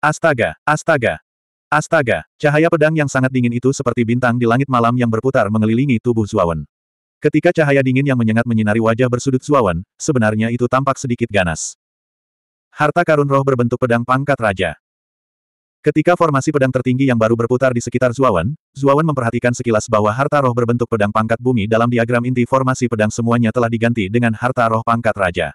Astaga, astaga. Astaga, cahaya pedang yang sangat dingin itu seperti bintang di langit malam yang berputar mengelilingi tubuh Zuawan. Ketika cahaya dingin yang menyengat menyinari wajah bersudut Zuawan, sebenarnya itu tampak sedikit ganas. Harta karun roh berbentuk pedang pangkat raja. Ketika formasi pedang tertinggi yang baru berputar di sekitar Zuawan, Zuawan memperhatikan sekilas bahwa harta roh berbentuk pedang pangkat bumi dalam diagram inti formasi pedang semuanya telah diganti dengan harta roh pangkat raja.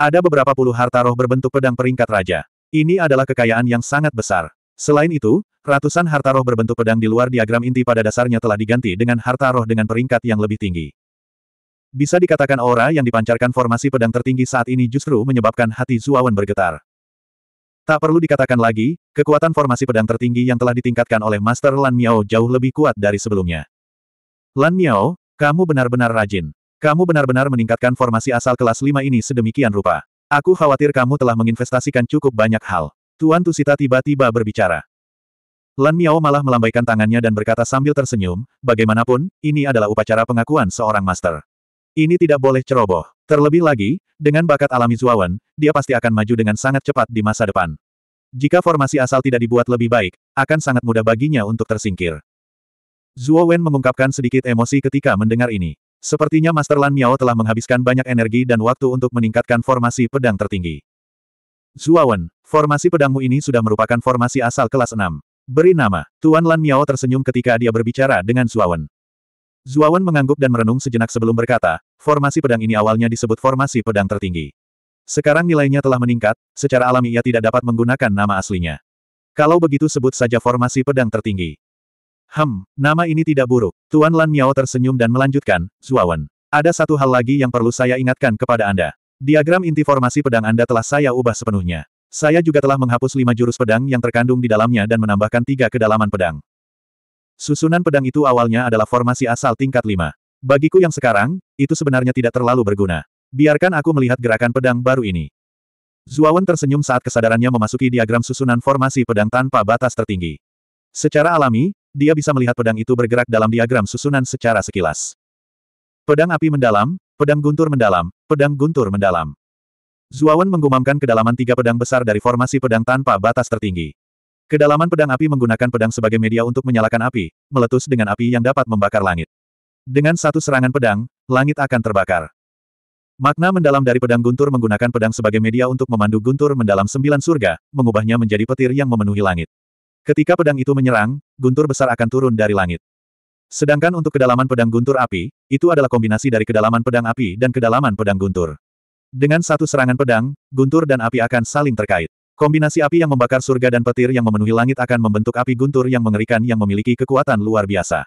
Ada beberapa puluh harta roh berbentuk pedang peringkat raja. Ini adalah kekayaan yang sangat besar. Selain itu, ratusan harta roh berbentuk pedang di luar diagram inti pada dasarnya telah diganti dengan harta roh dengan peringkat yang lebih tinggi. Bisa dikatakan aura yang dipancarkan formasi pedang tertinggi saat ini justru menyebabkan hati Zuawan bergetar. Tak perlu dikatakan lagi, kekuatan formasi pedang tertinggi yang telah ditingkatkan oleh Master Lan Miao jauh lebih kuat dari sebelumnya. Lan Miao, kamu benar-benar rajin. Kamu benar-benar meningkatkan formasi asal kelas 5 ini sedemikian rupa. Aku khawatir kamu telah menginvestasikan cukup banyak hal. Tuan Tusita tiba-tiba berbicara. Lan Miao malah melambaikan tangannya dan berkata sambil tersenyum, bagaimanapun, ini adalah upacara pengakuan seorang master. Ini tidak boleh ceroboh. Terlebih lagi, dengan bakat alami Zuawan, dia pasti akan maju dengan sangat cepat di masa depan. Jika formasi asal tidak dibuat lebih baik, akan sangat mudah baginya untuk tersingkir. Zuo mengungkapkan sedikit emosi ketika mendengar ini. Sepertinya Master Lan Miao telah menghabiskan banyak energi dan waktu untuk meningkatkan formasi pedang tertinggi. Zuawan, formasi pedangmu ini sudah merupakan formasi asal kelas 6. Beri nama, Tuan Lan Miao tersenyum ketika dia berbicara dengan Zuawan. Zuawan mengangguk dan merenung sejenak sebelum berkata, formasi pedang ini awalnya disebut formasi pedang tertinggi. Sekarang nilainya telah meningkat, secara alami ia tidak dapat menggunakan nama aslinya. Kalau begitu sebut saja formasi pedang tertinggi. Hem, nama ini tidak buruk. Tuan Lan Miao tersenyum dan melanjutkan, Zuawan. Ada satu hal lagi yang perlu saya ingatkan kepada Anda. Diagram inti formasi pedang Anda telah saya ubah sepenuhnya. Saya juga telah menghapus lima jurus pedang yang terkandung di dalamnya dan menambahkan tiga kedalaman pedang. Susunan pedang itu awalnya adalah formasi asal tingkat lima. Bagiku yang sekarang, itu sebenarnya tidak terlalu berguna. Biarkan aku melihat gerakan pedang baru ini. Zuawan tersenyum saat kesadarannya memasuki diagram susunan formasi pedang tanpa batas tertinggi. Secara alami, dia bisa melihat pedang itu bergerak dalam diagram susunan secara sekilas. Pedang api mendalam, pedang guntur mendalam, pedang guntur mendalam. Zuawan menggumamkan kedalaman tiga pedang besar dari formasi pedang tanpa batas tertinggi. Kedalaman pedang api menggunakan pedang sebagai media untuk menyalakan api, meletus dengan api yang dapat membakar langit. Dengan satu serangan pedang, langit akan terbakar. Makna mendalam dari pedang guntur menggunakan pedang sebagai media untuk memandu guntur mendalam sembilan surga, mengubahnya menjadi petir yang memenuhi langit. Ketika pedang itu menyerang, guntur besar akan turun dari langit. Sedangkan untuk kedalaman pedang guntur api, itu adalah kombinasi dari kedalaman pedang api dan kedalaman pedang guntur. Dengan satu serangan pedang, guntur dan api akan saling terkait. Kombinasi api yang membakar surga dan petir yang memenuhi langit akan membentuk api guntur yang mengerikan yang memiliki kekuatan luar biasa.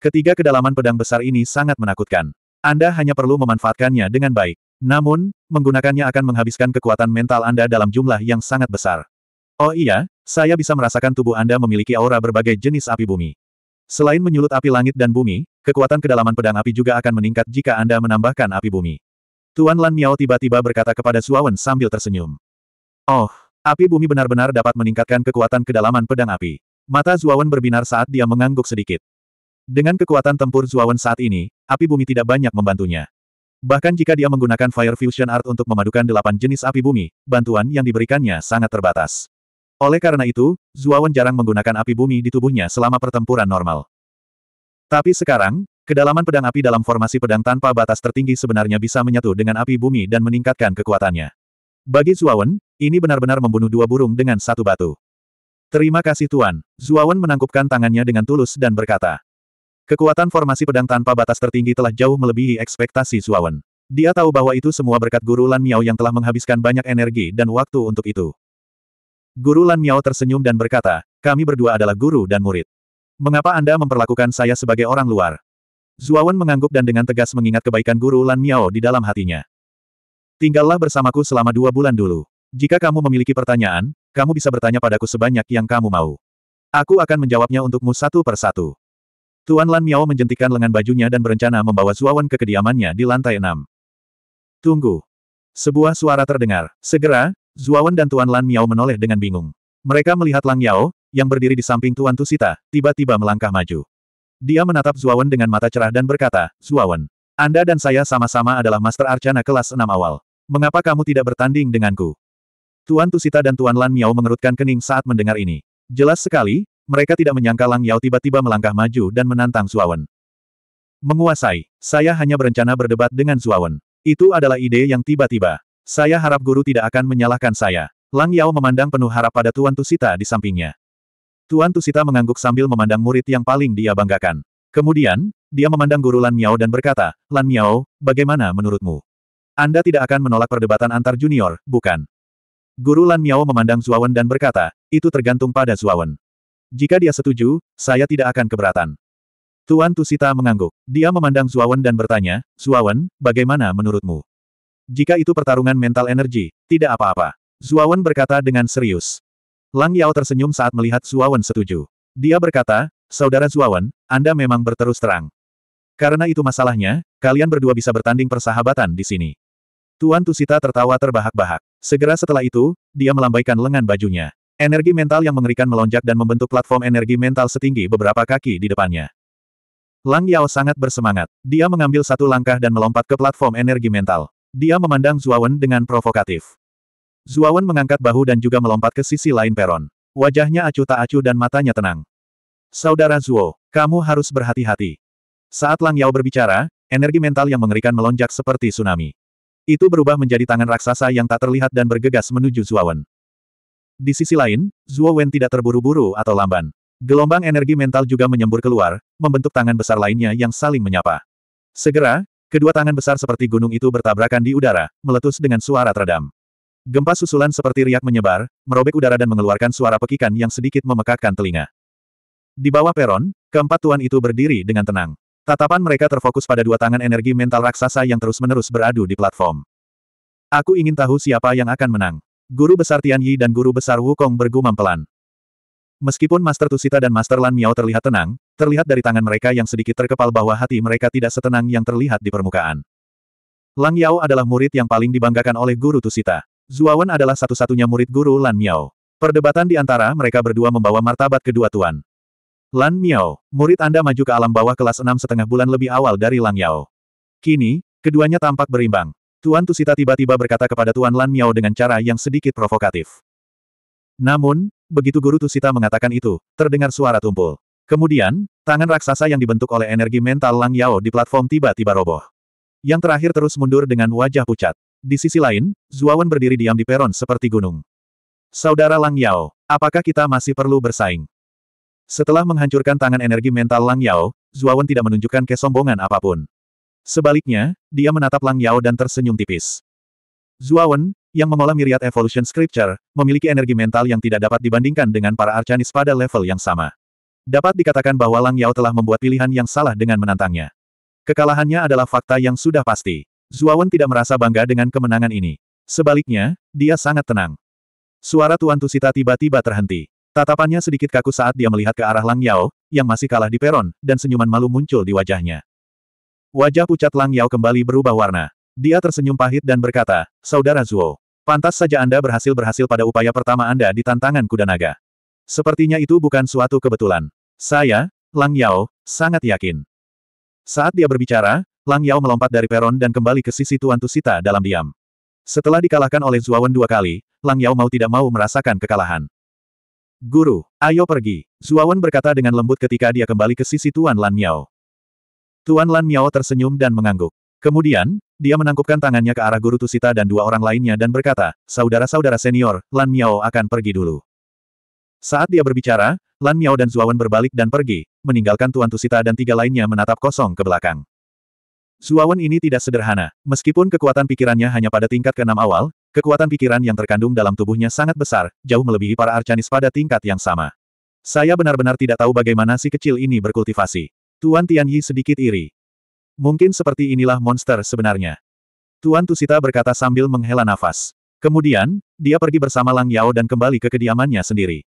Ketiga kedalaman pedang besar ini sangat menakutkan. Anda hanya perlu memanfaatkannya dengan baik. Namun, menggunakannya akan menghabiskan kekuatan mental Anda dalam jumlah yang sangat besar. Oh iya, saya bisa merasakan tubuh Anda memiliki aura berbagai jenis api bumi. Selain menyulut api langit dan bumi, kekuatan kedalaman pedang api juga akan meningkat jika Anda menambahkan api bumi. Tuan Lan Miao tiba-tiba berkata kepada Suawen sambil tersenyum. Oh, api bumi benar-benar dapat meningkatkan kekuatan kedalaman pedang api. Mata Zuawan berbinar saat dia mengangguk sedikit. Dengan kekuatan tempur Zuawan saat ini, api bumi tidak banyak membantunya. Bahkan jika dia menggunakan Fire Fusion Art untuk memadukan delapan jenis api bumi, bantuan yang diberikannya sangat terbatas. Oleh karena itu, Zuawan jarang menggunakan api bumi di tubuhnya selama pertempuran normal. Tapi sekarang, kedalaman pedang api dalam formasi pedang tanpa batas tertinggi sebenarnya bisa menyatu dengan api bumi dan meningkatkan kekuatannya. Bagi Zuawan, ini benar-benar membunuh dua burung dengan satu batu. Terima kasih Tuan. Zuawan menangkupkan tangannya dengan tulus dan berkata. Kekuatan formasi pedang tanpa batas tertinggi telah jauh melebihi ekspektasi Zuawan. Dia tahu bahwa itu semua berkat guru Lan Miao yang telah menghabiskan banyak energi dan waktu untuk itu. Guru Lan Miao tersenyum dan berkata, kami berdua adalah guru dan murid. Mengapa Anda memperlakukan saya sebagai orang luar? Zuawan mengangguk dan dengan tegas mengingat kebaikan guru Lan Miao di dalam hatinya. Tinggallah bersamaku selama dua bulan dulu. Jika kamu memiliki pertanyaan, kamu bisa bertanya padaku sebanyak yang kamu mau. Aku akan menjawabnya untukmu satu per satu. Tuan Lan Miao menjentikan lengan bajunya dan berencana membawa Zuawan ke kediamannya di lantai enam. Tunggu. Sebuah suara terdengar. Segera, Zuawan dan Tuan Lan Miao menoleh dengan bingung. Mereka melihat Lang Yao, yang berdiri di samping Tuan Tusita, tiba-tiba melangkah maju. Dia menatap Zuawan dengan mata cerah dan berkata, Zuawan, Anda dan saya sama-sama adalah Master Arcana kelas 6 awal. Mengapa kamu tidak bertanding denganku? Tuan Tusita dan Tuan Lan Miao mengerutkan kening saat mendengar ini. Jelas sekali, mereka tidak menyangka Lang Yao tiba-tiba melangkah maju dan menantang Zuawan. Menguasai, saya hanya berencana berdebat dengan Zuawan. Itu adalah ide yang tiba-tiba. Saya harap guru tidak akan menyalahkan saya. Lang Yao memandang penuh harap pada Tuan Tusita di sampingnya. Tuan Tusita mengangguk sambil memandang murid yang paling dia banggakan. Kemudian, dia memandang guru Lan Miao dan berkata, Lan Miao, bagaimana menurutmu? Anda tidak akan menolak perdebatan antar junior, bukan? Guru Lan Miao memandang Zuawan dan berkata, itu tergantung pada Zuawan. Jika dia setuju, saya tidak akan keberatan. Tuan Tusita mengangguk. Dia memandang Zuawan dan bertanya, Zuawan, bagaimana menurutmu? Jika itu pertarungan mental energi, tidak apa-apa. Zuawan berkata dengan serius. Lang Yao tersenyum saat melihat Zuawan setuju. Dia berkata, Saudara Zuawan, Anda memang berterus terang. Karena itu masalahnya, kalian berdua bisa bertanding persahabatan di sini. Tuan Tusita tertawa terbahak-bahak. Segera setelah itu, dia melambaikan lengan bajunya. Energi mental yang mengerikan melonjak dan membentuk platform energi mental setinggi beberapa kaki di depannya. Lang Yao sangat bersemangat. Dia mengambil satu langkah dan melompat ke platform energi mental. Dia memandang Zuawan dengan provokatif. Zuawan mengangkat bahu dan juga melompat ke sisi lain peron. Wajahnya acuh tak acuh dan matanya tenang. Saudara Zuo, kamu harus berhati-hati. Saat Lang Yao berbicara, energi mental yang mengerikan melonjak seperti tsunami. Itu berubah menjadi tangan raksasa yang tak terlihat dan bergegas menuju Zuawan. Di sisi lain, Zuo Wen tidak terburu-buru atau lamban. Gelombang energi mental juga menyembur keluar, membentuk tangan besar lainnya yang saling menyapa. Segera, Kedua tangan besar seperti gunung itu bertabrakan di udara, meletus dengan suara teredam. Gempa susulan seperti riak menyebar, merobek udara dan mengeluarkan suara pekikan yang sedikit memekakkan telinga. Di bawah peron, keempat tuan itu berdiri dengan tenang. Tatapan mereka terfokus pada dua tangan energi mental raksasa yang terus-menerus beradu di platform. Aku ingin tahu siapa yang akan menang. Guru besar Tian Yi dan guru besar Wukong bergumam pelan. Meskipun Master Tusita dan Master Lan Miao terlihat tenang, Terlihat dari tangan mereka yang sedikit terkepal bahwa hati mereka tidak setenang yang terlihat di permukaan. Lang Yao adalah murid yang paling dibanggakan oleh guru Tusita. Zuawan adalah satu-satunya murid guru Lan Miao. Perdebatan di antara mereka berdua membawa martabat kedua tuan. Lan Miao, murid Anda maju ke alam bawah kelas enam setengah bulan lebih awal dari Lang Yao. Kini, keduanya tampak berimbang. Tuan Tusita tiba-tiba berkata kepada Tuan Lan Miao dengan cara yang sedikit provokatif. Namun, begitu guru Tusita mengatakan itu, terdengar suara tumpul. Kemudian, tangan raksasa yang dibentuk oleh energi mental Lang Yao di platform tiba-tiba roboh. Yang terakhir terus mundur dengan wajah pucat. Di sisi lain, Zuawan berdiri diam di peron seperti gunung. Saudara Lang Yao, apakah kita masih perlu bersaing? Setelah menghancurkan tangan energi mental Lang Yao, Zuawan tidak menunjukkan kesombongan apapun. Sebaliknya, dia menatap Lang Yao dan tersenyum tipis. Zuawan, yang mengolah miriat evolution scripture, memiliki energi mental yang tidak dapat dibandingkan dengan para arcanis pada level yang sama. Dapat dikatakan bahwa Lang Yao telah membuat pilihan yang salah dengan menantangnya. Kekalahannya adalah fakta yang sudah pasti. Zuawan tidak merasa bangga dengan kemenangan ini. Sebaliknya, dia sangat tenang. Suara Tuan Tusita tiba-tiba terhenti. Tatapannya sedikit kaku saat dia melihat ke arah Lang Yao, yang masih kalah di peron, dan senyuman malu muncul di wajahnya. Wajah pucat Lang Yao kembali berubah warna. Dia tersenyum pahit dan berkata, Saudara Zuo, pantas saja Anda berhasil-berhasil pada upaya pertama Anda di tantangan kuda naga. Sepertinya itu bukan suatu kebetulan. Saya, Lang Yao, sangat yakin. Saat dia berbicara, Lang Yao melompat dari peron dan kembali ke sisi Tuan Tusita dalam diam. Setelah dikalahkan oleh Zuawan dua kali, Lang Yao mau tidak mau merasakan kekalahan. Guru, ayo pergi. Zuawan berkata dengan lembut ketika dia kembali ke sisi Tuan Lan Miao. Tuan Lan Miao tersenyum dan mengangguk. Kemudian, dia menangkupkan tangannya ke arah Guru Tusita dan dua orang lainnya dan berkata, Saudara-saudara senior, Lan Miao akan pergi dulu. Saat dia berbicara, Lan Miao dan Zuawan berbalik dan pergi, meninggalkan Tuan Tusita dan tiga lainnya menatap kosong ke belakang. Zuawan ini tidak sederhana. Meskipun kekuatan pikirannya hanya pada tingkat keenam awal, kekuatan pikiran yang terkandung dalam tubuhnya sangat besar, jauh melebihi para arcanis pada tingkat yang sama. Saya benar-benar tidak tahu bagaimana si kecil ini berkultivasi. Tuan Tianyi sedikit iri. Mungkin seperti inilah monster sebenarnya. Tuan Tusita berkata sambil menghela nafas. Kemudian, dia pergi bersama Lang Yao dan kembali ke kediamannya sendiri.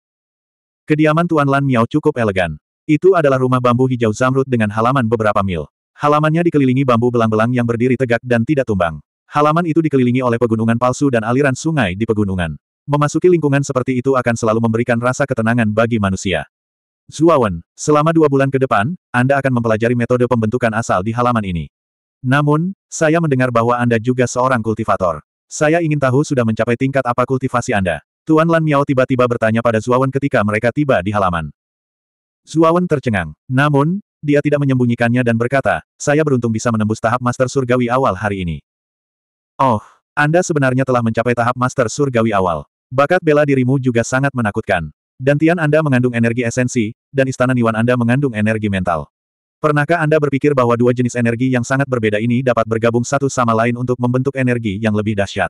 Kediaman Tuan Lan Miao cukup elegan. Itu adalah rumah bambu hijau zamrud dengan halaman beberapa mil. Halamannya dikelilingi bambu belang-belang yang berdiri tegak dan tidak tumbang. Halaman itu dikelilingi oleh pegunungan palsu dan aliran sungai di pegunungan. Memasuki lingkungan seperti itu akan selalu memberikan rasa ketenangan bagi manusia. Zuawan, selama dua bulan ke depan, Anda akan mempelajari metode pembentukan asal di halaman ini. Namun, saya mendengar bahwa Anda juga seorang kultivator. Saya ingin tahu sudah mencapai tingkat apa kultivasi Anda. Tuan Lan Miao tiba-tiba bertanya pada Zuawan ketika mereka tiba di halaman. Zuawan tercengang. Namun, dia tidak menyembunyikannya dan berkata, saya beruntung bisa menembus tahap Master Surgawi awal hari ini. Oh, Anda sebenarnya telah mencapai tahap Master Surgawi awal. Bakat bela dirimu juga sangat menakutkan. dan Tian Anda mengandung energi esensi, dan istana Niwan Anda mengandung energi mental. Pernahkah Anda berpikir bahwa dua jenis energi yang sangat berbeda ini dapat bergabung satu sama lain untuk membentuk energi yang lebih dahsyat?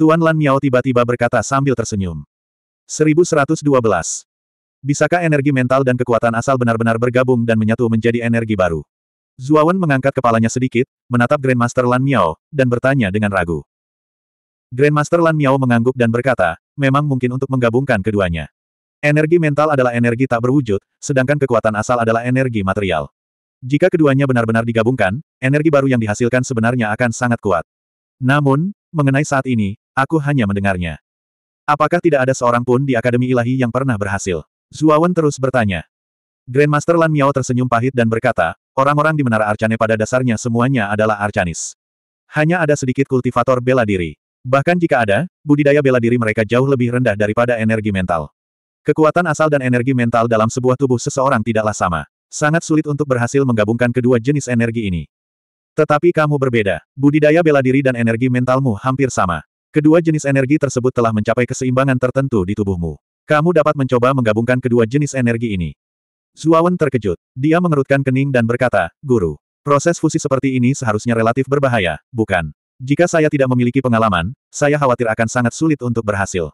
Tuan Lan Miao tiba-tiba berkata sambil tersenyum. 1112. Bisakah energi mental dan kekuatan asal benar-benar bergabung dan menyatu menjadi energi baru? Zuawan mengangkat kepalanya sedikit, menatap Grandmaster Lan Miao, dan bertanya dengan ragu. Grandmaster Lan Miao mengangguk dan berkata, memang mungkin untuk menggabungkan keduanya. Energi mental adalah energi tak berwujud, sedangkan kekuatan asal adalah energi material. Jika keduanya benar-benar digabungkan, energi baru yang dihasilkan sebenarnya akan sangat kuat. Namun, mengenai saat ini, Aku hanya mendengarnya. Apakah tidak ada seorang pun di Akademi Ilahi yang pernah berhasil? Zuawan terus bertanya. Grandmaster Lan Miao tersenyum pahit dan berkata, orang-orang di Menara Arcane pada dasarnya semuanya adalah Arcanis. Hanya ada sedikit kultivator bela diri. Bahkan jika ada, budidaya bela diri mereka jauh lebih rendah daripada energi mental. Kekuatan asal dan energi mental dalam sebuah tubuh seseorang tidaklah sama. Sangat sulit untuk berhasil menggabungkan kedua jenis energi ini. Tetapi kamu berbeda. Budidaya bela diri dan energi mentalmu hampir sama. Kedua jenis energi tersebut telah mencapai keseimbangan tertentu di tubuhmu. Kamu dapat mencoba menggabungkan kedua jenis energi ini. Zuawan terkejut. Dia mengerutkan kening dan berkata, Guru, proses fusi seperti ini seharusnya relatif berbahaya, bukan? Jika saya tidak memiliki pengalaman, saya khawatir akan sangat sulit untuk berhasil.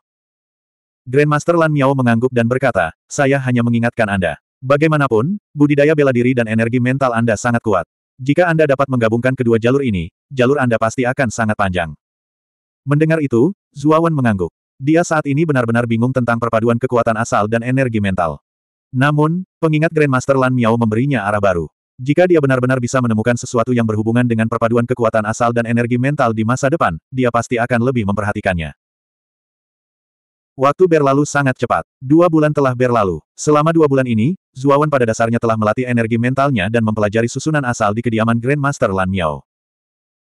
Grandmaster Lan Miao mengangguk dan berkata, saya hanya mengingatkan Anda. Bagaimanapun, budidaya bela diri dan energi mental Anda sangat kuat. Jika Anda dapat menggabungkan kedua jalur ini, jalur Anda pasti akan sangat panjang. Mendengar itu, Zuawan mengangguk. Dia saat ini benar-benar bingung tentang perpaduan kekuatan asal dan energi mental. Namun, pengingat Grandmaster Lan Miao memberinya arah baru. Jika dia benar-benar bisa menemukan sesuatu yang berhubungan dengan perpaduan kekuatan asal dan energi mental di masa depan, dia pasti akan lebih memperhatikannya. Waktu berlalu sangat cepat. Dua bulan telah berlalu. Selama dua bulan ini, Zuawan pada dasarnya telah melatih energi mentalnya dan mempelajari susunan asal di kediaman Grandmaster Lan Miao.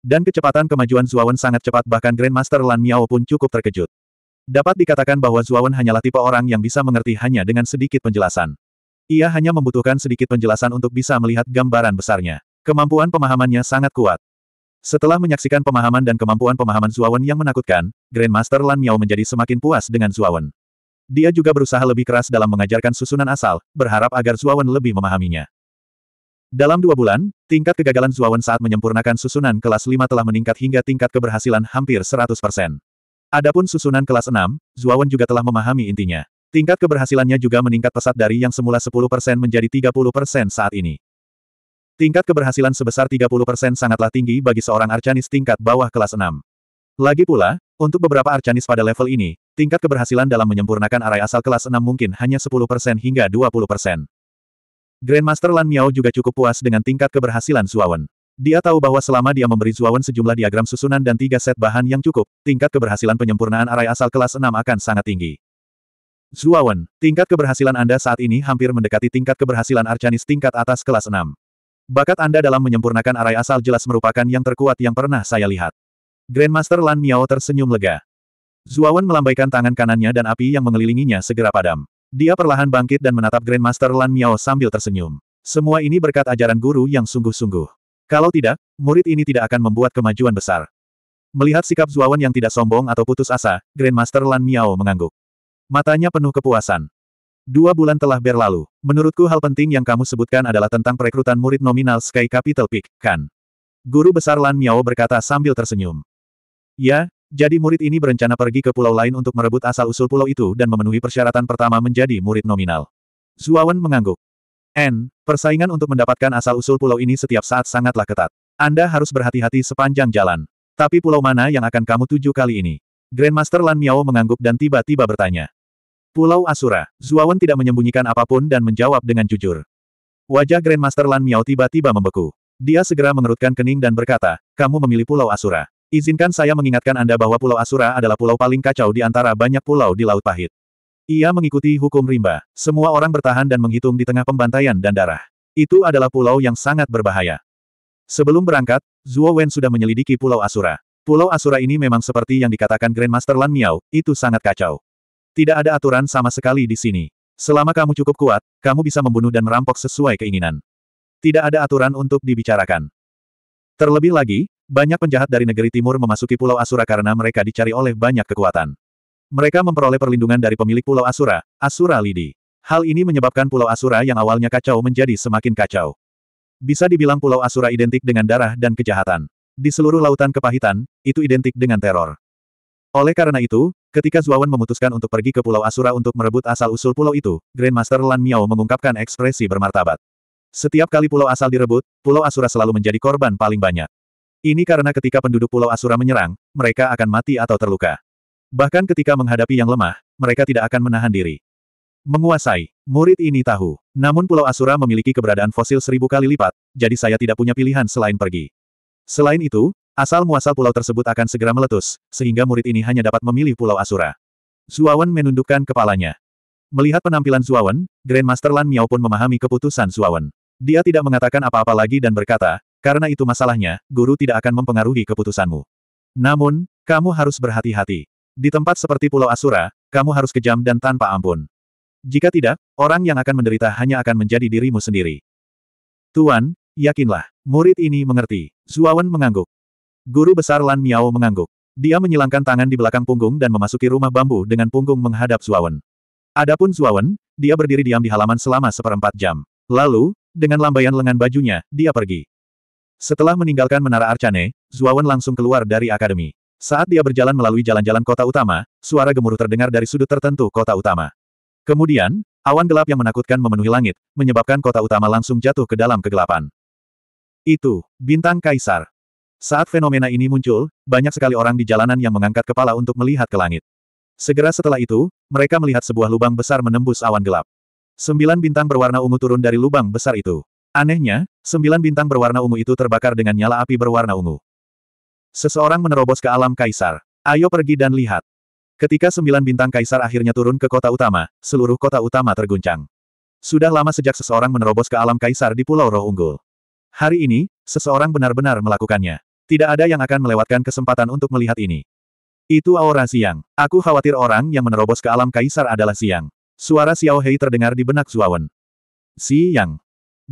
Dan kecepatan kemajuan Zuawan sangat cepat bahkan Grandmaster Lan Miao pun cukup terkejut. Dapat dikatakan bahwa Zuawan hanyalah tipe orang yang bisa mengerti hanya dengan sedikit penjelasan. Ia hanya membutuhkan sedikit penjelasan untuk bisa melihat gambaran besarnya. Kemampuan pemahamannya sangat kuat. Setelah menyaksikan pemahaman dan kemampuan pemahaman Zuawan yang menakutkan, Grandmaster Lan Miao menjadi semakin puas dengan Zuawan. Dia juga berusaha lebih keras dalam mengajarkan susunan asal, berharap agar Zuawan lebih memahaminya. Dalam dua bulan, tingkat kegagalan Zuawan saat menyempurnakan susunan kelas 5 telah meningkat hingga tingkat keberhasilan hampir 100%. Adapun susunan kelas 6, Zuawan juga telah memahami intinya. Tingkat keberhasilannya juga meningkat pesat dari yang semula 10% menjadi 30% saat ini. Tingkat keberhasilan sebesar 30% sangatlah tinggi bagi seorang arcanis tingkat bawah kelas 6. Lagi pula, untuk beberapa arcanis pada level ini, tingkat keberhasilan dalam menyempurnakan arai asal kelas 6 mungkin hanya 10% hingga 20%. Grandmaster Lan Miao juga cukup puas dengan tingkat keberhasilan Zuawan. Dia tahu bahwa selama dia memberi Zuawan sejumlah diagram susunan dan tiga set bahan yang cukup, tingkat keberhasilan penyempurnaan arai asal kelas 6 akan sangat tinggi. Zuawan, tingkat keberhasilan Anda saat ini hampir mendekati tingkat keberhasilan Arcanis tingkat atas kelas 6. Bakat Anda dalam menyempurnakan arai asal jelas merupakan yang terkuat yang pernah saya lihat. Grandmaster Lan Miao tersenyum lega. Zuawan melambaikan tangan kanannya dan api yang mengelilinginya segera padam. Dia perlahan bangkit dan menatap Grandmaster Lan Miao sambil tersenyum. Semua ini berkat ajaran guru yang sungguh-sungguh. Kalau tidak, murid ini tidak akan membuat kemajuan besar. Melihat sikap Zuawan yang tidak sombong atau putus asa, Grandmaster Lan Miao mengangguk. Matanya penuh kepuasan. Dua bulan telah berlalu. Menurutku hal penting yang kamu sebutkan adalah tentang perekrutan murid nominal Sky Capital Peak, kan? Guru besar Lan Miao berkata sambil tersenyum. Ya, jadi murid ini berencana pergi ke pulau lain untuk merebut asal-usul pulau itu dan memenuhi persyaratan pertama menjadi murid nominal. Zuawan mengangguk. N, persaingan untuk mendapatkan asal-usul pulau ini setiap saat sangatlah ketat. Anda harus berhati-hati sepanjang jalan. Tapi pulau mana yang akan kamu tuju kali ini? Grandmaster Lan Miao mengangguk dan tiba-tiba bertanya. Pulau Asura, Zuawan tidak menyembunyikan apapun dan menjawab dengan jujur. Wajah Grandmaster Lan Miao tiba-tiba membeku. Dia segera mengerutkan kening dan berkata, kamu memilih Pulau Asura. Izinkan saya mengingatkan Anda bahwa Pulau Asura adalah pulau paling kacau di antara banyak pulau di Laut Pahit. Ia mengikuti hukum rimba. Semua orang bertahan dan menghitung di tengah pembantaian dan darah. Itu adalah pulau yang sangat berbahaya. Sebelum berangkat, Zuo Wen sudah menyelidiki Pulau Asura. Pulau Asura ini memang seperti yang dikatakan Grandmaster Lan Miao, itu sangat kacau. Tidak ada aturan sama sekali di sini. Selama kamu cukup kuat, kamu bisa membunuh dan merampok sesuai keinginan. Tidak ada aturan untuk dibicarakan. Terlebih lagi, banyak penjahat dari negeri timur memasuki Pulau Asura karena mereka dicari oleh banyak kekuatan. Mereka memperoleh perlindungan dari pemilik Pulau Asura, Asura Lidi. Hal ini menyebabkan Pulau Asura yang awalnya kacau menjadi semakin kacau. Bisa dibilang Pulau Asura identik dengan darah dan kejahatan. Di seluruh lautan kepahitan, itu identik dengan teror. Oleh karena itu, ketika Zuawan memutuskan untuk pergi ke Pulau Asura untuk merebut asal-usul pulau itu, Grandmaster Lan Miao mengungkapkan ekspresi bermartabat. Setiap kali pulau asal direbut, Pulau Asura selalu menjadi korban paling banyak. Ini karena ketika penduduk Pulau Asura menyerang, mereka akan mati atau terluka. Bahkan ketika menghadapi yang lemah, mereka tidak akan menahan diri. Menguasai, murid ini tahu. Namun Pulau Asura memiliki keberadaan fosil seribu kali lipat, jadi saya tidak punya pilihan selain pergi. Selain itu, asal-muasal pulau tersebut akan segera meletus, sehingga murid ini hanya dapat memilih Pulau Asura. Zuawan menundukkan kepalanya. Melihat penampilan Zuawan, Grandmaster Lan Miao pun memahami keputusan Zuawan. Dia tidak mengatakan apa-apa lagi dan berkata, karena itu masalahnya, guru tidak akan mempengaruhi keputusanmu. Namun, kamu harus berhati-hati. Di tempat seperti Pulau Asura, kamu harus kejam dan tanpa ampun. Jika tidak, orang yang akan menderita hanya akan menjadi dirimu sendiri. Tuan, yakinlah, murid ini mengerti. Zuawan mengangguk. Guru besar Lan Miao mengangguk. Dia menyilangkan tangan di belakang punggung dan memasuki rumah bambu dengan punggung menghadap Zuawan. Adapun Zuawan, dia berdiri diam di halaman selama seperempat jam. Lalu, dengan lambaian lengan bajunya, dia pergi. Setelah meninggalkan Menara Arcane, Zuawan langsung keluar dari akademi. Saat dia berjalan melalui jalan-jalan kota utama, suara gemuruh terdengar dari sudut tertentu kota utama. Kemudian, awan gelap yang menakutkan memenuhi langit, menyebabkan kota utama langsung jatuh ke dalam kegelapan. Itu, bintang kaisar. Saat fenomena ini muncul, banyak sekali orang di jalanan yang mengangkat kepala untuk melihat ke langit. Segera setelah itu, mereka melihat sebuah lubang besar menembus awan gelap. Sembilan bintang berwarna ungu turun dari lubang besar itu. Anehnya, sembilan bintang berwarna ungu itu terbakar dengan nyala api berwarna ungu. Seseorang menerobos ke alam kaisar. Ayo pergi dan lihat. Ketika sembilan bintang kaisar akhirnya turun ke kota utama, seluruh kota utama terguncang. Sudah lama sejak seseorang menerobos ke alam kaisar di Pulau Roh Unggul. Hari ini, seseorang benar-benar melakukannya. Tidak ada yang akan melewatkan kesempatan untuk melihat ini. Itu aura siang. Aku khawatir orang yang menerobos ke alam kaisar adalah siang. Suara Xiao Hei terdengar di benak Zuawan. Siang.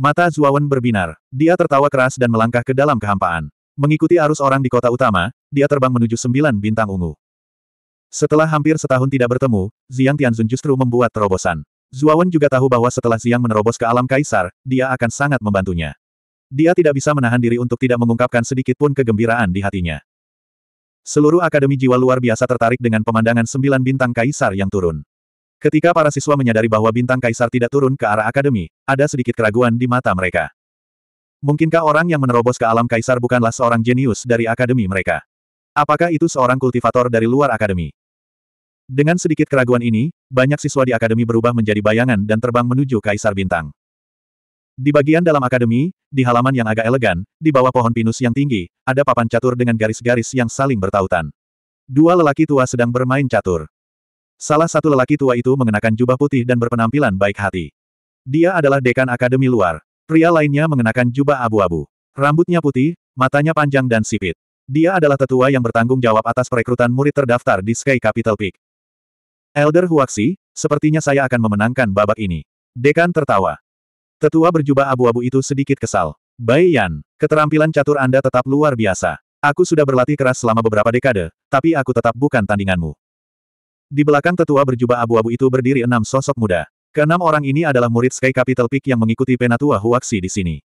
Mata Zuawan berbinar. Dia tertawa keras dan melangkah ke dalam kehampaan. Mengikuti arus orang di kota utama, dia terbang menuju sembilan bintang ungu. Setelah hampir setahun tidak bertemu, Ziang Tianzun justru membuat terobosan. Zuawan juga tahu bahwa setelah Ziang menerobos ke alam kaisar, dia akan sangat membantunya. Dia tidak bisa menahan diri untuk tidak mengungkapkan sedikit pun kegembiraan di hatinya. Seluruh Akademi Jiwa luar biasa tertarik dengan pemandangan sembilan bintang kaisar yang turun. Ketika para siswa menyadari bahwa bintang kaisar tidak turun ke arah akademi, ada sedikit keraguan di mata mereka. Mungkinkah orang yang menerobos ke alam kaisar bukanlah seorang jenius dari akademi mereka? Apakah itu seorang kultivator dari luar akademi? Dengan sedikit keraguan ini, banyak siswa di akademi berubah menjadi bayangan dan terbang menuju kaisar bintang. Di bagian dalam akademi, di halaman yang agak elegan, di bawah pohon pinus yang tinggi, ada papan catur dengan garis-garis yang saling bertautan. Dua lelaki tua sedang bermain catur. Salah satu lelaki tua itu mengenakan jubah putih dan berpenampilan baik hati. Dia adalah dekan akademi luar. Pria lainnya mengenakan jubah abu-abu. Rambutnya putih, matanya panjang dan sipit. Dia adalah tetua yang bertanggung jawab atas perekrutan murid terdaftar di Sky Capital Peak. Elder Huaxi, sepertinya saya akan memenangkan babak ini. Dekan tertawa. Tetua berjubah abu-abu itu sedikit kesal. Bai Yan, keterampilan catur Anda tetap luar biasa. Aku sudah berlatih keras selama beberapa dekade, tapi aku tetap bukan tandinganmu. Di belakang tetua berjubah abu-abu itu berdiri enam sosok muda. Keenam orang ini adalah murid Sky Capital Peak yang mengikuti Penatua Huaxi di sini.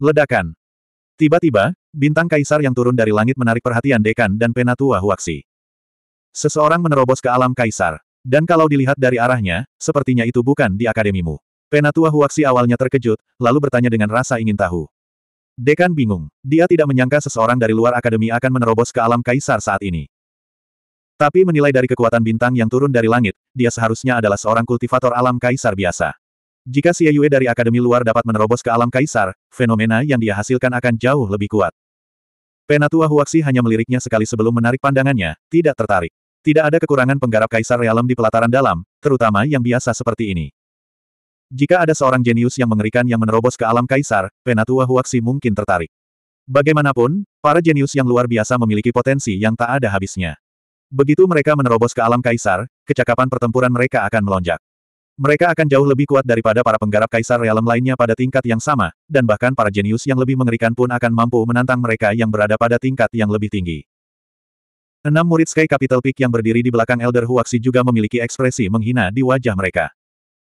Ledakan. Tiba-tiba, bintang kaisar yang turun dari langit menarik perhatian dekan dan Penatua Huaxi. Seseorang menerobos ke alam kaisar. Dan kalau dilihat dari arahnya, sepertinya itu bukan di akademimu. Penatua Huaxi awalnya terkejut, lalu bertanya dengan rasa ingin tahu. Dekan bingung. Dia tidak menyangka seseorang dari luar akademi akan menerobos ke alam kaisar saat ini. Tapi menilai dari kekuatan bintang yang turun dari langit, dia seharusnya adalah seorang kultivator alam kaisar biasa. Jika si Yue dari akademi luar dapat menerobos ke alam kaisar, fenomena yang dia hasilkan akan jauh lebih kuat. Penatua Huaxi hanya meliriknya sekali sebelum menarik pandangannya, tidak tertarik. Tidak ada kekurangan penggarap kaisar realem di pelataran dalam, terutama yang biasa seperti ini. Jika ada seorang jenius yang mengerikan yang menerobos ke alam kaisar, Penatua Huaxi mungkin tertarik. Bagaimanapun, para jenius yang luar biasa memiliki potensi yang tak ada habisnya. Begitu mereka menerobos ke alam kaisar, kecakapan pertempuran mereka akan melonjak. Mereka akan jauh lebih kuat daripada para penggarap kaisar realem lainnya pada tingkat yang sama, dan bahkan para jenius yang lebih mengerikan pun akan mampu menantang mereka yang berada pada tingkat yang lebih tinggi. Enam murid Sky Capital Peak yang berdiri di belakang Elder Huaxi juga memiliki ekspresi menghina di wajah mereka.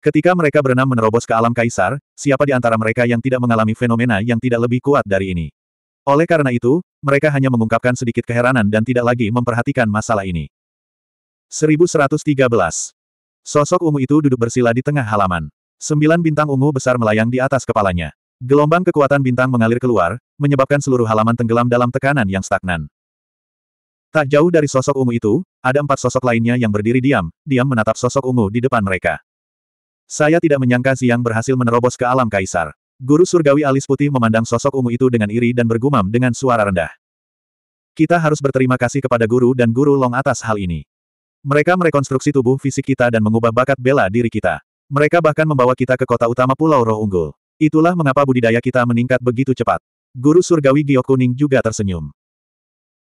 Ketika mereka berenam menerobos ke alam kaisar, siapa di antara mereka yang tidak mengalami fenomena yang tidak lebih kuat dari ini? Oleh karena itu, mereka hanya mengungkapkan sedikit keheranan dan tidak lagi memperhatikan masalah ini. 1113. Sosok ungu itu duduk bersila di tengah halaman. Sembilan bintang ungu besar melayang di atas kepalanya. Gelombang kekuatan bintang mengalir keluar, menyebabkan seluruh halaman tenggelam dalam tekanan yang stagnan. Tak jauh dari sosok ungu itu, ada empat sosok lainnya yang berdiri diam, diam menatap sosok ungu di depan mereka. Saya tidak menyangka siang berhasil menerobos ke alam kaisar. Guru surgawi alis putih memandang sosok ungu itu dengan iri dan bergumam dengan suara rendah. Kita harus berterima kasih kepada guru dan guru Long atas hal ini. Mereka merekonstruksi tubuh fisik kita dan mengubah bakat bela diri kita. Mereka bahkan membawa kita ke kota utama Pulau Roh Unggul. Itulah mengapa budidaya kita meningkat begitu cepat. Guru surgawi Giok Kuning juga tersenyum.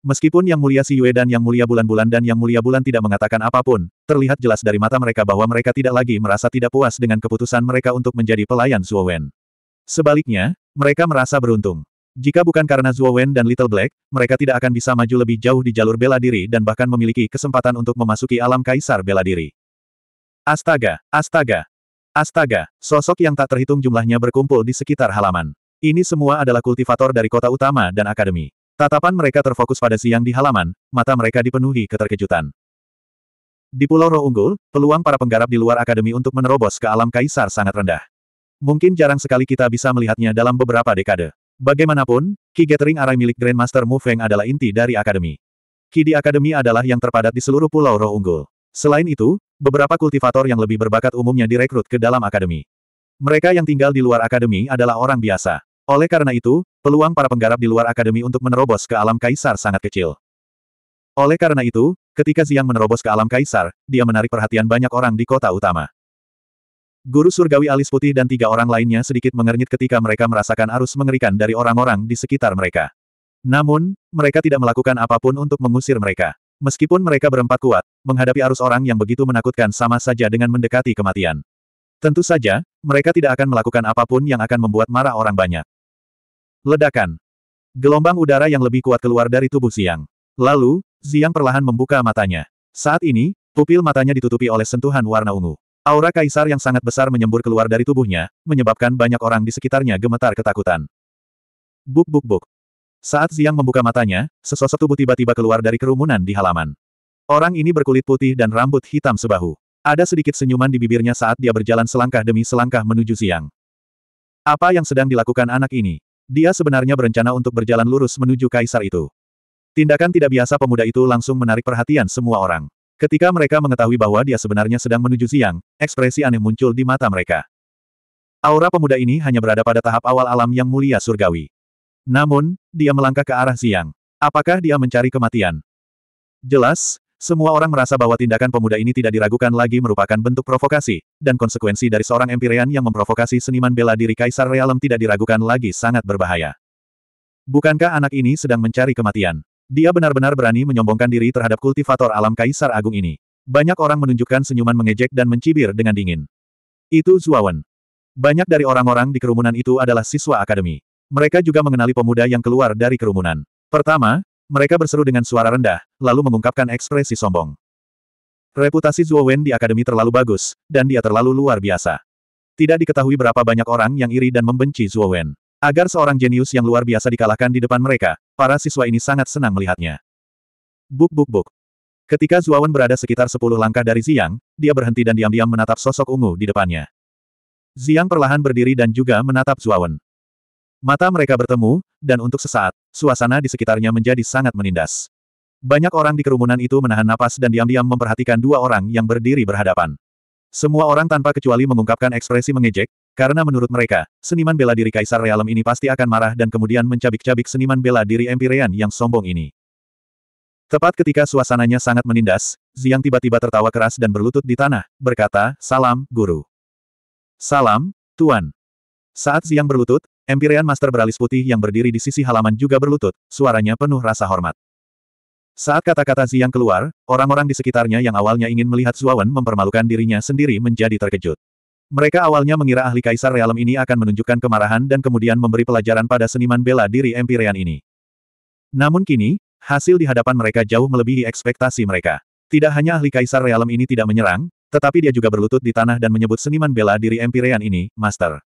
Meskipun Yang Mulia Si Yue dan Yang Mulia Bulan-Bulan dan Yang Mulia Bulan tidak mengatakan apapun, terlihat jelas dari mata mereka bahwa mereka tidak lagi merasa tidak puas dengan keputusan mereka untuk menjadi pelayan Suowen. Sebaliknya, mereka merasa beruntung. Jika bukan karena Zhuo Wen dan Little Black, mereka tidak akan bisa maju lebih jauh di jalur bela diri dan bahkan memiliki kesempatan untuk memasuki alam kaisar bela diri. Astaga, astaga, astaga, sosok yang tak terhitung jumlahnya berkumpul di sekitar halaman. Ini semua adalah kultivator dari kota utama dan akademi. Tatapan mereka terfokus pada siang di halaman, mata mereka dipenuhi keterkejutan. Di Pulau Roh Unggul, peluang para penggarap di luar akademi untuk menerobos ke alam kaisar sangat rendah. Mungkin jarang sekali kita bisa melihatnya dalam beberapa dekade. Bagaimanapun, Ki Gathering Arai milik Grandmaster Mu Feng adalah inti dari akademi. Ki di akademi adalah yang terpadat di seluruh Pulau Roh Unggul. Selain itu, beberapa kultivator yang lebih berbakat umumnya direkrut ke dalam akademi. Mereka yang tinggal di luar akademi adalah orang biasa. Oleh karena itu, peluang para penggarap di luar akademi untuk menerobos ke alam kaisar sangat kecil. Oleh karena itu, ketika Ziang menerobos ke alam kaisar, dia menarik perhatian banyak orang di kota utama. Guru surgawi alis putih dan tiga orang lainnya sedikit mengernyit ketika mereka merasakan arus mengerikan dari orang-orang di sekitar mereka. Namun, mereka tidak melakukan apapun untuk mengusir mereka. Meskipun mereka berempat kuat, menghadapi arus orang yang begitu menakutkan sama saja dengan mendekati kematian. Tentu saja, mereka tidak akan melakukan apapun yang akan membuat marah orang banyak. Ledakan. Gelombang udara yang lebih kuat keluar dari tubuh Ziang. Lalu, Ziang perlahan membuka matanya. Saat ini, pupil matanya ditutupi oleh sentuhan warna ungu. Aura kaisar yang sangat besar menyembur keluar dari tubuhnya, menyebabkan banyak orang di sekitarnya gemetar ketakutan. Buk buk buk. Saat Ziang membuka matanya, sesosok tubuh tiba-tiba keluar dari kerumunan di halaman. Orang ini berkulit putih dan rambut hitam sebahu. Ada sedikit senyuman di bibirnya saat dia berjalan selangkah demi selangkah menuju Ziang. Apa yang sedang dilakukan anak ini? Dia sebenarnya berencana untuk berjalan lurus menuju kaisar itu. Tindakan tidak biasa pemuda itu langsung menarik perhatian semua orang. Ketika mereka mengetahui bahwa dia sebenarnya sedang menuju Ziang, ekspresi aneh muncul di mata mereka. Aura pemuda ini hanya berada pada tahap awal alam yang mulia surgawi. Namun, dia melangkah ke arah Ziang. Apakah dia mencari kematian? Jelas, semua orang merasa bahwa tindakan pemuda ini tidak diragukan lagi merupakan bentuk provokasi, dan konsekuensi dari seorang empirian yang memprovokasi seniman bela diri Kaisar Realem tidak diragukan lagi sangat berbahaya. Bukankah anak ini sedang mencari kematian? Dia benar-benar berani menyombongkan diri terhadap kultivator alam Kaisar Agung ini. Banyak orang menunjukkan senyuman mengejek dan mencibir dengan dingin. Itu Zuawan. Banyak dari orang-orang di kerumunan itu adalah siswa akademi. Mereka juga mengenali pemuda yang keluar dari kerumunan. Pertama, mereka berseru dengan suara rendah, lalu mengungkapkan ekspresi sombong. Reputasi Zuo di akademi terlalu bagus, dan dia terlalu luar biasa. Tidak diketahui berapa banyak orang yang iri dan membenci Zuo Agar seorang jenius yang luar biasa dikalahkan di depan mereka, para siswa ini sangat senang melihatnya. Buk buk buk. Ketika Zuawan berada sekitar sepuluh langkah dari Ziang, dia berhenti dan diam-diam menatap sosok ungu di depannya. Ziang perlahan berdiri dan juga menatap Zuawan. Mata mereka bertemu, dan untuk sesaat, suasana di sekitarnya menjadi sangat menindas. Banyak orang di kerumunan itu menahan napas dan diam-diam memperhatikan dua orang yang berdiri berhadapan. Semua orang tanpa kecuali mengungkapkan ekspresi mengejek, karena menurut mereka, seniman bela diri Kaisar Realem ini pasti akan marah dan kemudian mencabik-cabik seniman bela diri empyrean yang sombong ini. Tepat ketika suasananya sangat menindas, Ziang tiba-tiba tertawa keras dan berlutut di tanah, berkata, Salam, Guru. Salam, Tuan. Saat Ziang berlutut, Empyrean Master Beralis Putih yang berdiri di sisi halaman juga berlutut, suaranya penuh rasa hormat. Saat kata-kata Ziyang keluar, orang-orang di sekitarnya yang awalnya ingin melihat Zuawan mempermalukan dirinya sendiri menjadi terkejut. Mereka awalnya mengira ahli kaisar realem ini akan menunjukkan kemarahan dan kemudian memberi pelajaran pada seniman bela diri Empyrean ini. Namun kini, hasil di hadapan mereka jauh melebihi ekspektasi mereka. Tidak hanya ahli kaisar realem ini tidak menyerang, tetapi dia juga berlutut di tanah dan menyebut seniman bela diri Empyrean ini, Master.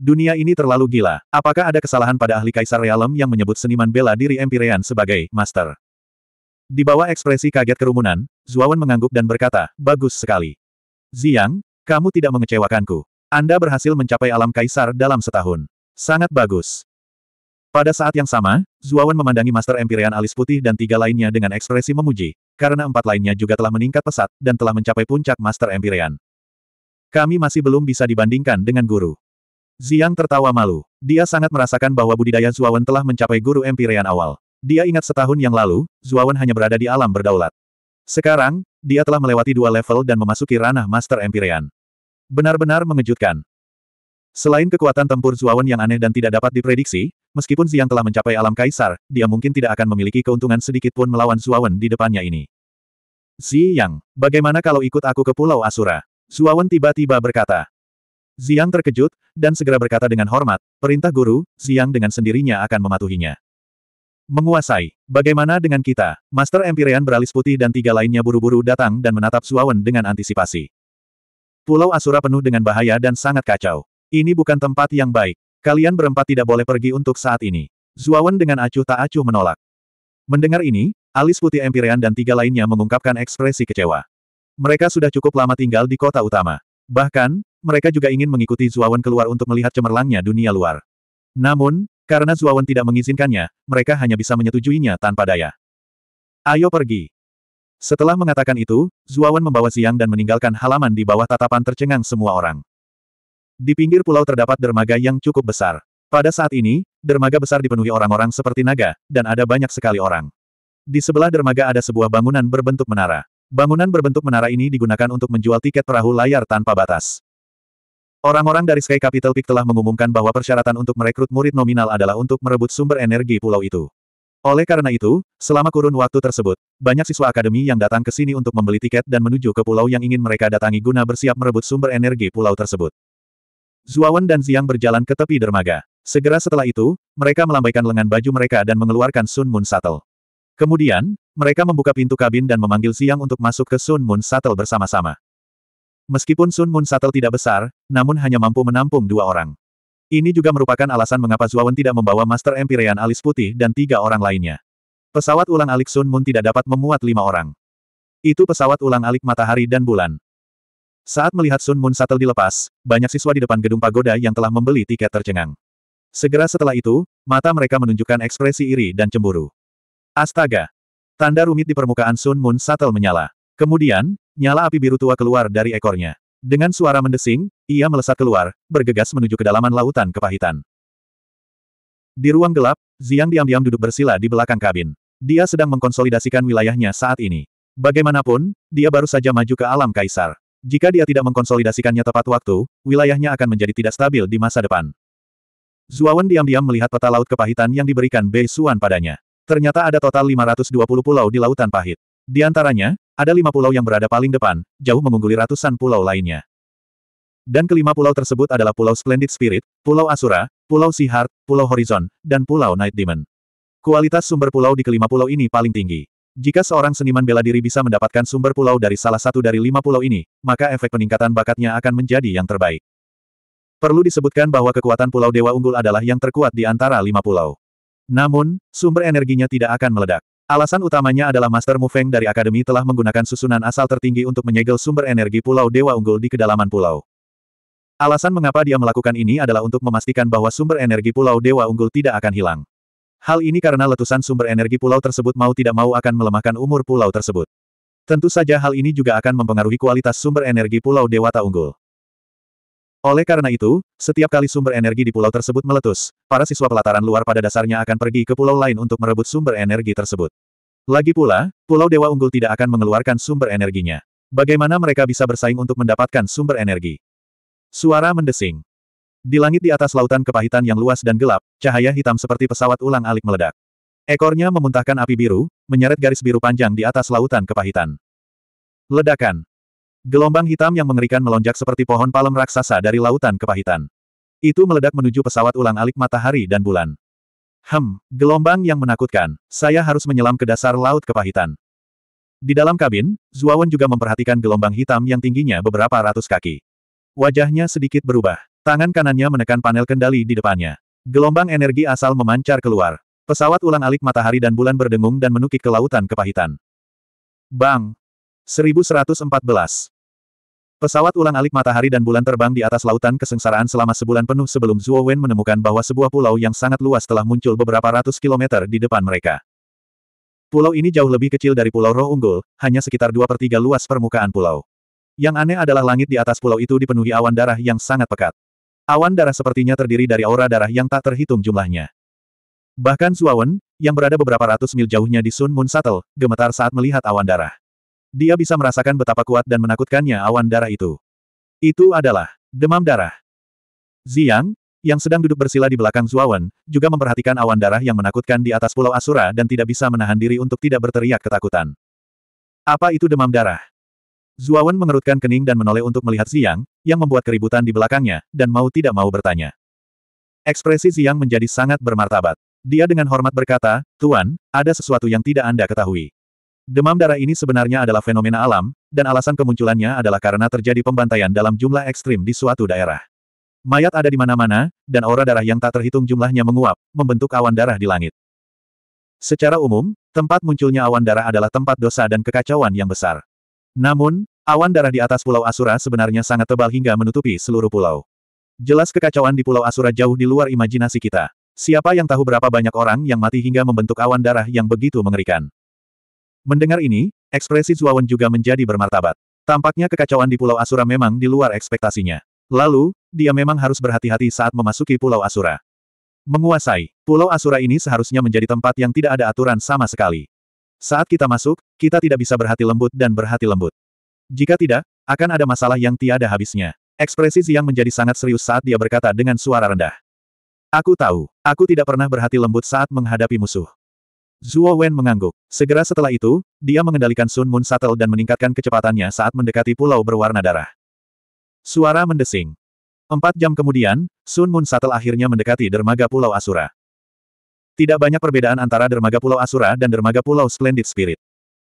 Dunia ini terlalu gila. Apakah ada kesalahan pada ahli kaisar realem yang menyebut seniman bela diri Empyrean sebagai Master? Di bawah ekspresi kaget kerumunan, Zuawan mengangguk dan berkata, bagus sekali. Ziyang, kamu tidak mengecewakanku. Anda berhasil mencapai alam kaisar dalam setahun. Sangat bagus. Pada saat yang sama, Zuawan memandangi Master Empyrean alis putih dan tiga lainnya dengan ekspresi memuji, karena empat lainnya juga telah meningkat pesat dan telah mencapai puncak Master Empyrean. Kami masih belum bisa dibandingkan dengan guru. Ziyang tertawa malu. Dia sangat merasakan bahwa budidaya Zuawan telah mencapai guru Empyrean awal. Dia ingat setahun yang lalu, Zuawan hanya berada di alam berdaulat. Sekarang, dia telah melewati dua level dan memasuki ranah Master Empyrean. Benar-benar mengejutkan. Selain kekuatan tempur Zuawan yang aneh dan tidak dapat diprediksi, meskipun Ziang telah mencapai alam kaisar, dia mungkin tidak akan memiliki keuntungan sedikit pun melawan Zuawan di depannya ini. Ziyang, bagaimana kalau ikut aku ke Pulau Asura? Zuawan tiba-tiba berkata. Ziyang terkejut, dan segera berkata dengan hormat, perintah guru, Ziyang dengan sendirinya akan mematuhinya. Menguasai. Bagaimana dengan kita? Master Empyrean beralis putih dan tiga lainnya buru-buru datang dan menatap Suawen dengan antisipasi. Pulau Asura penuh dengan bahaya dan sangat kacau. Ini bukan tempat yang baik. Kalian berempat tidak boleh pergi untuk saat ini. Zuawan dengan acuh tak acuh menolak. Mendengar ini, alis putih Empyrean dan tiga lainnya mengungkapkan ekspresi kecewa. Mereka sudah cukup lama tinggal di kota utama. Bahkan, mereka juga ingin mengikuti Zuawan keluar untuk melihat cemerlangnya dunia luar. Namun, karena Zuawan tidak mengizinkannya, mereka hanya bisa menyetujuinya tanpa daya. Ayo pergi. Setelah mengatakan itu, Zuawan membawa Siang dan meninggalkan halaman di bawah tatapan tercengang semua orang. Di pinggir pulau terdapat dermaga yang cukup besar. Pada saat ini, dermaga besar dipenuhi orang-orang seperti naga, dan ada banyak sekali orang. Di sebelah dermaga ada sebuah bangunan berbentuk menara. Bangunan berbentuk menara ini digunakan untuk menjual tiket perahu layar tanpa batas. Orang-orang dari Sky Capital Peak telah mengumumkan bahwa persyaratan untuk merekrut murid nominal adalah untuk merebut sumber energi pulau itu. Oleh karena itu, selama kurun waktu tersebut, banyak siswa akademi yang datang ke sini untuk membeli tiket dan menuju ke pulau yang ingin mereka datangi guna bersiap merebut sumber energi pulau tersebut. Zuawan dan Ziang berjalan ke tepi dermaga. Segera setelah itu, mereka melambaikan lengan baju mereka dan mengeluarkan Sun Moon Shuttle. Kemudian, mereka membuka pintu kabin dan memanggil Ziang untuk masuk ke Sun Moon Shuttle bersama-sama. Meskipun Sun Moon Shuttle tidak besar, namun hanya mampu menampung dua orang. Ini juga merupakan alasan mengapa Zuawan tidak membawa Master Empyrean alis putih dan tiga orang lainnya. Pesawat ulang alik Sun Moon tidak dapat memuat lima orang. Itu pesawat ulang alik matahari dan bulan. Saat melihat Sun Moon Shuttle dilepas, banyak siswa di depan gedung pagoda yang telah membeli tiket tercengang. Segera setelah itu, mata mereka menunjukkan ekspresi iri dan cemburu. Astaga! Tanda rumit di permukaan Sun Moon Shuttle menyala. Kemudian, Nyala api biru tua keluar dari ekornya. Dengan suara mendesing, ia melesat keluar, bergegas menuju kedalaman lautan kepahitan. Di ruang gelap, Ziang diam-diam duduk bersila di belakang kabin. Dia sedang mengkonsolidasikan wilayahnya saat ini. Bagaimanapun, dia baru saja maju ke alam kaisar. Jika dia tidak mengkonsolidasikannya tepat waktu, wilayahnya akan menjadi tidak stabil di masa depan. Zuawan diam-diam melihat peta laut kepahitan yang diberikan Bei Suan padanya. Ternyata ada total 520 pulau di Lautan Pahit. Di antaranya, ada lima pulau yang berada paling depan, jauh mengungguli ratusan pulau lainnya. Dan kelima pulau tersebut adalah Pulau Splendid Spirit, Pulau Asura, Pulau Heart, Pulau Horizon, dan Pulau Night Demon. Kualitas sumber pulau di kelima pulau ini paling tinggi. Jika seorang seniman bela diri bisa mendapatkan sumber pulau dari salah satu dari lima pulau ini, maka efek peningkatan bakatnya akan menjadi yang terbaik. Perlu disebutkan bahwa kekuatan Pulau Dewa Unggul adalah yang terkuat di antara lima pulau. Namun, sumber energinya tidak akan meledak. Alasan utamanya adalah Master Mu Feng dari Akademi telah menggunakan susunan asal tertinggi untuk menyegel sumber energi Pulau Dewa Unggul di kedalaman pulau. Alasan mengapa dia melakukan ini adalah untuk memastikan bahwa sumber energi Pulau Dewa Unggul tidak akan hilang. Hal ini karena letusan sumber energi pulau tersebut mau tidak mau akan melemahkan umur pulau tersebut. Tentu saja hal ini juga akan mempengaruhi kualitas sumber energi Pulau Dewata Unggul. Oleh karena itu, setiap kali sumber energi di pulau tersebut meletus, para siswa pelataran luar pada dasarnya akan pergi ke pulau lain untuk merebut sumber energi tersebut. Lagi pula, Pulau Dewa Unggul tidak akan mengeluarkan sumber energinya. Bagaimana mereka bisa bersaing untuk mendapatkan sumber energi? Suara mendesing. Di langit di atas lautan kepahitan yang luas dan gelap, cahaya hitam seperti pesawat ulang-alik meledak. Ekornya memuntahkan api biru, menyeret garis biru panjang di atas lautan kepahitan. Ledakan. Gelombang hitam yang mengerikan melonjak seperti pohon palem raksasa dari lautan kepahitan. Itu meledak menuju pesawat ulang-alik matahari dan bulan. Hem, gelombang yang menakutkan. Saya harus menyelam ke dasar laut kepahitan. Di dalam kabin, Zuawan juga memperhatikan gelombang hitam yang tingginya beberapa ratus kaki. Wajahnya sedikit berubah. Tangan kanannya menekan panel kendali di depannya. Gelombang energi asal memancar keluar. Pesawat ulang-alik matahari dan bulan berdengung dan menukik ke lautan kepahitan. Bang! 1114. Pesawat ulang-alik matahari dan bulan terbang di atas lautan kesengsaraan selama sebulan penuh sebelum Zhuo Wen menemukan bahwa sebuah pulau yang sangat luas telah muncul beberapa ratus kilometer di depan mereka. Pulau ini jauh lebih kecil dari Pulau Roh Unggul, hanya sekitar dua per tiga luas permukaan pulau. Yang aneh adalah langit di atas pulau itu dipenuhi awan darah yang sangat pekat. Awan darah sepertinya terdiri dari aura darah yang tak terhitung jumlahnya. Bahkan Zhuo Wen, yang berada beberapa ratus mil jauhnya di Sun Moon Shuttle, gemetar saat melihat awan darah. Dia bisa merasakan betapa kuat dan menakutkannya awan darah itu. Itu adalah demam darah. Ziyang, yang sedang duduk bersila di belakang Zuawan, juga memperhatikan awan darah yang menakutkan di atas Pulau Asura dan tidak bisa menahan diri untuk tidak berteriak ketakutan. Apa itu demam darah? Zuawan mengerutkan kening dan menoleh untuk melihat Ziyang, yang membuat keributan di belakangnya, dan mau tidak mau bertanya. Ekspresi Ziyang menjadi sangat bermartabat. Dia dengan hormat berkata, Tuan, ada sesuatu yang tidak Anda ketahui. Demam darah ini sebenarnya adalah fenomena alam, dan alasan kemunculannya adalah karena terjadi pembantaian dalam jumlah ekstrim di suatu daerah. Mayat ada di mana-mana, dan aura darah yang tak terhitung jumlahnya menguap, membentuk awan darah di langit. Secara umum, tempat munculnya awan darah adalah tempat dosa dan kekacauan yang besar. Namun, awan darah di atas Pulau Asura sebenarnya sangat tebal hingga menutupi seluruh pulau. Jelas kekacauan di Pulau Asura jauh di luar imajinasi kita. Siapa yang tahu berapa banyak orang yang mati hingga membentuk awan darah yang begitu mengerikan. Mendengar ini, ekspresi Zuawan juga menjadi bermartabat. Tampaknya kekacauan di Pulau Asura memang di luar ekspektasinya. Lalu, dia memang harus berhati-hati saat memasuki Pulau Asura. Menguasai, Pulau Asura ini seharusnya menjadi tempat yang tidak ada aturan sama sekali. Saat kita masuk, kita tidak bisa berhati lembut dan berhati lembut. Jika tidak, akan ada masalah yang tiada habisnya. Ekspresi Ziyang menjadi sangat serius saat dia berkata dengan suara rendah. Aku tahu, aku tidak pernah berhati lembut saat menghadapi musuh. Zuo Wen mengangguk. Segera setelah itu, dia mengendalikan Sun Moon Shuttle dan meningkatkan kecepatannya saat mendekati pulau berwarna darah. Suara mendesing. Empat jam kemudian, Sun Moon Shuttle akhirnya mendekati dermaga Pulau Asura. Tidak banyak perbedaan antara dermaga Pulau Asura dan dermaga Pulau Splendid Spirit.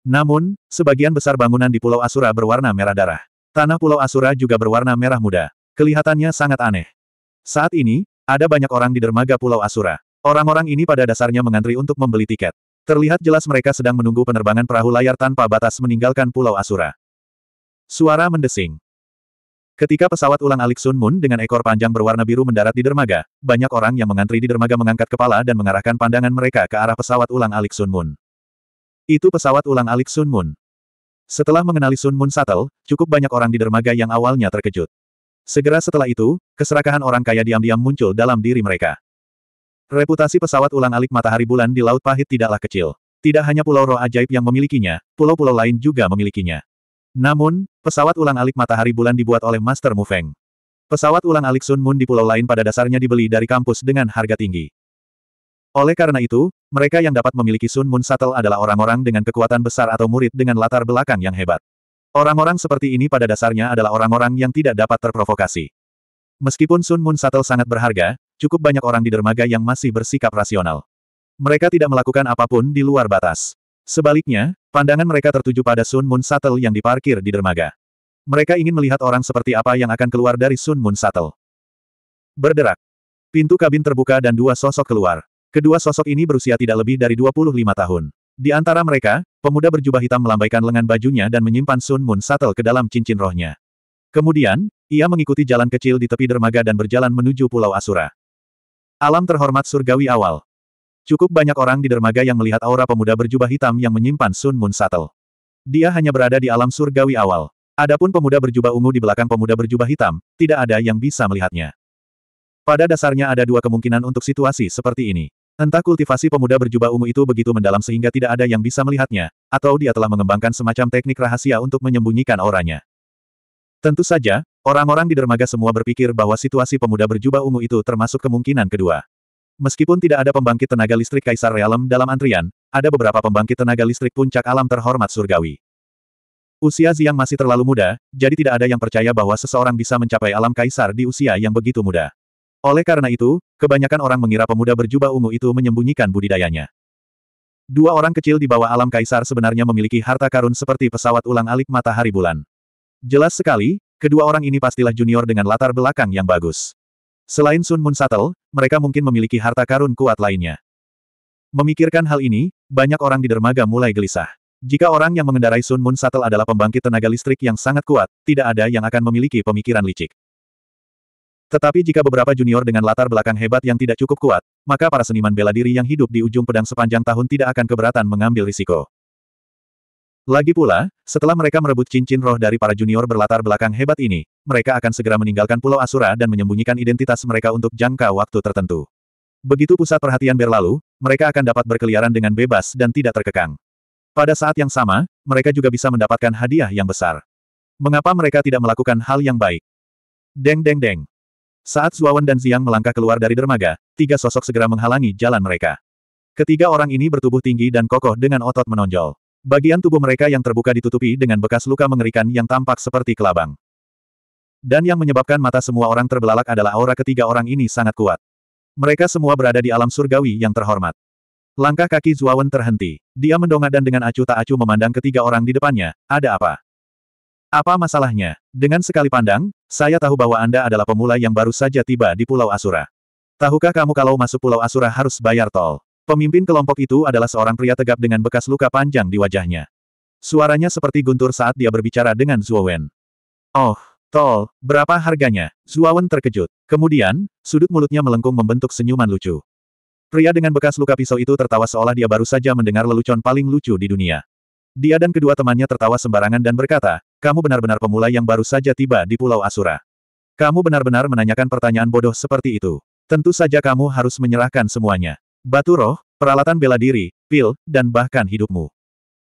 Namun, sebagian besar bangunan di Pulau Asura berwarna merah darah. Tanah Pulau Asura juga berwarna merah muda. Kelihatannya sangat aneh. Saat ini, ada banyak orang di dermaga Pulau Asura. Orang-orang ini pada dasarnya mengantri untuk membeli tiket. Terlihat jelas mereka sedang menunggu penerbangan perahu layar tanpa batas meninggalkan Pulau Asura. Suara mendesing. Ketika pesawat ulang alik Sun Moon dengan ekor panjang berwarna biru mendarat di dermaga, banyak orang yang mengantri di dermaga mengangkat kepala dan mengarahkan pandangan mereka ke arah pesawat ulang alik Sun Moon. Itu pesawat ulang alik Sun Moon. Setelah mengenali Sun Moon Shuttle, cukup banyak orang di dermaga yang awalnya terkejut. Segera setelah itu, keserakahan orang kaya diam-diam muncul dalam diri mereka. Reputasi pesawat ulang-alik matahari bulan di Laut Pahit tidaklah kecil. Tidak hanya pulau roh ajaib yang memilikinya, pulau-pulau lain juga memilikinya. Namun, pesawat ulang-alik matahari bulan dibuat oleh Master Mu Feng. Pesawat ulang-alik Sun Moon di pulau lain pada dasarnya dibeli dari kampus dengan harga tinggi. Oleh karena itu, mereka yang dapat memiliki Sun Moon Shuttle adalah orang-orang dengan kekuatan besar atau murid dengan latar belakang yang hebat. Orang-orang seperti ini pada dasarnya adalah orang-orang yang tidak dapat terprovokasi. Meskipun Sun Moon Shuttle sangat berharga, cukup banyak orang di dermaga yang masih bersikap rasional. Mereka tidak melakukan apapun di luar batas. Sebaliknya, pandangan mereka tertuju pada Sun Moon Shuttle yang diparkir di dermaga. Mereka ingin melihat orang seperti apa yang akan keluar dari Sun Moon Shuttle. Berderak. Pintu kabin terbuka dan dua sosok keluar. Kedua sosok ini berusia tidak lebih dari 25 tahun. Di antara mereka, pemuda berjubah hitam melambaikan lengan bajunya dan menyimpan Sun Moon Shuttle ke dalam cincin rohnya. Kemudian, ia mengikuti jalan kecil di tepi dermaga dan berjalan menuju Pulau Asura. Alam terhormat surgawi awal. Cukup banyak orang di dermaga yang melihat aura pemuda berjubah hitam yang menyimpan Sun Moon Shuttle. Dia hanya berada di alam surgawi awal. Adapun pemuda berjubah ungu di belakang pemuda berjubah hitam, tidak ada yang bisa melihatnya. Pada dasarnya ada dua kemungkinan untuk situasi seperti ini. Entah kultivasi pemuda berjubah ungu itu begitu mendalam sehingga tidak ada yang bisa melihatnya, atau dia telah mengembangkan semacam teknik rahasia untuk menyembunyikan auranya. Tentu saja, Orang-orang di dermaga semua berpikir bahwa situasi pemuda berjubah ungu itu termasuk kemungkinan kedua. Meskipun tidak ada pembangkit tenaga listrik Kaisar Realem dalam antrian, ada beberapa pembangkit tenaga listrik puncak alam terhormat surgawi. Usia Ziang masih terlalu muda, jadi tidak ada yang percaya bahwa seseorang bisa mencapai alam Kaisar di usia yang begitu muda. Oleh karena itu, kebanyakan orang mengira pemuda berjubah ungu itu menyembunyikan budidayanya. Dua orang kecil di bawah alam Kaisar sebenarnya memiliki harta karun seperti pesawat ulang alik matahari bulan. Jelas sekali, Kedua orang ini pastilah junior dengan latar belakang yang bagus. Selain Sun Moon Satel, mereka mungkin memiliki harta karun kuat lainnya. Memikirkan hal ini, banyak orang di dermaga mulai gelisah. Jika orang yang mengendarai Sun Moon Satel adalah pembangkit tenaga listrik yang sangat kuat, tidak ada yang akan memiliki pemikiran licik. Tetapi jika beberapa junior dengan latar belakang hebat yang tidak cukup kuat, maka para seniman bela diri yang hidup di ujung pedang sepanjang tahun tidak akan keberatan mengambil risiko. Lagi pula, setelah mereka merebut cincin roh dari para junior berlatar belakang hebat ini, mereka akan segera meninggalkan Pulau Asura dan menyembunyikan identitas mereka untuk jangka waktu tertentu. Begitu pusat perhatian berlalu, mereka akan dapat berkeliaran dengan bebas dan tidak terkekang. Pada saat yang sama, mereka juga bisa mendapatkan hadiah yang besar. Mengapa mereka tidak melakukan hal yang baik? Deng deng deng. Saat Zuawan dan Ziang melangkah keluar dari dermaga, tiga sosok segera menghalangi jalan mereka. Ketiga orang ini bertubuh tinggi dan kokoh dengan otot menonjol. Bagian tubuh mereka yang terbuka ditutupi dengan bekas luka mengerikan yang tampak seperti kelabang. Dan yang menyebabkan mata semua orang terbelalak adalah aura ketiga orang ini sangat kuat. Mereka semua berada di alam surgawi yang terhormat. Langkah kaki Zuawan terhenti. Dia mendongak dan dengan acuh tak acuh memandang ketiga orang di depannya, ada apa? Apa masalahnya? Dengan sekali pandang, saya tahu bahwa Anda adalah pemula yang baru saja tiba di Pulau Asura. Tahukah kamu kalau masuk Pulau Asura harus bayar tol? Pemimpin kelompok itu adalah seorang pria tegap dengan bekas luka panjang di wajahnya. Suaranya seperti guntur saat dia berbicara dengan Wen. Oh, tol, berapa harganya? Wen terkejut. Kemudian, sudut mulutnya melengkung membentuk senyuman lucu. Pria dengan bekas luka pisau itu tertawa seolah dia baru saja mendengar lelucon paling lucu di dunia. Dia dan kedua temannya tertawa sembarangan dan berkata, kamu benar-benar pemula yang baru saja tiba di Pulau Asura. Kamu benar-benar menanyakan pertanyaan bodoh seperti itu. Tentu saja kamu harus menyerahkan semuanya. Batu roh, peralatan bela diri, pil, dan bahkan hidupmu.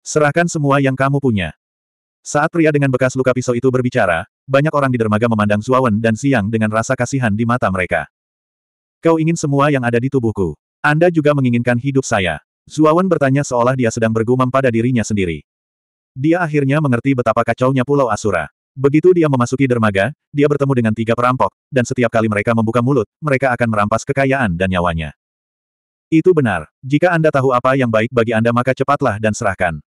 Serahkan semua yang kamu punya. Saat pria dengan bekas luka pisau itu berbicara, banyak orang di dermaga memandang Zuawan dan Siang dengan rasa kasihan di mata mereka. Kau ingin semua yang ada di tubuhku. Anda juga menginginkan hidup saya. Zuawan bertanya seolah dia sedang bergumam pada dirinya sendiri. Dia akhirnya mengerti betapa kacaunya Pulau Asura. Begitu dia memasuki dermaga, dia bertemu dengan tiga perampok, dan setiap kali mereka membuka mulut, mereka akan merampas kekayaan dan nyawanya. Itu benar. Jika Anda tahu apa yang baik bagi Anda maka cepatlah dan serahkan.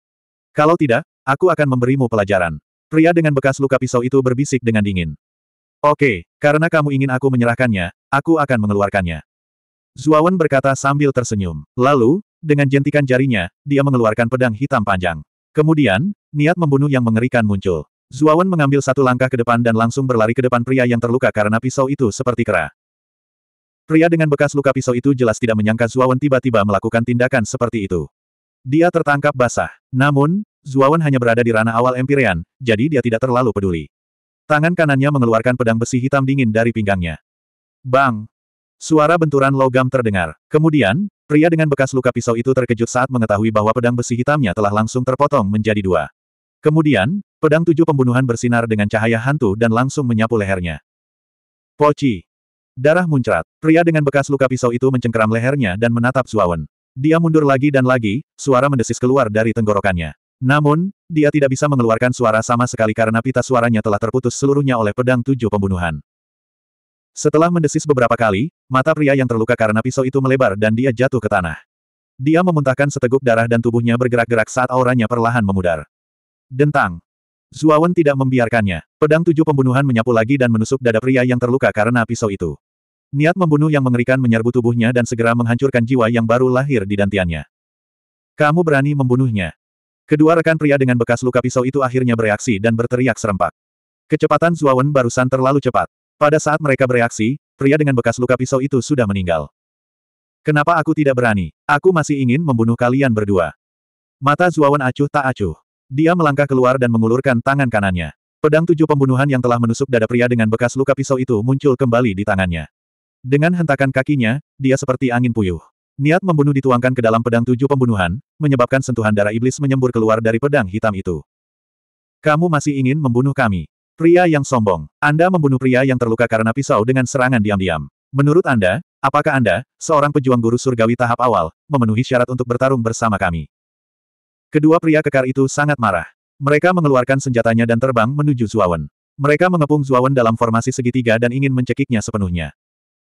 Kalau tidak, aku akan memberimu pelajaran. Pria dengan bekas luka pisau itu berbisik dengan dingin. Oke, karena kamu ingin aku menyerahkannya, aku akan mengeluarkannya. Zuawan berkata sambil tersenyum. Lalu, dengan jentikan jarinya, dia mengeluarkan pedang hitam panjang. Kemudian, niat membunuh yang mengerikan muncul. Zuawan mengambil satu langkah ke depan dan langsung berlari ke depan pria yang terluka karena pisau itu seperti kera. Pria dengan bekas luka pisau itu jelas tidak menyangka Zuawan tiba-tiba melakukan tindakan seperti itu. Dia tertangkap basah. Namun, Zuawan hanya berada di ranah awal Empyrean, jadi dia tidak terlalu peduli. Tangan kanannya mengeluarkan pedang besi hitam dingin dari pinggangnya. Bang! Suara benturan logam terdengar. Kemudian, pria dengan bekas luka pisau itu terkejut saat mengetahui bahwa pedang besi hitamnya telah langsung terpotong menjadi dua. Kemudian, pedang tujuh pembunuhan bersinar dengan cahaya hantu dan langsung menyapu lehernya. Poci! Darah muncrat. Pria dengan bekas luka pisau itu mencengkeram lehernya dan menatap Zuawan. Dia mundur lagi dan lagi, suara mendesis keluar dari tenggorokannya. Namun, dia tidak bisa mengeluarkan suara sama sekali karena pita suaranya telah terputus seluruhnya oleh pedang tujuh pembunuhan. Setelah mendesis beberapa kali, mata pria yang terluka karena pisau itu melebar dan dia jatuh ke tanah. Dia memuntahkan seteguk darah dan tubuhnya bergerak-gerak saat auranya perlahan memudar. Dentang. Zuawan tidak membiarkannya. Pedang tujuh pembunuhan menyapu lagi dan menusuk dada pria yang terluka karena pisau itu. Niat membunuh yang mengerikan menyerbu tubuhnya dan segera menghancurkan jiwa yang baru lahir di dantiannya. Kamu berani membunuhnya. Kedua rekan pria dengan bekas luka pisau itu akhirnya bereaksi dan berteriak serempak. Kecepatan Zuawan barusan terlalu cepat. Pada saat mereka bereaksi, pria dengan bekas luka pisau itu sudah meninggal. Kenapa aku tidak berani? Aku masih ingin membunuh kalian berdua. Mata Zuawan acuh tak acuh. Dia melangkah keluar dan mengulurkan tangan kanannya. Pedang tujuh pembunuhan yang telah menusuk dada pria dengan bekas luka pisau itu muncul kembali di tangannya. Dengan hentakan kakinya, dia seperti angin puyuh. Niat membunuh dituangkan ke dalam pedang tujuh pembunuhan, menyebabkan sentuhan darah iblis menyembur keluar dari pedang hitam itu. Kamu masih ingin membunuh kami. Pria yang sombong. Anda membunuh pria yang terluka karena pisau dengan serangan diam-diam. Menurut Anda, apakah Anda, seorang pejuang guru surgawi tahap awal, memenuhi syarat untuk bertarung bersama kami? Kedua pria kekar itu sangat marah. Mereka mengeluarkan senjatanya dan terbang menuju Zuawan. Mereka mengepung Zuawan dalam formasi segitiga dan ingin mencekiknya sepenuhnya.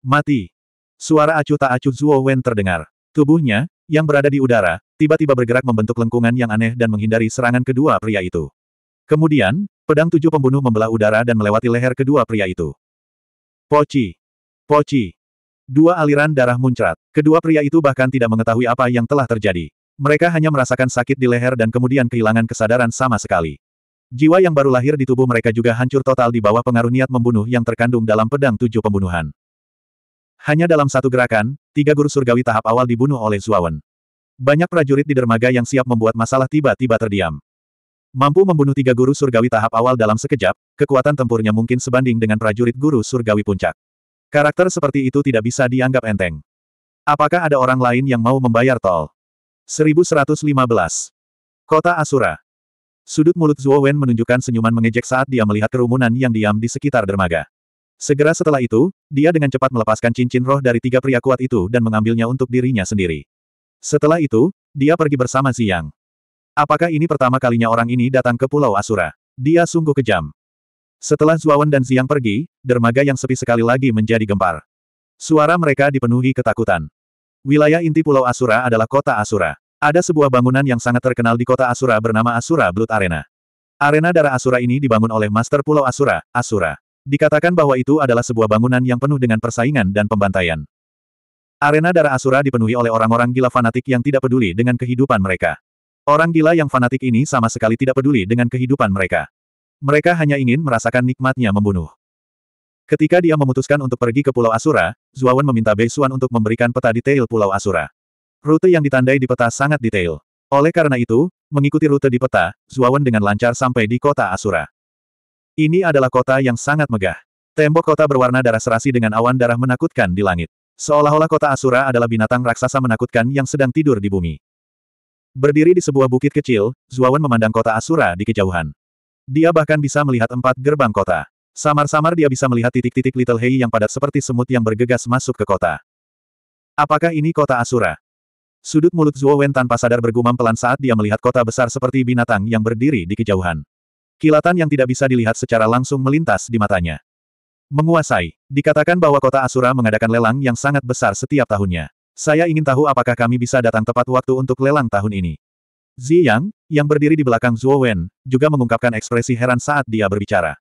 Mati! Suara acuh tak acuh Zuowen terdengar. Tubuhnya, yang berada di udara, tiba-tiba bergerak membentuk lengkungan yang aneh dan menghindari serangan kedua pria itu. Kemudian, pedang tujuh pembunuh membelah udara dan melewati leher kedua pria itu. Poci! Poci! Dua aliran darah muncrat. Kedua pria itu bahkan tidak mengetahui apa yang telah terjadi. Mereka hanya merasakan sakit di leher dan kemudian kehilangan kesadaran sama sekali. Jiwa yang baru lahir di tubuh mereka juga hancur total di bawah pengaruh niat membunuh yang terkandung dalam pedang tujuh pembunuhan. Hanya dalam satu gerakan, tiga guru surgawi tahap awal dibunuh oleh Zuawan. Banyak prajurit di dermaga yang siap membuat masalah tiba-tiba terdiam. Mampu membunuh tiga guru surgawi tahap awal dalam sekejap, kekuatan tempurnya mungkin sebanding dengan prajurit guru surgawi puncak. Karakter seperti itu tidak bisa dianggap enteng. Apakah ada orang lain yang mau membayar tol? 1115. Kota Asura. Sudut mulut Zuo Wen menunjukkan senyuman mengejek saat dia melihat kerumunan yang diam di sekitar dermaga. Segera setelah itu, dia dengan cepat melepaskan cincin roh dari tiga pria kuat itu dan mengambilnya untuk dirinya sendiri. Setelah itu, dia pergi bersama Ziyang. Apakah ini pertama kalinya orang ini datang ke Pulau Asura? Dia sungguh kejam. Setelah Zuawan dan Ziyang pergi, dermaga yang sepi sekali lagi menjadi gempar. Suara mereka dipenuhi ketakutan. Wilayah inti Pulau Asura adalah kota Asura. Ada sebuah bangunan yang sangat terkenal di kota Asura bernama Asura Blood Arena. Arena darah Asura ini dibangun oleh Master Pulau Asura, Asura. Dikatakan bahwa itu adalah sebuah bangunan yang penuh dengan persaingan dan pembantaian. Arena darah Asura dipenuhi oleh orang-orang gila fanatik yang tidak peduli dengan kehidupan mereka. Orang gila yang fanatik ini sama sekali tidak peduli dengan kehidupan mereka. Mereka hanya ingin merasakan nikmatnya membunuh. Ketika dia memutuskan untuk pergi ke Pulau Asura, Zuawan meminta Bei Xuan untuk memberikan peta detail Pulau Asura. Rute yang ditandai di peta sangat detail. Oleh karena itu, mengikuti rute di peta, Zuawan dengan lancar sampai di kota Asura. Ini adalah kota yang sangat megah. Tembok kota berwarna darah serasi dengan awan darah menakutkan di langit. Seolah-olah kota Asura adalah binatang raksasa menakutkan yang sedang tidur di bumi. Berdiri di sebuah bukit kecil, Zuawan memandang kota Asura di kejauhan. Dia bahkan bisa melihat empat gerbang kota. Samar-samar dia bisa melihat titik-titik Little Hei yang padat seperti semut yang bergegas masuk ke kota. Apakah ini kota Asura? Sudut mulut Zuo Wen tanpa sadar bergumam pelan saat dia melihat kota besar seperti binatang yang berdiri di kejauhan. Kilatan yang tidak bisa dilihat secara langsung melintas di matanya. Menguasai. Dikatakan bahwa kota Asura mengadakan lelang yang sangat besar setiap tahunnya. Saya ingin tahu apakah kami bisa datang tepat waktu untuk lelang tahun ini. Ziyang, Yang, yang berdiri di belakang Zuo Wen, juga mengungkapkan ekspresi heran saat dia berbicara.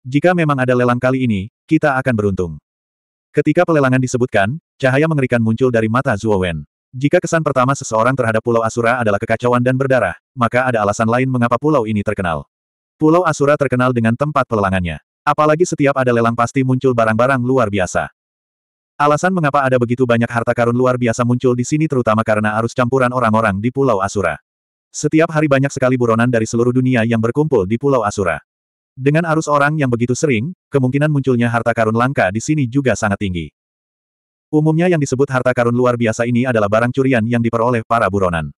Jika memang ada lelang kali ini, kita akan beruntung. Ketika pelelangan disebutkan, cahaya mengerikan muncul dari mata Zuo Wen. Jika kesan pertama seseorang terhadap Pulau Asura adalah kekacauan dan berdarah, maka ada alasan lain mengapa pulau ini terkenal. Pulau Asura terkenal dengan tempat pelelangannya. Apalagi setiap ada lelang pasti muncul barang-barang luar biasa. Alasan mengapa ada begitu banyak harta karun luar biasa muncul di sini terutama karena arus campuran orang-orang di Pulau Asura. Setiap hari banyak sekali buronan dari seluruh dunia yang berkumpul di Pulau Asura. Dengan arus orang yang begitu sering, kemungkinan munculnya harta karun langka di sini juga sangat tinggi. Umumnya yang disebut harta karun luar biasa ini adalah barang curian yang diperoleh para buronan.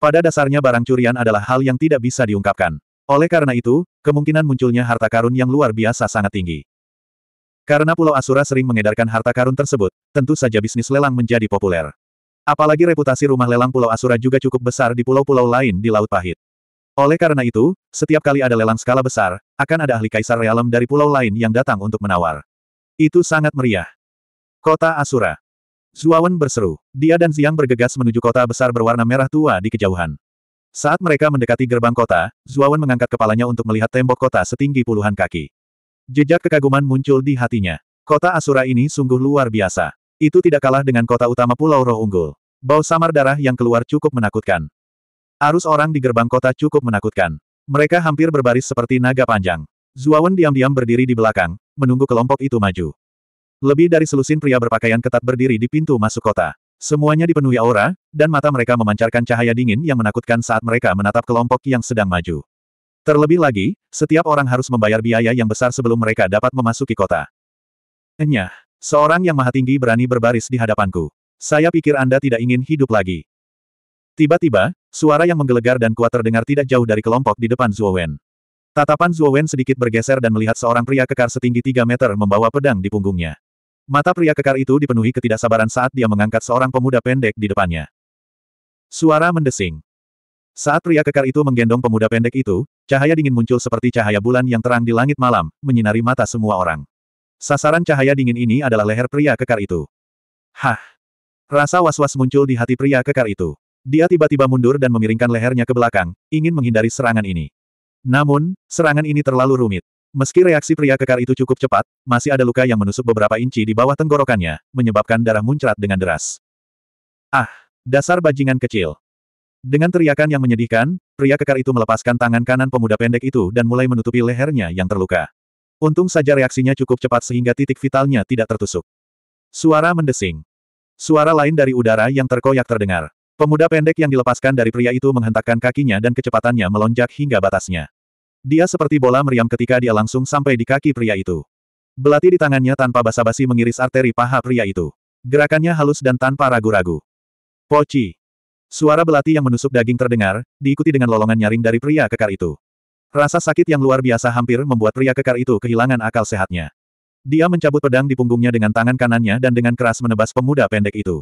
Pada dasarnya barang curian adalah hal yang tidak bisa diungkapkan. Oleh karena itu, kemungkinan munculnya harta karun yang luar biasa sangat tinggi. Karena Pulau Asura sering mengedarkan harta karun tersebut, tentu saja bisnis lelang menjadi populer. Apalagi reputasi rumah lelang Pulau Asura juga cukup besar di pulau-pulau lain di Laut Pahit. Oleh karena itu, setiap kali ada lelang skala besar, akan ada ahli kaisar realem dari pulau lain yang datang untuk menawar. Itu sangat meriah. Kota Asura. Zuawan berseru. Dia dan Ziang bergegas menuju kota besar berwarna merah tua di kejauhan. Saat mereka mendekati gerbang kota, Zuawan mengangkat kepalanya untuk melihat tembok kota setinggi puluhan kaki. Jejak kekaguman muncul di hatinya. Kota Asura ini sungguh luar biasa. Itu tidak kalah dengan kota utama Pulau Roh Unggul. Bau samar darah yang keluar cukup menakutkan. Arus orang di gerbang kota cukup menakutkan. Mereka hampir berbaris seperti naga panjang. Zuawan diam-diam berdiri di belakang, menunggu kelompok itu maju. Lebih dari selusin pria berpakaian ketat berdiri di pintu masuk kota. Semuanya dipenuhi aura, dan mata mereka memancarkan cahaya dingin yang menakutkan saat mereka menatap kelompok yang sedang maju. Terlebih lagi, setiap orang harus membayar biaya yang besar sebelum mereka dapat memasuki kota. Enyah, seorang yang maha tinggi berani berbaris di hadapanku. Saya pikir Anda tidak ingin hidup lagi. Tiba-tiba, suara yang menggelegar dan kuat terdengar tidak jauh dari kelompok di depan Wen. Tatapan Wen sedikit bergeser dan melihat seorang pria kekar setinggi 3 meter membawa pedang di punggungnya. Mata pria kekar itu dipenuhi ketidaksabaran saat dia mengangkat seorang pemuda pendek di depannya. Suara mendesing. Saat pria kekar itu menggendong pemuda pendek itu, cahaya dingin muncul seperti cahaya bulan yang terang di langit malam, menyinari mata semua orang. Sasaran cahaya dingin ini adalah leher pria kekar itu. Hah! Rasa was-was muncul di hati pria kekar itu. Dia tiba-tiba mundur dan memiringkan lehernya ke belakang, ingin menghindari serangan ini. Namun, serangan ini terlalu rumit. Meski reaksi pria kekar itu cukup cepat, masih ada luka yang menusuk beberapa inci di bawah tenggorokannya, menyebabkan darah muncrat dengan deras. Ah, dasar bajingan kecil. Dengan teriakan yang menyedihkan, pria kekar itu melepaskan tangan kanan pemuda pendek itu dan mulai menutupi lehernya yang terluka. Untung saja reaksinya cukup cepat sehingga titik vitalnya tidak tertusuk. Suara mendesing. Suara lain dari udara yang terkoyak terdengar. Pemuda pendek yang dilepaskan dari pria itu menghentakkan kakinya dan kecepatannya melonjak hingga batasnya. Dia seperti bola meriam ketika dia langsung sampai di kaki pria itu. Belati di tangannya tanpa basa-basi mengiris arteri paha pria itu. Gerakannya halus dan tanpa ragu-ragu. Poci. Suara belati yang menusuk daging terdengar, diikuti dengan lolongan nyaring dari pria kekar itu. Rasa sakit yang luar biasa hampir membuat pria kekar itu kehilangan akal sehatnya. Dia mencabut pedang di punggungnya dengan tangan kanannya dan dengan keras menebas pemuda pendek itu.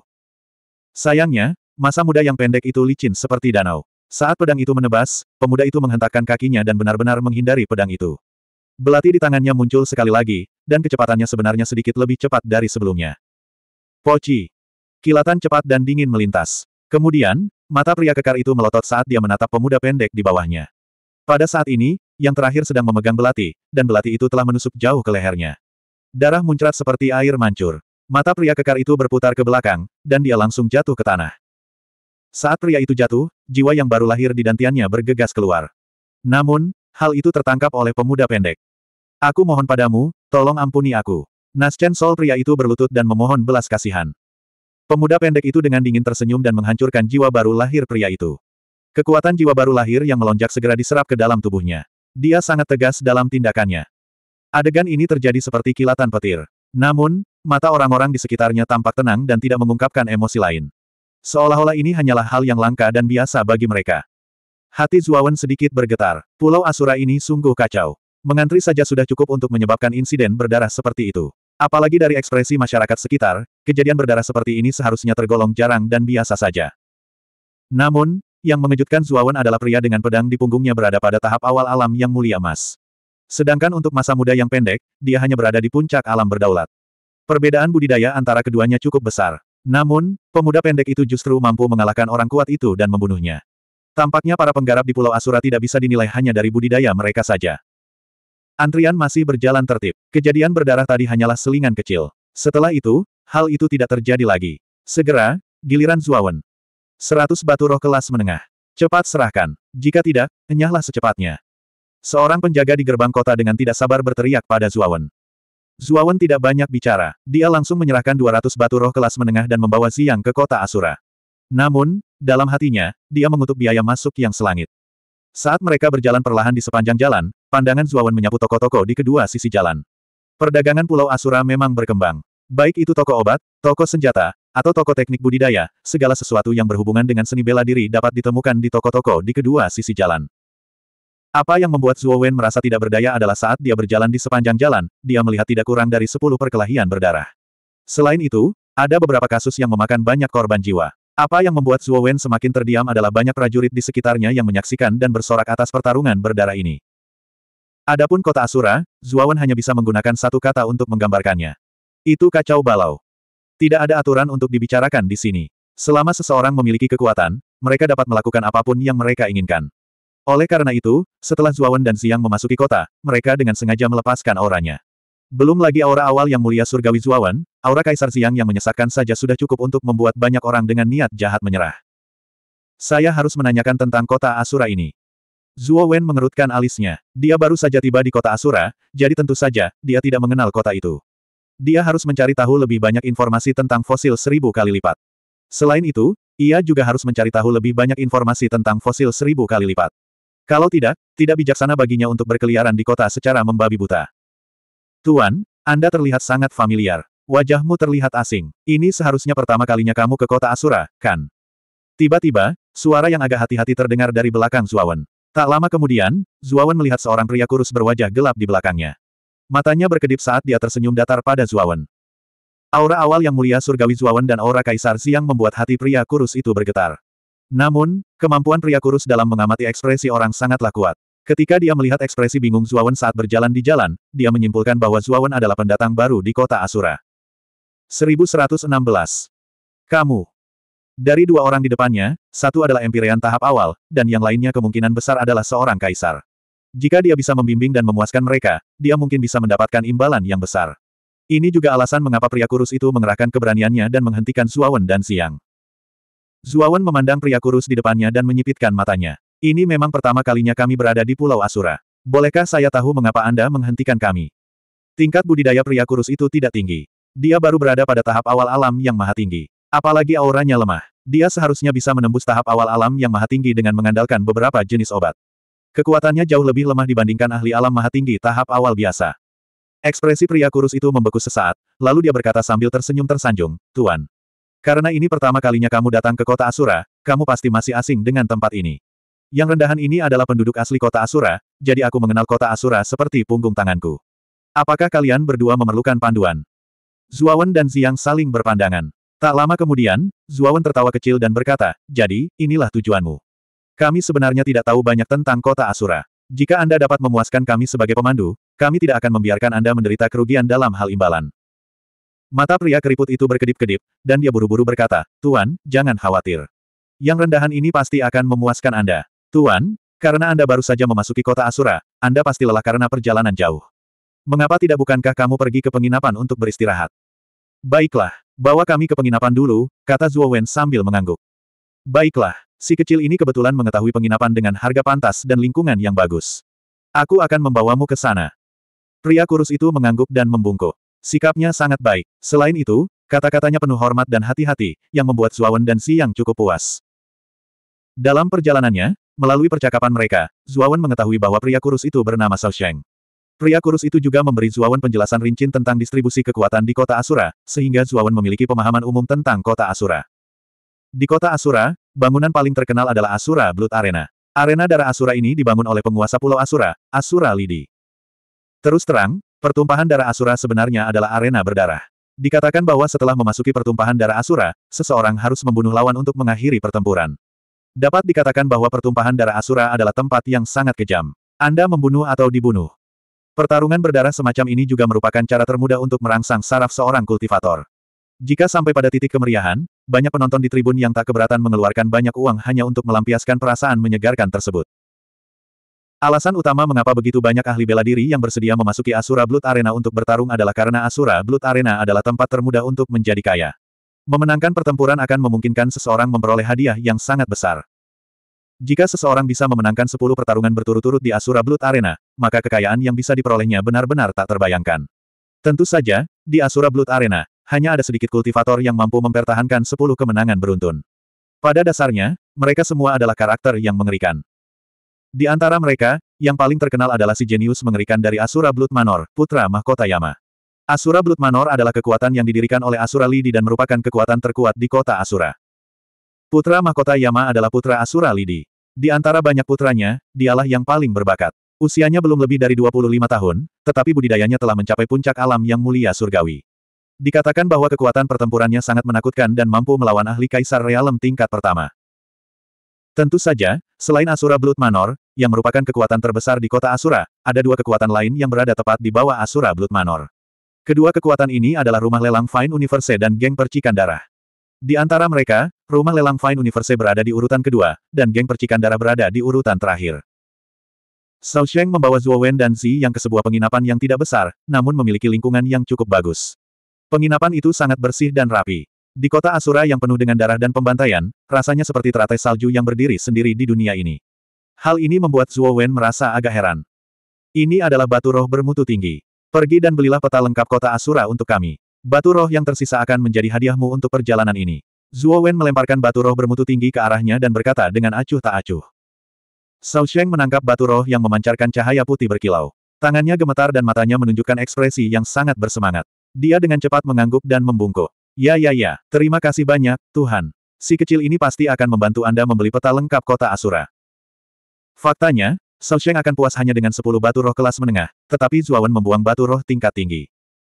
Sayangnya, Masa muda yang pendek itu licin seperti danau. Saat pedang itu menebas, pemuda itu menghentakkan kakinya dan benar-benar menghindari pedang itu. Belati di tangannya muncul sekali lagi, dan kecepatannya sebenarnya sedikit lebih cepat dari sebelumnya. Poci. Kilatan cepat dan dingin melintas. Kemudian, mata pria kekar itu melotot saat dia menatap pemuda pendek di bawahnya. Pada saat ini, yang terakhir sedang memegang belati, dan belati itu telah menusuk jauh ke lehernya. Darah muncrat seperti air mancur. Mata pria kekar itu berputar ke belakang, dan dia langsung jatuh ke tanah. Saat pria itu jatuh, jiwa yang baru lahir di dantiannya bergegas keluar. Namun, hal itu tertangkap oleh pemuda pendek. Aku mohon padamu, tolong ampuni aku. Naschen Sol pria itu berlutut dan memohon belas kasihan. Pemuda pendek itu dengan dingin tersenyum dan menghancurkan jiwa baru lahir pria itu. Kekuatan jiwa baru lahir yang melonjak segera diserap ke dalam tubuhnya. Dia sangat tegas dalam tindakannya. Adegan ini terjadi seperti kilatan petir. Namun, mata orang-orang di sekitarnya tampak tenang dan tidak mengungkapkan emosi lain. Seolah-olah ini hanyalah hal yang langka dan biasa bagi mereka. Hati Zuawan sedikit bergetar. Pulau Asura ini sungguh kacau. Mengantri saja sudah cukup untuk menyebabkan insiden berdarah seperti itu. Apalagi dari ekspresi masyarakat sekitar, kejadian berdarah seperti ini seharusnya tergolong jarang dan biasa saja. Namun, yang mengejutkan Zuawan adalah pria dengan pedang di punggungnya berada pada tahap awal alam yang mulia emas. Sedangkan untuk masa muda yang pendek, dia hanya berada di puncak alam berdaulat. Perbedaan budidaya antara keduanya cukup besar. Namun, pemuda pendek itu justru mampu mengalahkan orang kuat itu dan membunuhnya. Tampaknya para penggarap di Pulau Asura tidak bisa dinilai hanya dari budidaya mereka saja. Antrian masih berjalan tertib. Kejadian berdarah tadi hanyalah selingan kecil. Setelah itu, hal itu tidak terjadi lagi. Segera, giliran Zuawan. Seratus batu roh kelas menengah. Cepat serahkan. Jika tidak, enyahlah secepatnya. Seorang penjaga di gerbang kota dengan tidak sabar berteriak pada Zuawan. Zuawan tidak banyak bicara, dia langsung menyerahkan 200 batu roh kelas menengah dan membawa Ziyang ke kota Asura. Namun, dalam hatinya, dia mengutuk biaya masuk yang selangit. Saat mereka berjalan perlahan di sepanjang jalan, pandangan Zuawan menyapu toko-toko di kedua sisi jalan. Perdagangan Pulau Asura memang berkembang. Baik itu toko obat, toko senjata, atau toko teknik budidaya, segala sesuatu yang berhubungan dengan seni bela diri dapat ditemukan di toko-toko di kedua sisi jalan. Apa yang membuat Zuo Wen merasa tidak berdaya adalah saat dia berjalan di sepanjang jalan, dia melihat tidak kurang dari sepuluh perkelahian berdarah. Selain itu, ada beberapa kasus yang memakan banyak korban jiwa. Apa yang membuat Zuo Wen semakin terdiam adalah banyak prajurit di sekitarnya yang menyaksikan dan bersorak atas pertarungan berdarah ini. Adapun kota Asura, Zuo Wen hanya bisa menggunakan satu kata untuk menggambarkannya. Itu kacau balau. Tidak ada aturan untuk dibicarakan di sini. Selama seseorang memiliki kekuatan, mereka dapat melakukan apapun yang mereka inginkan. Oleh karena itu, setelah Zuawan dan Siang memasuki kota, mereka dengan sengaja melepaskan auranya. Belum lagi aura awal yang mulia surgawi Zuawan, aura Kaisar Siang yang menyesakkan saja sudah cukup untuk membuat banyak orang dengan niat jahat menyerah. Saya harus menanyakan tentang kota Asura ini. Zuo Wen mengerutkan alisnya. Dia baru saja tiba di kota Asura, jadi tentu saja, dia tidak mengenal kota itu. Dia harus mencari tahu lebih banyak informasi tentang fosil seribu kali lipat. Selain itu, ia juga harus mencari tahu lebih banyak informasi tentang fosil seribu kali lipat. Kalau tidak, tidak bijaksana baginya untuk berkeliaran di kota secara membabi buta. Tuan, Anda terlihat sangat familiar. Wajahmu terlihat asing. Ini seharusnya pertama kalinya kamu ke kota Asura, kan? Tiba-tiba, suara yang agak hati-hati terdengar dari belakang Zuawan. Tak lama kemudian, Zuawan melihat seorang pria kurus berwajah gelap di belakangnya. Matanya berkedip saat dia tersenyum datar pada Zuawan. Aura awal yang mulia surgawi Zuawan dan aura kaisar siang membuat hati pria kurus itu bergetar. Namun, kemampuan pria kurus dalam mengamati ekspresi orang sangatlah kuat. Ketika dia melihat ekspresi bingung Zuawan saat berjalan di jalan, dia menyimpulkan bahwa Zuawan adalah pendatang baru di kota Asura. 1116. Kamu. Dari dua orang di depannya, satu adalah Empyrean tahap awal, dan yang lainnya kemungkinan besar adalah seorang kaisar. Jika dia bisa membimbing dan memuaskan mereka, dia mungkin bisa mendapatkan imbalan yang besar. Ini juga alasan mengapa pria kurus itu mengerahkan keberaniannya dan menghentikan Zuawan dan Siang. Zuawan memandang pria kurus di depannya dan menyipitkan matanya. Ini memang pertama kalinya kami berada di Pulau Asura. Bolehkah saya tahu mengapa Anda menghentikan kami? Tingkat budidaya pria kurus itu tidak tinggi. Dia baru berada pada tahap awal alam yang maha tinggi. Apalagi auranya lemah. Dia seharusnya bisa menembus tahap awal alam yang maha tinggi dengan mengandalkan beberapa jenis obat. Kekuatannya jauh lebih lemah dibandingkan ahli alam maha tinggi tahap awal biasa. Ekspresi pria kurus itu membeku sesaat, lalu dia berkata sambil tersenyum tersanjung, Tuan, karena ini pertama kalinya kamu datang ke kota Asura, kamu pasti masih asing dengan tempat ini. Yang rendahan ini adalah penduduk asli kota Asura, jadi aku mengenal kota Asura seperti punggung tanganku. Apakah kalian berdua memerlukan panduan? Zuawan dan Ziang saling berpandangan. Tak lama kemudian, Zuawan tertawa kecil dan berkata, jadi, inilah tujuanmu. Kami sebenarnya tidak tahu banyak tentang kota Asura. Jika Anda dapat memuaskan kami sebagai pemandu, kami tidak akan membiarkan Anda menderita kerugian dalam hal imbalan. Mata pria keriput itu berkedip-kedip, dan dia buru-buru berkata, Tuan, jangan khawatir. Yang rendahan ini pasti akan memuaskan Anda. Tuan, karena Anda baru saja memasuki kota Asura, Anda pasti lelah karena perjalanan jauh. Mengapa tidak bukankah kamu pergi ke penginapan untuk beristirahat? Baiklah, bawa kami ke penginapan dulu, kata Zuo Wen sambil mengangguk. Baiklah, si kecil ini kebetulan mengetahui penginapan dengan harga pantas dan lingkungan yang bagus. Aku akan membawamu ke sana. Pria kurus itu mengangguk dan membungkuk. Sikapnya sangat baik. Selain itu, kata-katanya penuh hormat dan hati-hati, yang membuat Zuawan dan Si Yang cukup puas. Dalam perjalanannya, melalui percakapan mereka, Zuawan mengetahui bahwa pria kurus itu bernama Sao Sheng. Pria kurus itu juga memberi Zuawan penjelasan rincin tentang distribusi kekuatan di kota Asura, sehingga Zuawan memiliki pemahaman umum tentang kota Asura. Di kota Asura, bangunan paling terkenal adalah Asura Blood Arena. Arena darah Asura ini dibangun oleh penguasa Pulau Asura, Asura Lidi. Terus terang, Pertumpahan darah Asura sebenarnya adalah arena berdarah. Dikatakan bahwa setelah memasuki pertumpahan darah Asura, seseorang harus membunuh lawan untuk mengakhiri pertempuran. Dapat dikatakan bahwa pertumpahan darah Asura adalah tempat yang sangat kejam. Anda membunuh atau dibunuh. Pertarungan berdarah semacam ini juga merupakan cara termudah untuk merangsang saraf seorang kultivator. Jika sampai pada titik kemeriahan, banyak penonton di tribun yang tak keberatan mengeluarkan banyak uang hanya untuk melampiaskan perasaan menyegarkan tersebut. Alasan utama mengapa begitu banyak ahli bela diri yang bersedia memasuki Asura Blood Arena untuk bertarung adalah karena Asura Blood Arena adalah tempat termudah untuk menjadi kaya. Memenangkan pertempuran akan memungkinkan seseorang memperoleh hadiah yang sangat besar. Jika seseorang bisa memenangkan 10 pertarungan berturut-turut di Asura Blood Arena, maka kekayaan yang bisa diperolehnya benar-benar tak terbayangkan. Tentu saja, di Asura Blood Arena, hanya ada sedikit kultivator yang mampu mempertahankan 10 kemenangan beruntun. Pada dasarnya, mereka semua adalah karakter yang mengerikan. Di antara mereka, yang paling terkenal adalah si jenius mengerikan dari Asura Blood Manor, putra mahkota Yama. Asura Blood Manor adalah kekuatan yang didirikan oleh Asura Lidi dan merupakan kekuatan terkuat di kota Asura. Putra mahkota Yama adalah putra Asura Lidi. Di antara banyak putranya, dialah yang paling berbakat. Usianya belum lebih dari 25 tahun, tetapi budidayanya telah mencapai puncak alam yang mulia surgawi. Dikatakan bahwa kekuatan pertempurannya sangat menakutkan dan mampu melawan ahli kaisar realem tingkat pertama. Tentu saja, selain Asura Blood Manor, yang merupakan kekuatan terbesar di kota Asura, ada dua kekuatan lain yang berada tepat di bawah Asura Blood Manor. Kedua kekuatan ini adalah rumah lelang Fine Universe dan geng percikan darah. Di antara mereka, rumah lelang Fine Universe berada di urutan kedua, dan geng percikan darah berada di urutan terakhir. Sao Sheng membawa Zhuo Wen dan Zi yang ke sebuah penginapan yang tidak besar, namun memiliki lingkungan yang cukup bagus. Penginapan itu sangat bersih dan rapi. Di kota Asura yang penuh dengan darah dan pembantaian, rasanya seperti teratai salju yang berdiri sendiri di dunia ini. Hal ini membuat Zuo Wen merasa agak heran. Ini adalah batu roh bermutu tinggi. Pergi dan belilah peta lengkap kota Asura untuk kami. Batu roh yang tersisa akan menjadi hadiahmu untuk perjalanan ini. Zuo Wen melemparkan batu roh bermutu tinggi ke arahnya dan berkata dengan acuh tak acuh. Sao Sheng menangkap batu roh yang memancarkan cahaya putih berkilau. Tangannya gemetar dan matanya menunjukkan ekspresi yang sangat bersemangat. Dia dengan cepat mengangguk dan membungkuk. Ya ya ya, terima kasih banyak, Tuhan. Si kecil ini pasti akan membantu Anda membeli peta lengkap kota Asura. Faktanya, Shao Sheng akan puas hanya dengan 10 batu roh kelas menengah, tetapi Zuawan membuang batu roh tingkat tinggi.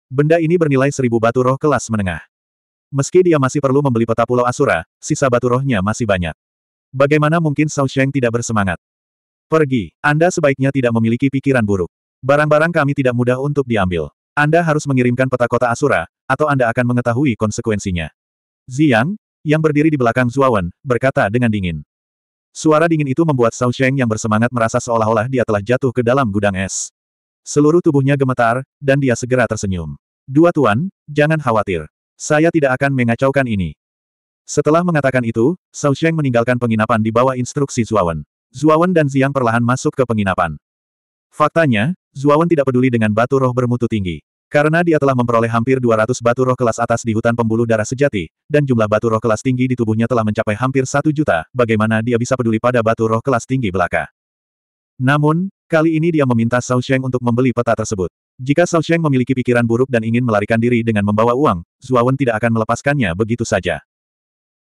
Benda ini bernilai 1000 batu roh kelas menengah. Meski dia masih perlu membeli peta Pulau Asura, sisa batu rohnya masih banyak. Bagaimana mungkin Shao Sheng tidak bersemangat? Pergi, Anda sebaiknya tidak memiliki pikiran buruk. Barang-barang kami tidak mudah untuk diambil. Anda harus mengirimkan peta kota Asura, atau Anda akan mengetahui konsekuensinya. Ziyang, yang berdiri di belakang Zuawan, berkata dengan dingin. Suara dingin itu membuat Sao Sheng yang bersemangat merasa seolah-olah dia telah jatuh ke dalam gudang es. Seluruh tubuhnya gemetar, dan dia segera tersenyum. Dua tuan, jangan khawatir. Saya tidak akan mengacaukan ini. Setelah mengatakan itu, Sao Sheng meninggalkan penginapan di bawah instruksi Zuawan. Zuawan dan Ziyang perlahan masuk ke penginapan. Faktanya, Zuawan tidak peduli dengan batu roh bermutu tinggi. Karena dia telah memperoleh hampir 200 batu roh kelas atas di hutan pembuluh darah sejati, dan jumlah batu roh kelas tinggi di tubuhnya telah mencapai hampir satu juta, bagaimana dia bisa peduli pada batu roh kelas tinggi belaka. Namun, kali ini dia meminta Shao Sheng untuk membeli peta tersebut. Jika Shao Sheng memiliki pikiran buruk dan ingin melarikan diri dengan membawa uang, Zuawan tidak akan melepaskannya begitu saja.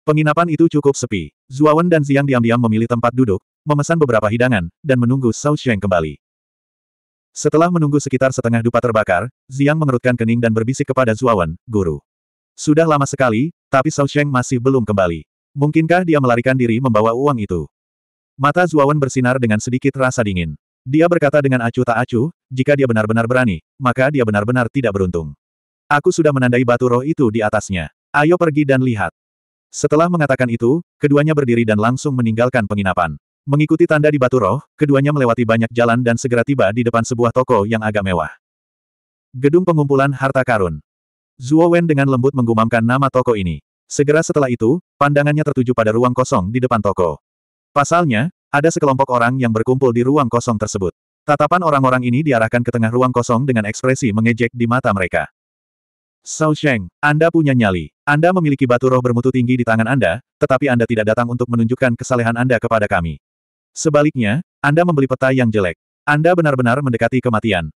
Penginapan itu cukup sepi. Zuawan dan Ziang diam-diam memilih tempat duduk, memesan beberapa hidangan, dan menunggu Shao Sheng kembali. Setelah menunggu sekitar setengah dupa terbakar, Ziang mengerutkan kening dan berbisik kepada Zuawan, guru. Sudah lama sekali, tapi Shao Sheng masih belum kembali. Mungkinkah dia melarikan diri membawa uang itu? Mata Zuawan bersinar dengan sedikit rasa dingin. Dia berkata dengan acuh tak acuh, jika dia benar-benar berani, maka dia benar-benar tidak beruntung. Aku sudah menandai batu roh itu di atasnya. Ayo pergi dan lihat. Setelah mengatakan itu, keduanya berdiri dan langsung meninggalkan penginapan. Mengikuti tanda di batu roh, keduanya melewati banyak jalan dan segera tiba di depan sebuah toko yang agak mewah. Gedung pengumpulan harta karun. Zuo Wen dengan lembut menggumamkan nama toko ini. Segera setelah itu, pandangannya tertuju pada ruang kosong di depan toko. Pasalnya, ada sekelompok orang yang berkumpul di ruang kosong tersebut. Tatapan orang-orang ini diarahkan ke tengah ruang kosong dengan ekspresi mengejek di mata mereka. Sao Sheng, Anda punya nyali. Anda memiliki batu roh bermutu tinggi di tangan Anda, tetapi Anda tidak datang untuk menunjukkan kesalehan Anda kepada kami. Sebaliknya, Anda membeli peta yang jelek. Anda benar-benar mendekati kematian.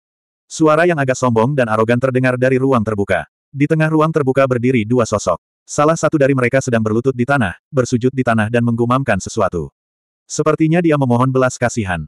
Suara yang agak sombong dan arogan terdengar dari ruang terbuka. Di tengah ruang terbuka berdiri dua sosok. Salah satu dari mereka sedang berlutut di tanah, bersujud di tanah dan menggumamkan sesuatu. Sepertinya dia memohon belas kasihan.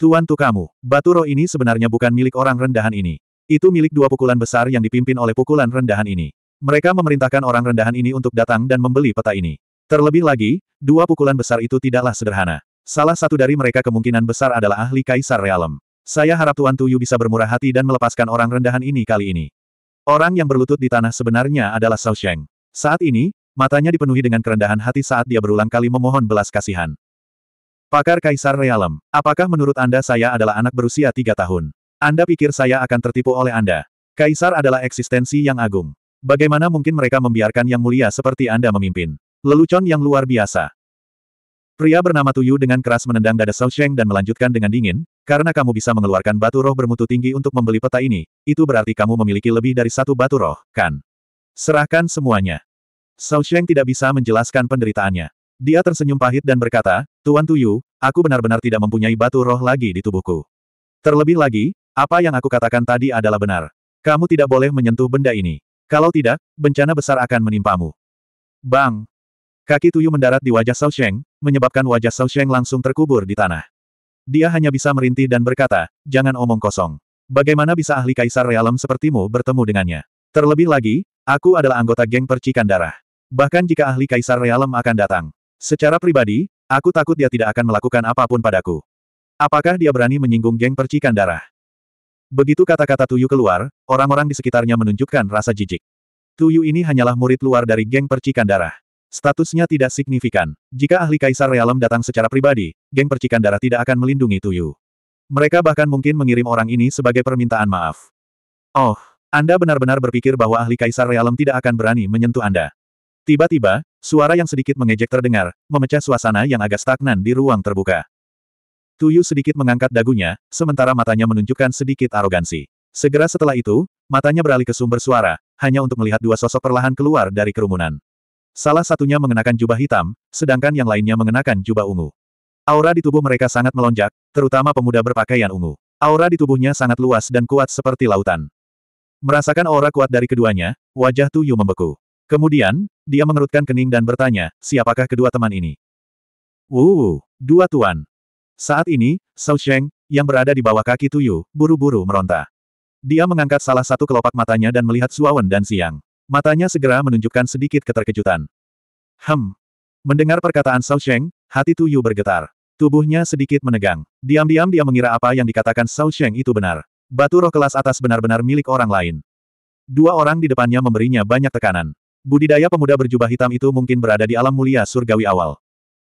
Tuan Tukamu, batu roh ini sebenarnya bukan milik orang rendahan ini. Itu milik dua pukulan besar yang dipimpin oleh pukulan rendahan ini. Mereka memerintahkan orang rendahan ini untuk datang dan membeli peta ini. Terlebih lagi, dua pukulan besar itu tidaklah sederhana. Salah satu dari mereka kemungkinan besar adalah ahli Kaisar Realem. Saya harap Tuan Tuyu bisa bermurah hati dan melepaskan orang rendahan ini kali ini. Orang yang berlutut di tanah sebenarnya adalah Sao Sheng. Saat ini, matanya dipenuhi dengan kerendahan hati saat dia berulang kali memohon belas kasihan. Pakar Kaisar Realem, apakah menurut Anda saya adalah anak berusia tiga tahun? Anda pikir saya akan tertipu oleh Anda? Kaisar adalah eksistensi yang agung. Bagaimana mungkin mereka membiarkan yang mulia seperti Anda memimpin? Lelucon yang luar biasa. Pria bernama Tuyu dengan keras menendang dada Shao Sheng dan melanjutkan dengan dingin, karena kamu bisa mengeluarkan batu roh bermutu tinggi untuk membeli peta ini, itu berarti kamu memiliki lebih dari satu batu roh, kan? Serahkan semuanya. Shao Sheng tidak bisa menjelaskan penderitaannya. Dia tersenyum pahit dan berkata, Tuan Tuyu, aku benar-benar tidak mempunyai batu roh lagi di tubuhku. Terlebih lagi, apa yang aku katakan tadi adalah benar. Kamu tidak boleh menyentuh benda ini. Kalau tidak, bencana besar akan menimpamu. Bang! Kaki Tuyu mendarat di wajah Shao Sheng, menyebabkan wajah Xiao Sheng langsung terkubur di tanah. Dia hanya bisa merintih dan berkata, jangan omong kosong. Bagaimana bisa ahli kaisar realem sepertimu bertemu dengannya? Terlebih lagi, aku adalah anggota geng percikan darah. Bahkan jika ahli kaisar realem akan datang. Secara pribadi, aku takut dia tidak akan melakukan apapun padaku. Apakah dia berani menyinggung geng percikan darah? Begitu kata-kata Tuyu keluar, orang-orang di sekitarnya menunjukkan rasa jijik. Tuyu ini hanyalah murid luar dari geng percikan darah. Statusnya tidak signifikan. Jika ahli kaisar realem datang secara pribadi, geng percikan darah tidak akan melindungi Tuyu. Mereka bahkan mungkin mengirim orang ini sebagai permintaan maaf. Oh, Anda benar-benar berpikir bahwa ahli kaisar realem tidak akan berani menyentuh Anda. Tiba-tiba, suara yang sedikit mengejek terdengar, memecah suasana yang agak stagnan di ruang terbuka. Tuyu sedikit mengangkat dagunya, sementara matanya menunjukkan sedikit arogansi. Segera setelah itu, matanya beralih ke sumber suara, hanya untuk melihat dua sosok perlahan keluar dari kerumunan. Salah satunya mengenakan jubah hitam, sedangkan yang lainnya mengenakan jubah ungu. Aura di tubuh mereka sangat melonjak, terutama pemuda berpakaian ungu. Aura di tubuhnya sangat luas dan kuat seperti lautan. Merasakan aura kuat dari keduanya, wajah Tuyu membeku. Kemudian, dia mengerutkan kening dan bertanya, siapakah kedua teman ini? Wuuu, dua tuan. Saat ini, Sao Sheng, yang berada di bawah kaki Tuyu, buru-buru meronta. Dia mengangkat salah satu kelopak matanya dan melihat Suawen dan Siang. Matanya segera menunjukkan sedikit keterkejutan. Hem. Mendengar perkataan Sao Sheng, hati Tu Tuyu bergetar. Tubuhnya sedikit menegang. Diam-diam dia mengira apa yang dikatakan Sao Sheng itu benar. Batu roh kelas atas benar-benar milik orang lain. Dua orang di depannya memberinya banyak tekanan. Budidaya pemuda berjubah hitam itu mungkin berada di alam mulia surgawi awal.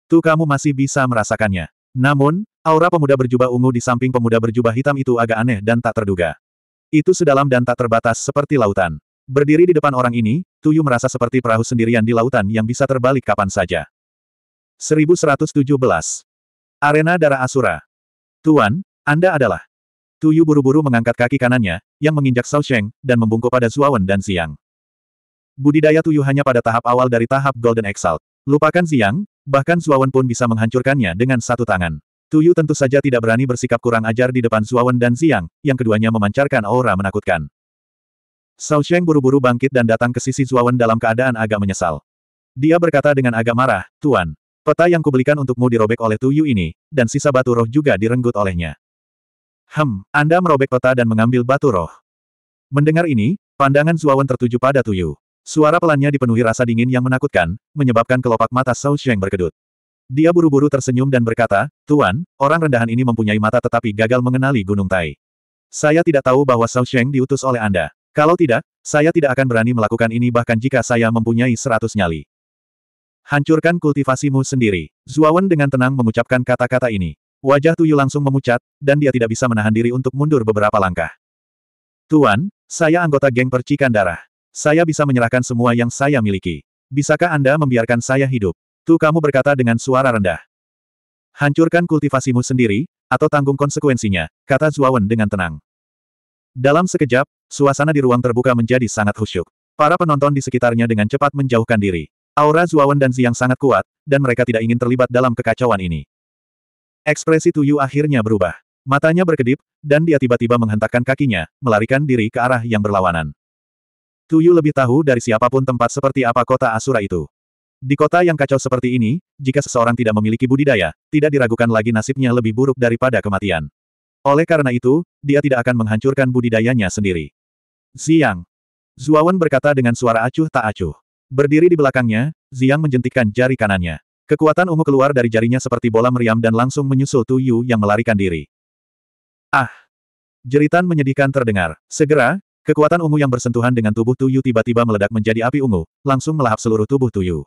Tu kamu masih bisa merasakannya. Namun, aura pemuda berjubah ungu di samping pemuda berjubah hitam itu agak aneh dan tak terduga. Itu sedalam dan tak terbatas seperti lautan. Berdiri di depan orang ini, Tuyu merasa seperti perahu sendirian di lautan yang bisa terbalik kapan saja. 1117. Arena Darah Asura. Tuan, Anda adalah. Tuyu buru-buru mengangkat kaki kanannya, yang menginjak Shao Sheng, dan membungkuk pada Zuawan dan Xiang. Budidaya Tuyu hanya pada tahap awal dari tahap Golden Exalt. Lupakan Xiang, bahkan Zuawan pun bisa menghancurkannya dengan satu tangan. Tuyu tentu saja tidak berani bersikap kurang ajar di depan Zuawan dan Xiang, yang keduanya memancarkan aura menakutkan. Shao Sheng buru-buru bangkit dan datang ke sisi Zuawan dalam keadaan agak menyesal. Dia berkata dengan agak marah, Tuan, peta yang kubelikan untukmu dirobek oleh Tuyu ini, dan sisa batu roh juga direnggut olehnya. Hem, Anda merobek peta dan mengambil batu roh. Mendengar ini, pandangan Zuawan tertuju pada Tuyu. Suara pelannya dipenuhi rasa dingin yang menakutkan, menyebabkan kelopak mata Shao Sheng berkedut. Dia buru-buru tersenyum dan berkata, Tuan, orang rendahan ini mempunyai mata tetapi gagal mengenali Gunung Tai. Saya tidak tahu bahwa Shao Sheng diutus oleh Anda. Kalau tidak, saya tidak akan berani melakukan ini bahkan jika saya mempunyai seratus nyali. Hancurkan kultivasimu sendiri. Zuawan dengan tenang mengucapkan kata-kata ini. Wajah Tuyu langsung memucat, dan dia tidak bisa menahan diri untuk mundur beberapa langkah. Tuan, saya anggota geng percikan darah. Saya bisa menyerahkan semua yang saya miliki. Bisakah Anda membiarkan saya hidup? Tu kamu berkata dengan suara rendah. Hancurkan kultivasimu sendiri, atau tanggung konsekuensinya, kata Zuawan dengan tenang. Dalam sekejap, suasana di ruang terbuka menjadi sangat khusyuk. Para penonton di sekitarnya dengan cepat menjauhkan diri. Aura Zuawan dan Ziyang sangat kuat, dan mereka tidak ingin terlibat dalam kekacauan ini. Ekspresi Tuyu akhirnya berubah. Matanya berkedip, dan dia tiba-tiba menghentakkan kakinya, melarikan diri ke arah yang berlawanan. Tuyu lebih tahu dari siapapun tempat seperti apa kota Asura itu. Di kota yang kacau seperti ini, jika seseorang tidak memiliki budidaya, tidak diragukan lagi nasibnya lebih buruk daripada kematian. Oleh karena itu, dia tidak akan menghancurkan budidayanya sendiri. Ziang. Zuawan berkata dengan suara acuh tak acuh. Berdiri di belakangnya, Ziang menjentikkan jari kanannya. Kekuatan ungu keluar dari jarinya seperti bola meriam dan langsung menyusul Tu Yu yang melarikan diri. Ah! Jeritan menyedihkan terdengar. Segera, kekuatan ungu yang bersentuhan dengan tubuh Tu Yu tiba-tiba meledak menjadi api ungu, langsung melahap seluruh tubuh Tu Yu.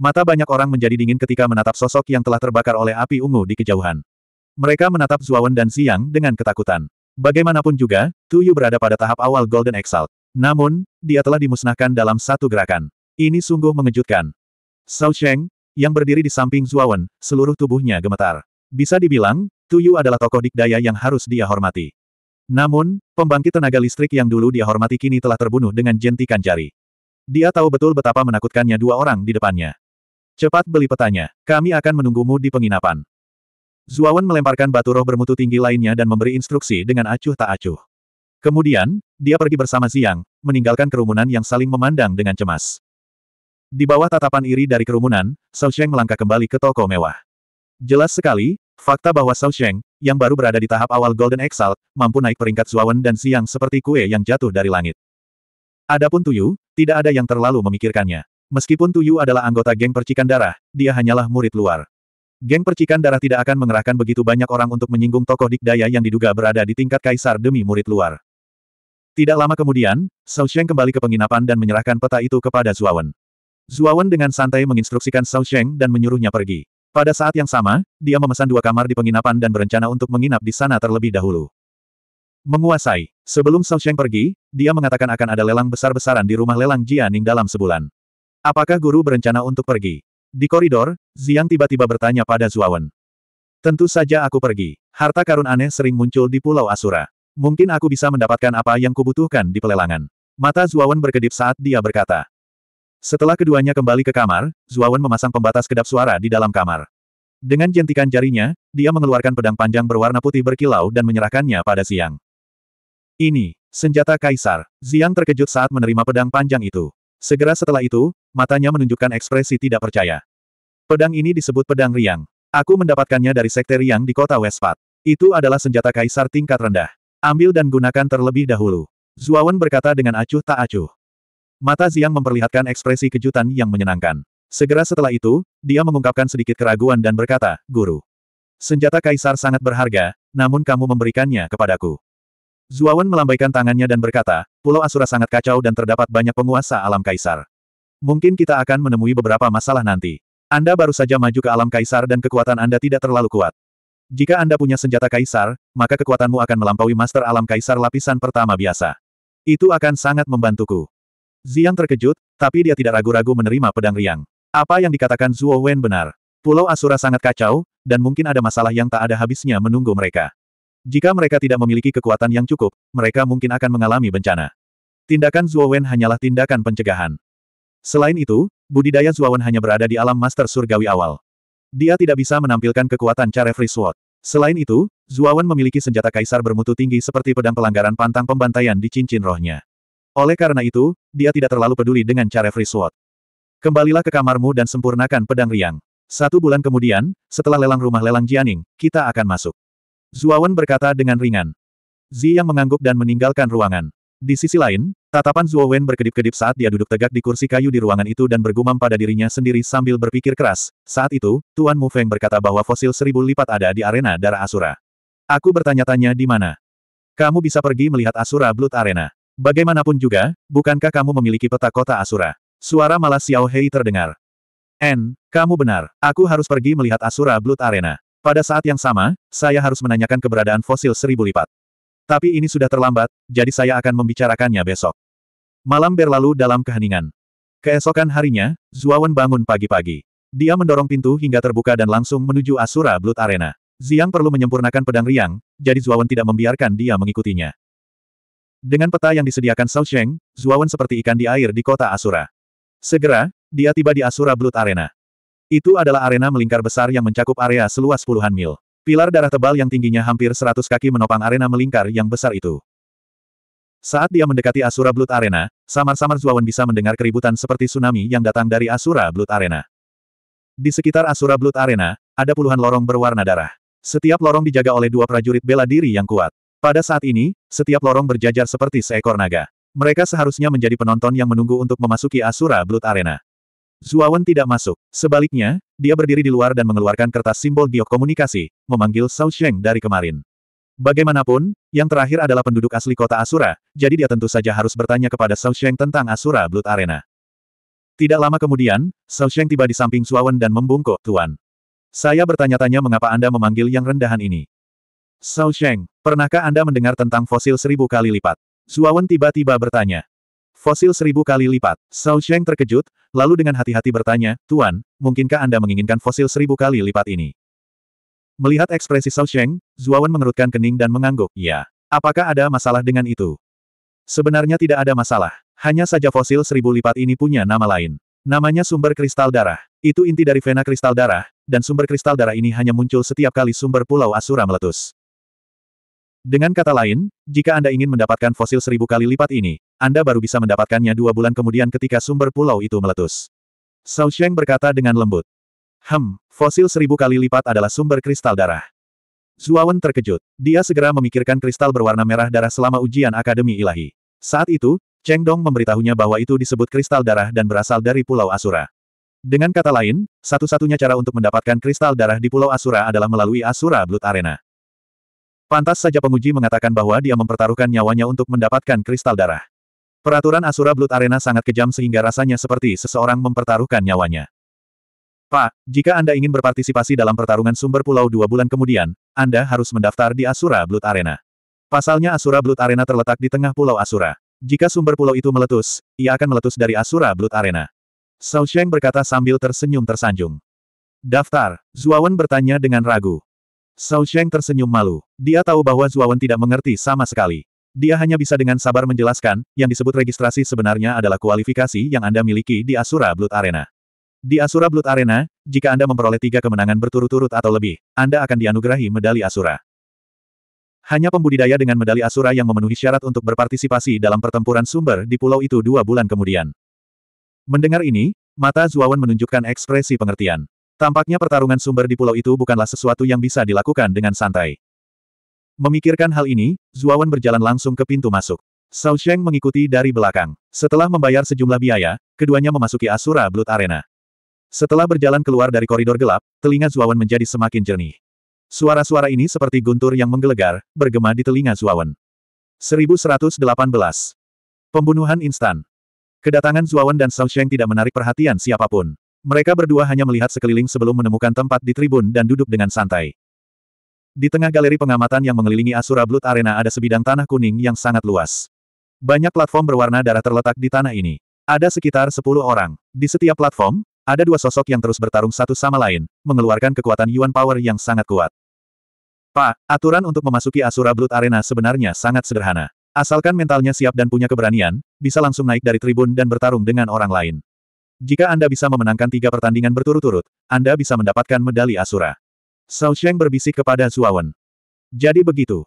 Mata banyak orang menjadi dingin ketika menatap sosok yang telah terbakar oleh api ungu di kejauhan. Mereka menatap Zuawan dan Siang dengan ketakutan. Bagaimanapun juga, Tuyu berada pada tahap awal Golden Exalt. Namun, dia telah dimusnahkan dalam satu gerakan. Ini sungguh mengejutkan. Sao Sheng, yang berdiri di samping Zuawan, seluruh tubuhnya gemetar. Bisa dibilang, Tuyu adalah tokoh dikdaya yang harus dia hormati. Namun, pembangkit tenaga listrik yang dulu dia hormati kini telah terbunuh dengan jentikan jari. Dia tahu betul betapa menakutkannya dua orang di depannya. Cepat beli petanya, kami akan menunggumu di penginapan. Zuawan melemparkan batu roh bermutu tinggi lainnya dan memberi instruksi dengan acuh tak acuh. Kemudian, dia pergi bersama Ziyang, meninggalkan kerumunan yang saling memandang dengan cemas. Di bawah tatapan iri dari kerumunan, Sao Sheng melangkah kembali ke toko mewah. Jelas sekali, fakta bahwa Sao Sheng, yang baru berada di tahap awal Golden Exalt, mampu naik peringkat Zuawan dan Ziyang seperti kue yang jatuh dari langit. Adapun Tuyu, tidak ada yang terlalu memikirkannya. Meskipun Tuyu adalah anggota geng percikan darah, dia hanyalah murid luar. Geng percikan darah tidak akan mengerahkan begitu banyak orang untuk menyinggung tokoh dikdaya yang diduga berada di tingkat kaisar demi murid luar. Tidak lama kemudian, Cao Sheng kembali ke penginapan dan menyerahkan peta itu kepada Zuawan. Zuawan dengan santai menginstruksikan Cao Sheng dan menyuruhnya pergi. Pada saat yang sama, dia memesan dua kamar di penginapan dan berencana untuk menginap di sana terlebih dahulu. Menguasai. Sebelum Cao Sheng pergi, dia mengatakan akan ada lelang besar-besaran di rumah lelang Jianing dalam sebulan. Apakah guru berencana untuk pergi? Di koridor, Ziang tiba-tiba bertanya pada Zuawan. Tentu saja aku pergi. Harta karun aneh sering muncul di Pulau Asura. Mungkin aku bisa mendapatkan apa yang kubutuhkan di pelelangan. Mata Zuawan berkedip saat dia berkata. Setelah keduanya kembali ke kamar, Zuawan memasang pembatas kedap suara di dalam kamar. Dengan jentikan jarinya, dia mengeluarkan pedang panjang berwarna putih berkilau dan menyerahkannya pada Ziang. Ini, senjata Kaisar. Ziang terkejut saat menerima pedang panjang itu. Segera setelah itu, matanya menunjukkan ekspresi tidak percaya. Pedang ini disebut pedang Riang. Aku mendapatkannya dari sekte Riang di kota Westpat. Itu adalah senjata kaisar tingkat rendah. Ambil dan gunakan terlebih dahulu. Zuawan berkata dengan acuh tak acuh. Mata Ziang memperlihatkan ekspresi kejutan yang menyenangkan. Segera setelah itu, dia mengungkapkan sedikit keraguan dan berkata, Guru. Senjata kaisar sangat berharga, namun kamu memberikannya kepadaku. Zuawan melambaikan tangannya dan berkata, Pulau Asura sangat kacau dan terdapat banyak penguasa alam kaisar. Mungkin kita akan menemui beberapa masalah nanti. Anda baru saja maju ke alam kaisar dan kekuatan Anda tidak terlalu kuat. Jika Anda punya senjata kaisar, maka kekuatanmu akan melampaui master alam kaisar lapisan pertama biasa. Itu akan sangat membantuku. Ziang terkejut, tapi dia tidak ragu-ragu menerima pedang riang. Apa yang dikatakan Zuo Wen benar. Pulau Asura sangat kacau, dan mungkin ada masalah yang tak ada habisnya menunggu mereka. Jika mereka tidak memiliki kekuatan yang cukup, mereka mungkin akan mengalami bencana. Tindakan Zuowen hanyalah tindakan pencegahan. Selain itu, budidaya Zuowen hanya berada di alam master surgawi awal. Dia tidak bisa menampilkan kekuatan cara Free Sword. Selain itu, Zuowen memiliki senjata kaisar bermutu tinggi seperti pedang pelanggaran pantang pembantaian di cincin rohnya. Oleh karena itu, dia tidak terlalu peduli dengan cara Free Sword. Kembalilah ke kamarmu dan sempurnakan pedang riang. Satu bulan kemudian, setelah lelang rumah lelang Jianing, kita akan masuk. Zuawan berkata dengan ringan. Zi yang mengangguk dan meninggalkan ruangan. Di sisi lain, tatapan Zuowen berkedip-kedip saat dia duduk tegak di kursi kayu di ruangan itu dan bergumam pada dirinya sendiri sambil berpikir keras. Saat itu, Tuan Mu Feng berkata bahwa fosil seribu lipat ada di arena darah Asura. Aku bertanya-tanya di mana. Kamu bisa pergi melihat Asura Blood Arena. Bagaimanapun juga, bukankah kamu memiliki peta kota Asura? Suara malas Xiao Hei terdengar. N, kamu benar, aku harus pergi melihat Asura Blood Arena. Pada saat yang sama, saya harus menanyakan keberadaan fosil seribu lipat. Tapi ini sudah terlambat, jadi saya akan membicarakannya besok. Malam berlalu dalam keheningan. Keesokan harinya, Zuawan bangun pagi-pagi. Dia mendorong pintu hingga terbuka dan langsung menuju Asura Blood Arena. Ziang perlu menyempurnakan pedang Riang, jadi Zuawan tidak membiarkan dia mengikutinya. Dengan peta yang disediakan Sao Sheng, Zuawan seperti ikan di air di kota Asura. Segera, dia tiba di Asura Blood Arena. Itu adalah arena melingkar besar yang mencakup area seluas puluhan mil. Pilar darah tebal yang tingginya hampir seratus kaki menopang arena melingkar yang besar itu. Saat dia mendekati Asura Blood Arena, samar-samar Zuawan bisa mendengar keributan seperti tsunami yang datang dari Asura Blood Arena. Di sekitar Asura Blood Arena, ada puluhan lorong berwarna darah. Setiap lorong dijaga oleh dua prajurit bela diri yang kuat. Pada saat ini, setiap lorong berjajar seperti seekor naga. Mereka seharusnya menjadi penonton yang menunggu untuk memasuki Asura Blood Arena. Zuawan tidak masuk. Sebaliknya, dia berdiri di luar dan mengeluarkan kertas simbol giok komunikasi, memanggil Sao Sheng dari kemarin. Bagaimanapun, yang terakhir adalah penduduk asli kota Asura, jadi dia tentu saja harus bertanya kepada Sao Sheng tentang Asura Blood Arena. Tidak lama kemudian, Sao Sheng tiba di samping Zuawan dan membungkuk, Tuan. Saya bertanya-tanya mengapa Anda memanggil yang rendahan ini. Sao Sheng, pernahkah Anda mendengar tentang fosil seribu kali lipat? Zuawan tiba-tiba bertanya. Fosil seribu kali lipat. Shao Sheng terkejut, lalu dengan hati-hati bertanya, Tuan, mungkinkah Anda menginginkan fosil seribu kali lipat ini? Melihat ekspresi Shao Sheng, Zuawan mengerutkan kening dan mengangguk, ya. Apakah ada masalah dengan itu? Sebenarnya tidak ada masalah. Hanya saja fosil seribu lipat ini punya nama lain. Namanya sumber kristal darah. Itu inti dari vena kristal darah, dan sumber kristal darah ini hanya muncul setiap kali sumber Pulau Asura meletus. Dengan kata lain, jika Anda ingin mendapatkan fosil seribu kali lipat ini, anda baru bisa mendapatkannya dua bulan kemudian ketika sumber pulau itu meletus. Shao Sheng berkata dengan lembut. Hem, fosil seribu kali lipat adalah sumber kristal darah. Zuawan terkejut. Dia segera memikirkan kristal berwarna merah darah selama ujian Akademi Ilahi. Saat itu, Cheng Dong memberitahunya bahwa itu disebut kristal darah dan berasal dari Pulau Asura. Dengan kata lain, satu-satunya cara untuk mendapatkan kristal darah di Pulau Asura adalah melalui Asura Blood Arena. Pantas saja penguji mengatakan bahwa dia mempertaruhkan nyawanya untuk mendapatkan kristal darah. Peraturan Asura Blood Arena sangat kejam sehingga rasanya seperti seseorang mempertaruhkan nyawanya. Pak, jika Anda ingin berpartisipasi dalam pertarungan sumber pulau dua bulan kemudian, Anda harus mendaftar di Asura Blood Arena. Pasalnya Asura Blood Arena terletak di tengah pulau Asura. Jika sumber pulau itu meletus, ia akan meletus dari Asura Blood Arena. Shao Sheng berkata sambil tersenyum tersanjung. Daftar, Zuawan bertanya dengan ragu. Shao Sheng tersenyum malu. Dia tahu bahwa Zuawan tidak mengerti sama sekali. Dia hanya bisa dengan sabar menjelaskan, yang disebut registrasi sebenarnya adalah kualifikasi yang Anda miliki di Asura Blood Arena. Di Asura Blood Arena, jika Anda memperoleh tiga kemenangan berturut-turut atau lebih, Anda akan dianugerahi medali Asura. Hanya pembudidaya dengan medali Asura yang memenuhi syarat untuk berpartisipasi dalam pertempuran sumber di pulau itu dua bulan kemudian. Mendengar ini, mata Zuawan menunjukkan ekspresi pengertian. Tampaknya pertarungan sumber di pulau itu bukanlah sesuatu yang bisa dilakukan dengan santai. Memikirkan hal ini, Zuawan berjalan langsung ke pintu masuk. Sao Sheng mengikuti dari belakang. Setelah membayar sejumlah biaya, keduanya memasuki Asura Blood Arena. Setelah berjalan keluar dari koridor gelap, telinga Zuawan menjadi semakin jernih. Suara-suara ini seperti guntur yang menggelegar, bergema di telinga Zuawan. 1118. Pembunuhan instan. Kedatangan Zuawan dan Sao Sheng tidak menarik perhatian siapapun. Mereka berdua hanya melihat sekeliling sebelum menemukan tempat di tribun dan duduk dengan santai. Di tengah galeri pengamatan yang mengelilingi Asura Blood Arena ada sebidang tanah kuning yang sangat luas. Banyak platform berwarna darah terletak di tanah ini. Ada sekitar 10 orang. Di setiap platform, ada dua sosok yang terus bertarung satu sama lain, mengeluarkan kekuatan Yuan Power yang sangat kuat. Pak, aturan untuk memasuki Asura Blood Arena sebenarnya sangat sederhana. Asalkan mentalnya siap dan punya keberanian, bisa langsung naik dari tribun dan bertarung dengan orang lain. Jika Anda bisa memenangkan tiga pertandingan berturut-turut, Anda bisa mendapatkan medali Asura. Shao Sheng berbisik kepada Zuawan. Jadi begitu.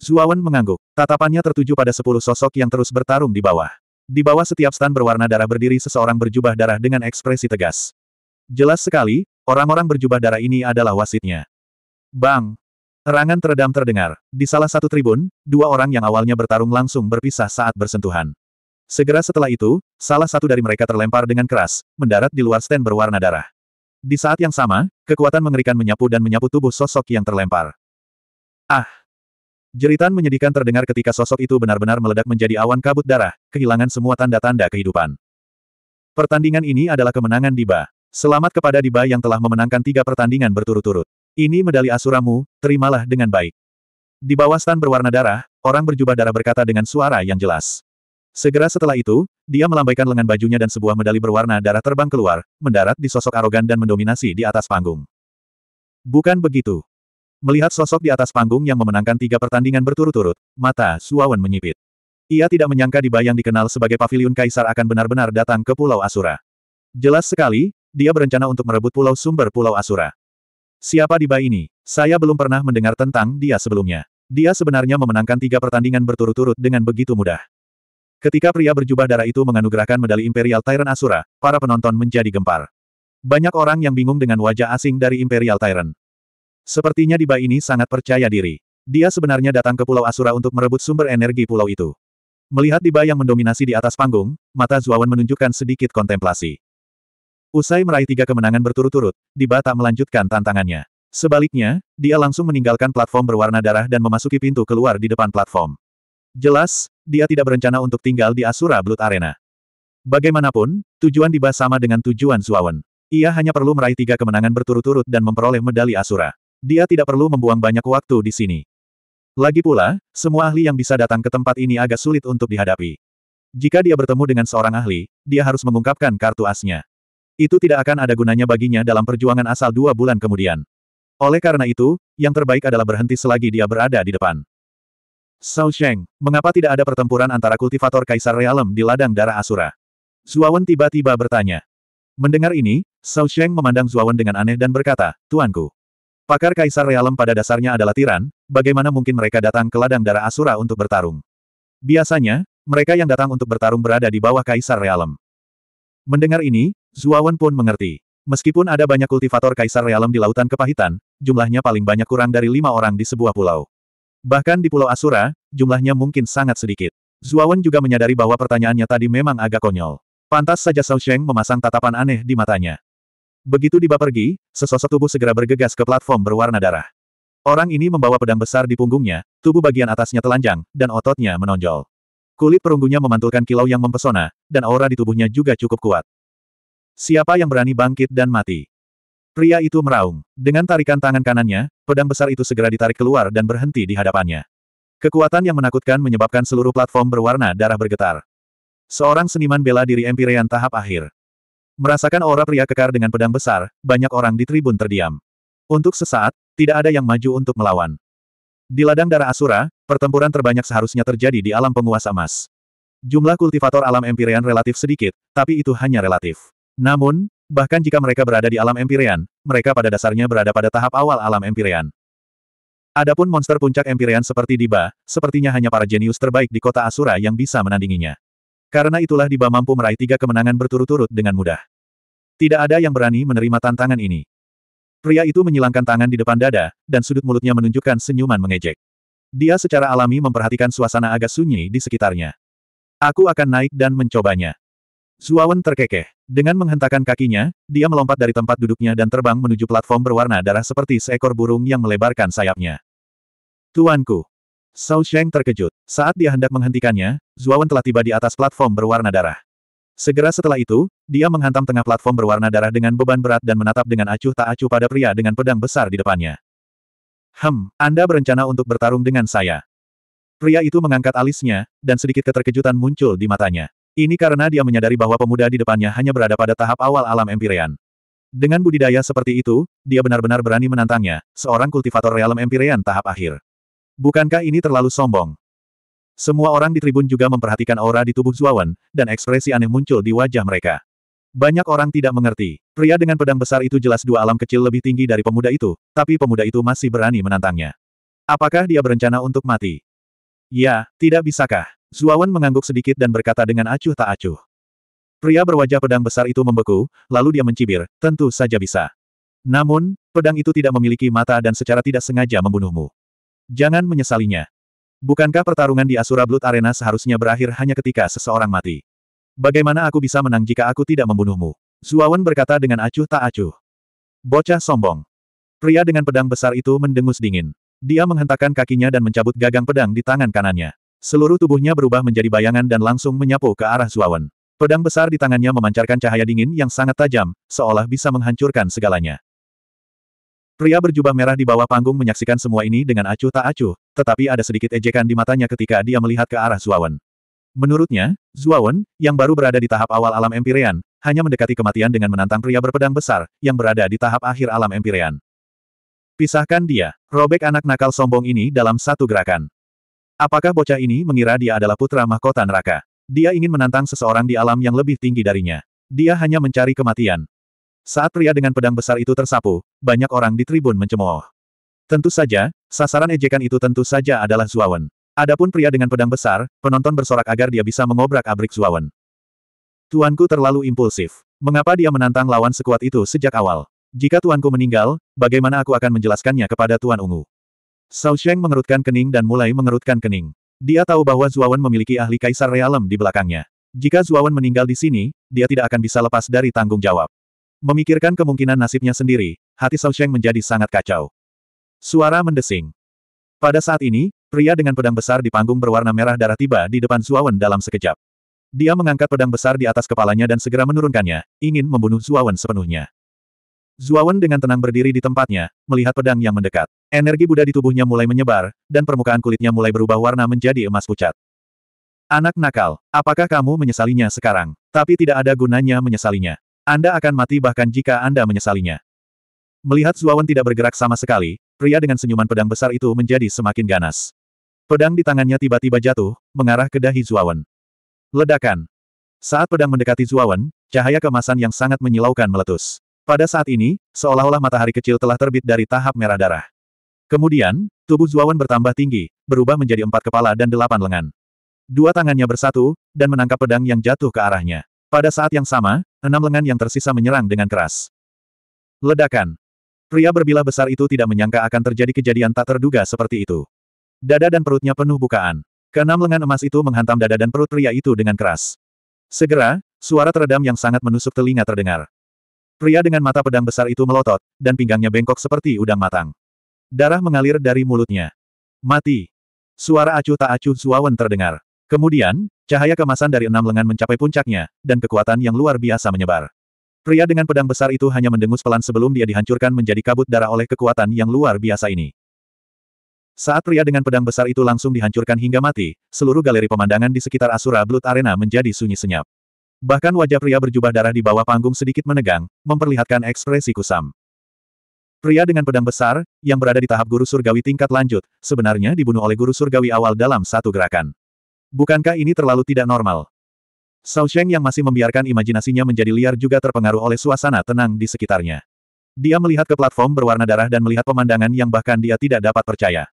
Zuawan mengangguk, tatapannya tertuju pada sepuluh sosok yang terus bertarung di bawah. Di bawah setiap stan berwarna darah berdiri seseorang berjubah darah dengan ekspresi tegas. Jelas sekali, orang-orang berjubah darah ini adalah wasitnya. Bang! Erangan teredam terdengar. Di salah satu tribun, dua orang yang awalnya bertarung langsung berpisah saat bersentuhan. Segera setelah itu, salah satu dari mereka terlempar dengan keras, mendarat di luar stand berwarna darah. Di saat yang sama, kekuatan mengerikan menyapu dan menyapu tubuh sosok yang terlempar. Ah! Jeritan menyedihkan terdengar ketika sosok itu benar-benar meledak menjadi awan kabut darah, kehilangan semua tanda-tanda kehidupan. Pertandingan ini adalah kemenangan Diba. Selamat kepada Diba yang telah memenangkan tiga pertandingan berturut-turut. Ini medali asuramu, terimalah dengan baik. Di bawah stan berwarna darah, orang berjubah darah berkata dengan suara yang jelas. Segera setelah itu, dia melambaikan lengan bajunya dan sebuah medali berwarna darah terbang keluar, mendarat di sosok arogan dan mendominasi di atas panggung. Bukan begitu. Melihat sosok di atas panggung yang memenangkan tiga pertandingan berturut-turut, mata Suawan menyipit. Ia tidak menyangka di bayang dikenal sebagai pavilion kaisar akan benar-benar datang ke Pulau Asura. Jelas sekali, dia berencana untuk merebut pulau sumber Pulau Asura. Siapa di bayi ini? Saya belum pernah mendengar tentang dia sebelumnya. Dia sebenarnya memenangkan tiga pertandingan berturut-turut dengan begitu mudah. Ketika pria berjubah darah itu menganugerahkan medali Imperial Tyrant Asura, para penonton menjadi gempar. Banyak orang yang bingung dengan wajah asing dari Imperial Tyrant. Sepertinya Diba ini sangat percaya diri. Dia sebenarnya datang ke Pulau Asura untuk merebut sumber energi pulau itu. Melihat Diba yang mendominasi di atas panggung, mata Zuawan menunjukkan sedikit kontemplasi. Usai meraih tiga kemenangan berturut-turut, Diba tak melanjutkan tantangannya. Sebaliknya, dia langsung meninggalkan platform berwarna darah dan memasuki pintu keluar di depan platform. Jelas, dia tidak berencana untuk tinggal di Asura Blood Arena. Bagaimanapun, tujuan Diba sama dengan tujuan Zuawan. Ia hanya perlu meraih tiga kemenangan berturut-turut dan memperoleh medali Asura. Dia tidak perlu membuang banyak waktu di sini. Lagi pula, semua ahli yang bisa datang ke tempat ini agak sulit untuk dihadapi. Jika dia bertemu dengan seorang ahli, dia harus mengungkapkan kartu asnya. Itu tidak akan ada gunanya baginya dalam perjuangan asal dua bulan kemudian. Oleh karena itu, yang terbaik adalah berhenti selagi dia berada di depan. Sao Sheng, mengapa tidak ada pertempuran antara kultivator Kaisar Realem di ladang darah Asura? Zuawan tiba-tiba bertanya. Mendengar ini, Sao Sheng memandang Zuawan dengan aneh dan berkata, Tuanku. Pakar Kaisar Realem pada dasarnya adalah tiran, bagaimana mungkin mereka datang ke ladang darah Asura untuk bertarung? Biasanya, mereka yang datang untuk bertarung berada di bawah Kaisar Realem. Mendengar ini, Zuawan pun mengerti. Meskipun ada banyak kultivator Kaisar Realem di Lautan Kepahitan, jumlahnya paling banyak kurang dari lima orang di sebuah pulau. Bahkan di Pulau Asura, jumlahnya mungkin sangat sedikit. Zuawan juga menyadari bahwa pertanyaannya tadi memang agak konyol. Pantas saja Sao Sheng memasang tatapan aneh di matanya. Begitu Diba pergi, sesosok tubuh segera bergegas ke platform berwarna darah. Orang ini membawa pedang besar di punggungnya, tubuh bagian atasnya telanjang, dan ototnya menonjol. Kulit perunggunya memantulkan kilau yang mempesona, dan aura di tubuhnya juga cukup kuat. Siapa yang berani bangkit dan mati? Pria itu meraung. Dengan tarikan tangan kanannya, pedang besar itu segera ditarik keluar dan berhenti di hadapannya. Kekuatan yang menakutkan menyebabkan seluruh platform berwarna darah bergetar. Seorang seniman bela diri Empyrean tahap akhir. Merasakan aura pria kekar dengan pedang besar, banyak orang di tribun terdiam. Untuk sesaat, tidak ada yang maju untuk melawan. Di ladang darah Asura, pertempuran terbanyak seharusnya terjadi di alam penguasa emas. Jumlah kultivator alam Empyrean relatif sedikit, tapi itu hanya relatif. Namun, Bahkan jika mereka berada di alam Empyrean, mereka pada dasarnya berada pada tahap awal alam Empyrean. Adapun monster puncak Empyrean seperti Diba, sepertinya hanya para jenius terbaik di kota Asura yang bisa menandinginya. Karena itulah Diba mampu meraih tiga kemenangan berturut-turut dengan mudah. Tidak ada yang berani menerima tantangan ini. Pria itu menyilangkan tangan di depan dada, dan sudut mulutnya menunjukkan senyuman mengejek. Dia secara alami memperhatikan suasana agak sunyi di sekitarnya. Aku akan naik dan mencobanya. Zuawan terkekeh. Dengan menghentakkan kakinya, dia melompat dari tempat duduknya dan terbang menuju platform berwarna darah seperti seekor burung yang melebarkan sayapnya. Tuanku! Sao Sheng terkejut. Saat dia hendak menghentikannya, Zuawan telah tiba di atas platform berwarna darah. Segera setelah itu, dia menghantam tengah platform berwarna darah dengan beban berat dan menatap dengan acuh tak acuh pada pria dengan pedang besar di depannya. Hem, Anda berencana untuk bertarung dengan saya. Pria itu mengangkat alisnya, dan sedikit keterkejutan muncul di matanya. Ini karena dia menyadari bahwa pemuda di depannya hanya berada pada tahap awal alam Empyrean. Dengan budidaya seperti itu, dia benar-benar berani menantangnya, seorang kultivator realem Empyrean tahap akhir. Bukankah ini terlalu sombong? Semua orang di tribun juga memperhatikan aura di tubuh Zuawan, dan ekspresi aneh muncul di wajah mereka. Banyak orang tidak mengerti, pria dengan pedang besar itu jelas dua alam kecil lebih tinggi dari pemuda itu, tapi pemuda itu masih berani menantangnya. Apakah dia berencana untuk mati? Ya, tidak bisakah? Zuawan mengangguk sedikit dan berkata dengan acuh tak acuh. Pria berwajah pedang besar itu membeku, lalu dia mencibir, tentu saja bisa. Namun, pedang itu tidak memiliki mata dan secara tidak sengaja membunuhmu. Jangan menyesalinya. Bukankah pertarungan di Asura Blood Arena seharusnya berakhir hanya ketika seseorang mati? Bagaimana aku bisa menang jika aku tidak membunuhmu? Zuawan berkata dengan acuh tak acuh. Bocah sombong. Pria dengan pedang besar itu mendengus dingin. Dia menghentakkan kakinya dan mencabut gagang pedang di tangan kanannya. Seluruh tubuhnya berubah menjadi bayangan dan langsung menyapu ke arah Zuawan. Pedang besar di tangannya memancarkan cahaya dingin yang sangat tajam, seolah bisa menghancurkan segalanya. Pria berjubah merah di bawah panggung menyaksikan semua ini dengan acuh tak acuh, tetapi ada sedikit ejekan di matanya ketika dia melihat ke arah Zuawan. Menurutnya, Zuawan, yang baru berada di tahap awal alam Empyrean, hanya mendekati kematian dengan menantang pria berpedang besar, yang berada di tahap akhir alam Empyrean. Pisahkan dia, robek anak nakal sombong ini dalam satu gerakan. Apakah bocah ini mengira dia adalah putra mahkota neraka? Dia ingin menantang seseorang di alam yang lebih tinggi darinya. Dia hanya mencari kematian. Saat pria dengan pedang besar itu tersapu, banyak orang di tribun mencemooh. Tentu saja, sasaran ejekan itu tentu saja adalah Zuawan. Adapun pria dengan pedang besar, penonton bersorak agar dia bisa mengobrak-abrik Zuawan. Tuanku terlalu impulsif. Mengapa dia menantang lawan sekuat itu sejak awal? Jika tuanku meninggal, bagaimana aku akan menjelaskannya kepada Tuan Ungu? Shao Sheng mengerutkan kening dan mulai mengerutkan kening. Dia tahu bahwa Zuawan memiliki ahli kaisar realem di belakangnya. Jika Zuawan meninggal di sini, dia tidak akan bisa lepas dari tanggung jawab. Memikirkan kemungkinan nasibnya sendiri, hati Shao Sheng menjadi sangat kacau. Suara mendesing. Pada saat ini, pria dengan pedang besar di panggung berwarna merah darah tiba di depan Zuawan dalam sekejap. Dia mengangkat pedang besar di atas kepalanya dan segera menurunkannya, ingin membunuh Zuawan sepenuhnya. Zuawan dengan tenang berdiri di tempatnya, melihat pedang yang mendekat. Energi Buddha di tubuhnya mulai menyebar, dan permukaan kulitnya mulai berubah warna menjadi emas pucat. Anak nakal, apakah kamu menyesalinya sekarang? Tapi tidak ada gunanya menyesalinya. Anda akan mati bahkan jika Anda menyesalinya. Melihat Zuawan tidak bergerak sama sekali, pria dengan senyuman pedang besar itu menjadi semakin ganas. Pedang di tangannya tiba-tiba jatuh, mengarah ke dahi Zuawan. Ledakan. Saat pedang mendekati Zuawan, cahaya kemasan yang sangat menyilaukan meletus. Pada saat ini, seolah-olah matahari kecil telah terbit dari tahap merah darah. Kemudian, tubuh Zuawan bertambah tinggi, berubah menjadi empat kepala dan delapan lengan. Dua tangannya bersatu, dan menangkap pedang yang jatuh ke arahnya. Pada saat yang sama, enam lengan yang tersisa menyerang dengan keras. Ledakan. Pria berbilah besar itu tidak menyangka akan terjadi kejadian tak terduga seperti itu. Dada dan perutnya penuh bukaan. Keenam lengan emas itu menghantam dada dan perut pria itu dengan keras. Segera, suara teredam yang sangat menusuk telinga terdengar. Pria dengan mata pedang besar itu melotot, dan pinggangnya bengkok seperti udang matang. Darah mengalir dari mulutnya. Mati. Suara acuh tak acuh suawan terdengar. Kemudian, cahaya kemasan dari enam lengan mencapai puncaknya, dan kekuatan yang luar biasa menyebar. Pria dengan pedang besar itu hanya mendengus pelan sebelum dia dihancurkan menjadi kabut darah oleh kekuatan yang luar biasa ini. Saat pria dengan pedang besar itu langsung dihancurkan hingga mati, seluruh galeri pemandangan di sekitar Asura Blood Arena menjadi sunyi senyap. Bahkan wajah pria berjubah darah di bawah panggung sedikit menegang, memperlihatkan ekspresi kusam. Pria dengan pedang besar, yang berada di tahap guru surgawi tingkat lanjut, sebenarnya dibunuh oleh guru surgawi awal dalam satu gerakan. Bukankah ini terlalu tidak normal? Sao Sheng yang masih membiarkan imajinasinya menjadi liar juga terpengaruh oleh suasana tenang di sekitarnya. Dia melihat ke platform berwarna darah dan melihat pemandangan yang bahkan dia tidak dapat percaya.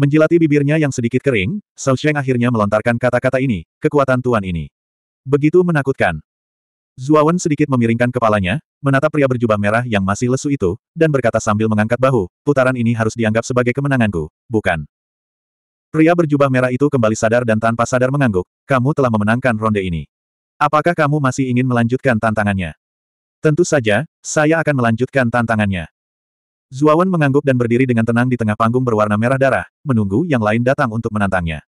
Menjilati bibirnya yang sedikit kering, Sao Sheng akhirnya melontarkan kata-kata ini, kekuatan tuan ini. Begitu menakutkan. Zuawan sedikit memiringkan kepalanya, menatap pria berjubah merah yang masih lesu itu, dan berkata sambil mengangkat bahu, putaran ini harus dianggap sebagai kemenanganku, bukan. Pria berjubah merah itu kembali sadar dan tanpa sadar mengangguk, kamu telah memenangkan ronde ini. Apakah kamu masih ingin melanjutkan tantangannya? Tentu saja, saya akan melanjutkan tantangannya. Zuawan mengangguk dan berdiri dengan tenang di tengah panggung berwarna merah darah, menunggu yang lain datang untuk menantangnya.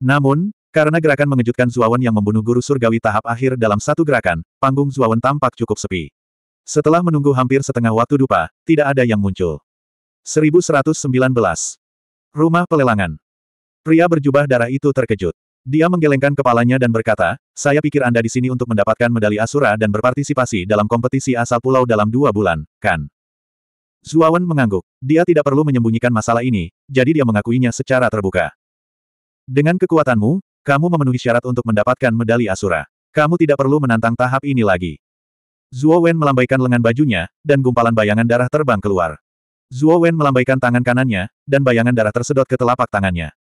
Namun, karena gerakan mengejutkan Zuawan yang membunuh guru surgawi tahap akhir dalam satu gerakan, panggung Zuawan tampak cukup sepi. Setelah menunggu hampir setengah waktu dupa, tidak ada yang muncul. 1119. Rumah Pelelangan Pria berjubah darah itu terkejut. Dia menggelengkan kepalanya dan berkata, saya pikir Anda di sini untuk mendapatkan medali Asura dan berpartisipasi dalam kompetisi asal pulau dalam dua bulan, kan? Zuawan mengangguk. Dia tidak perlu menyembunyikan masalah ini, jadi dia mengakuinya secara terbuka. Dengan kekuatanmu, kamu memenuhi syarat untuk mendapatkan medali Asura. Kamu tidak perlu menantang tahap ini lagi. Zuo Wen melambaikan lengan bajunya, dan gumpalan bayangan darah terbang keluar. Zuo Wen melambaikan tangan kanannya, dan bayangan darah tersedot ke telapak tangannya.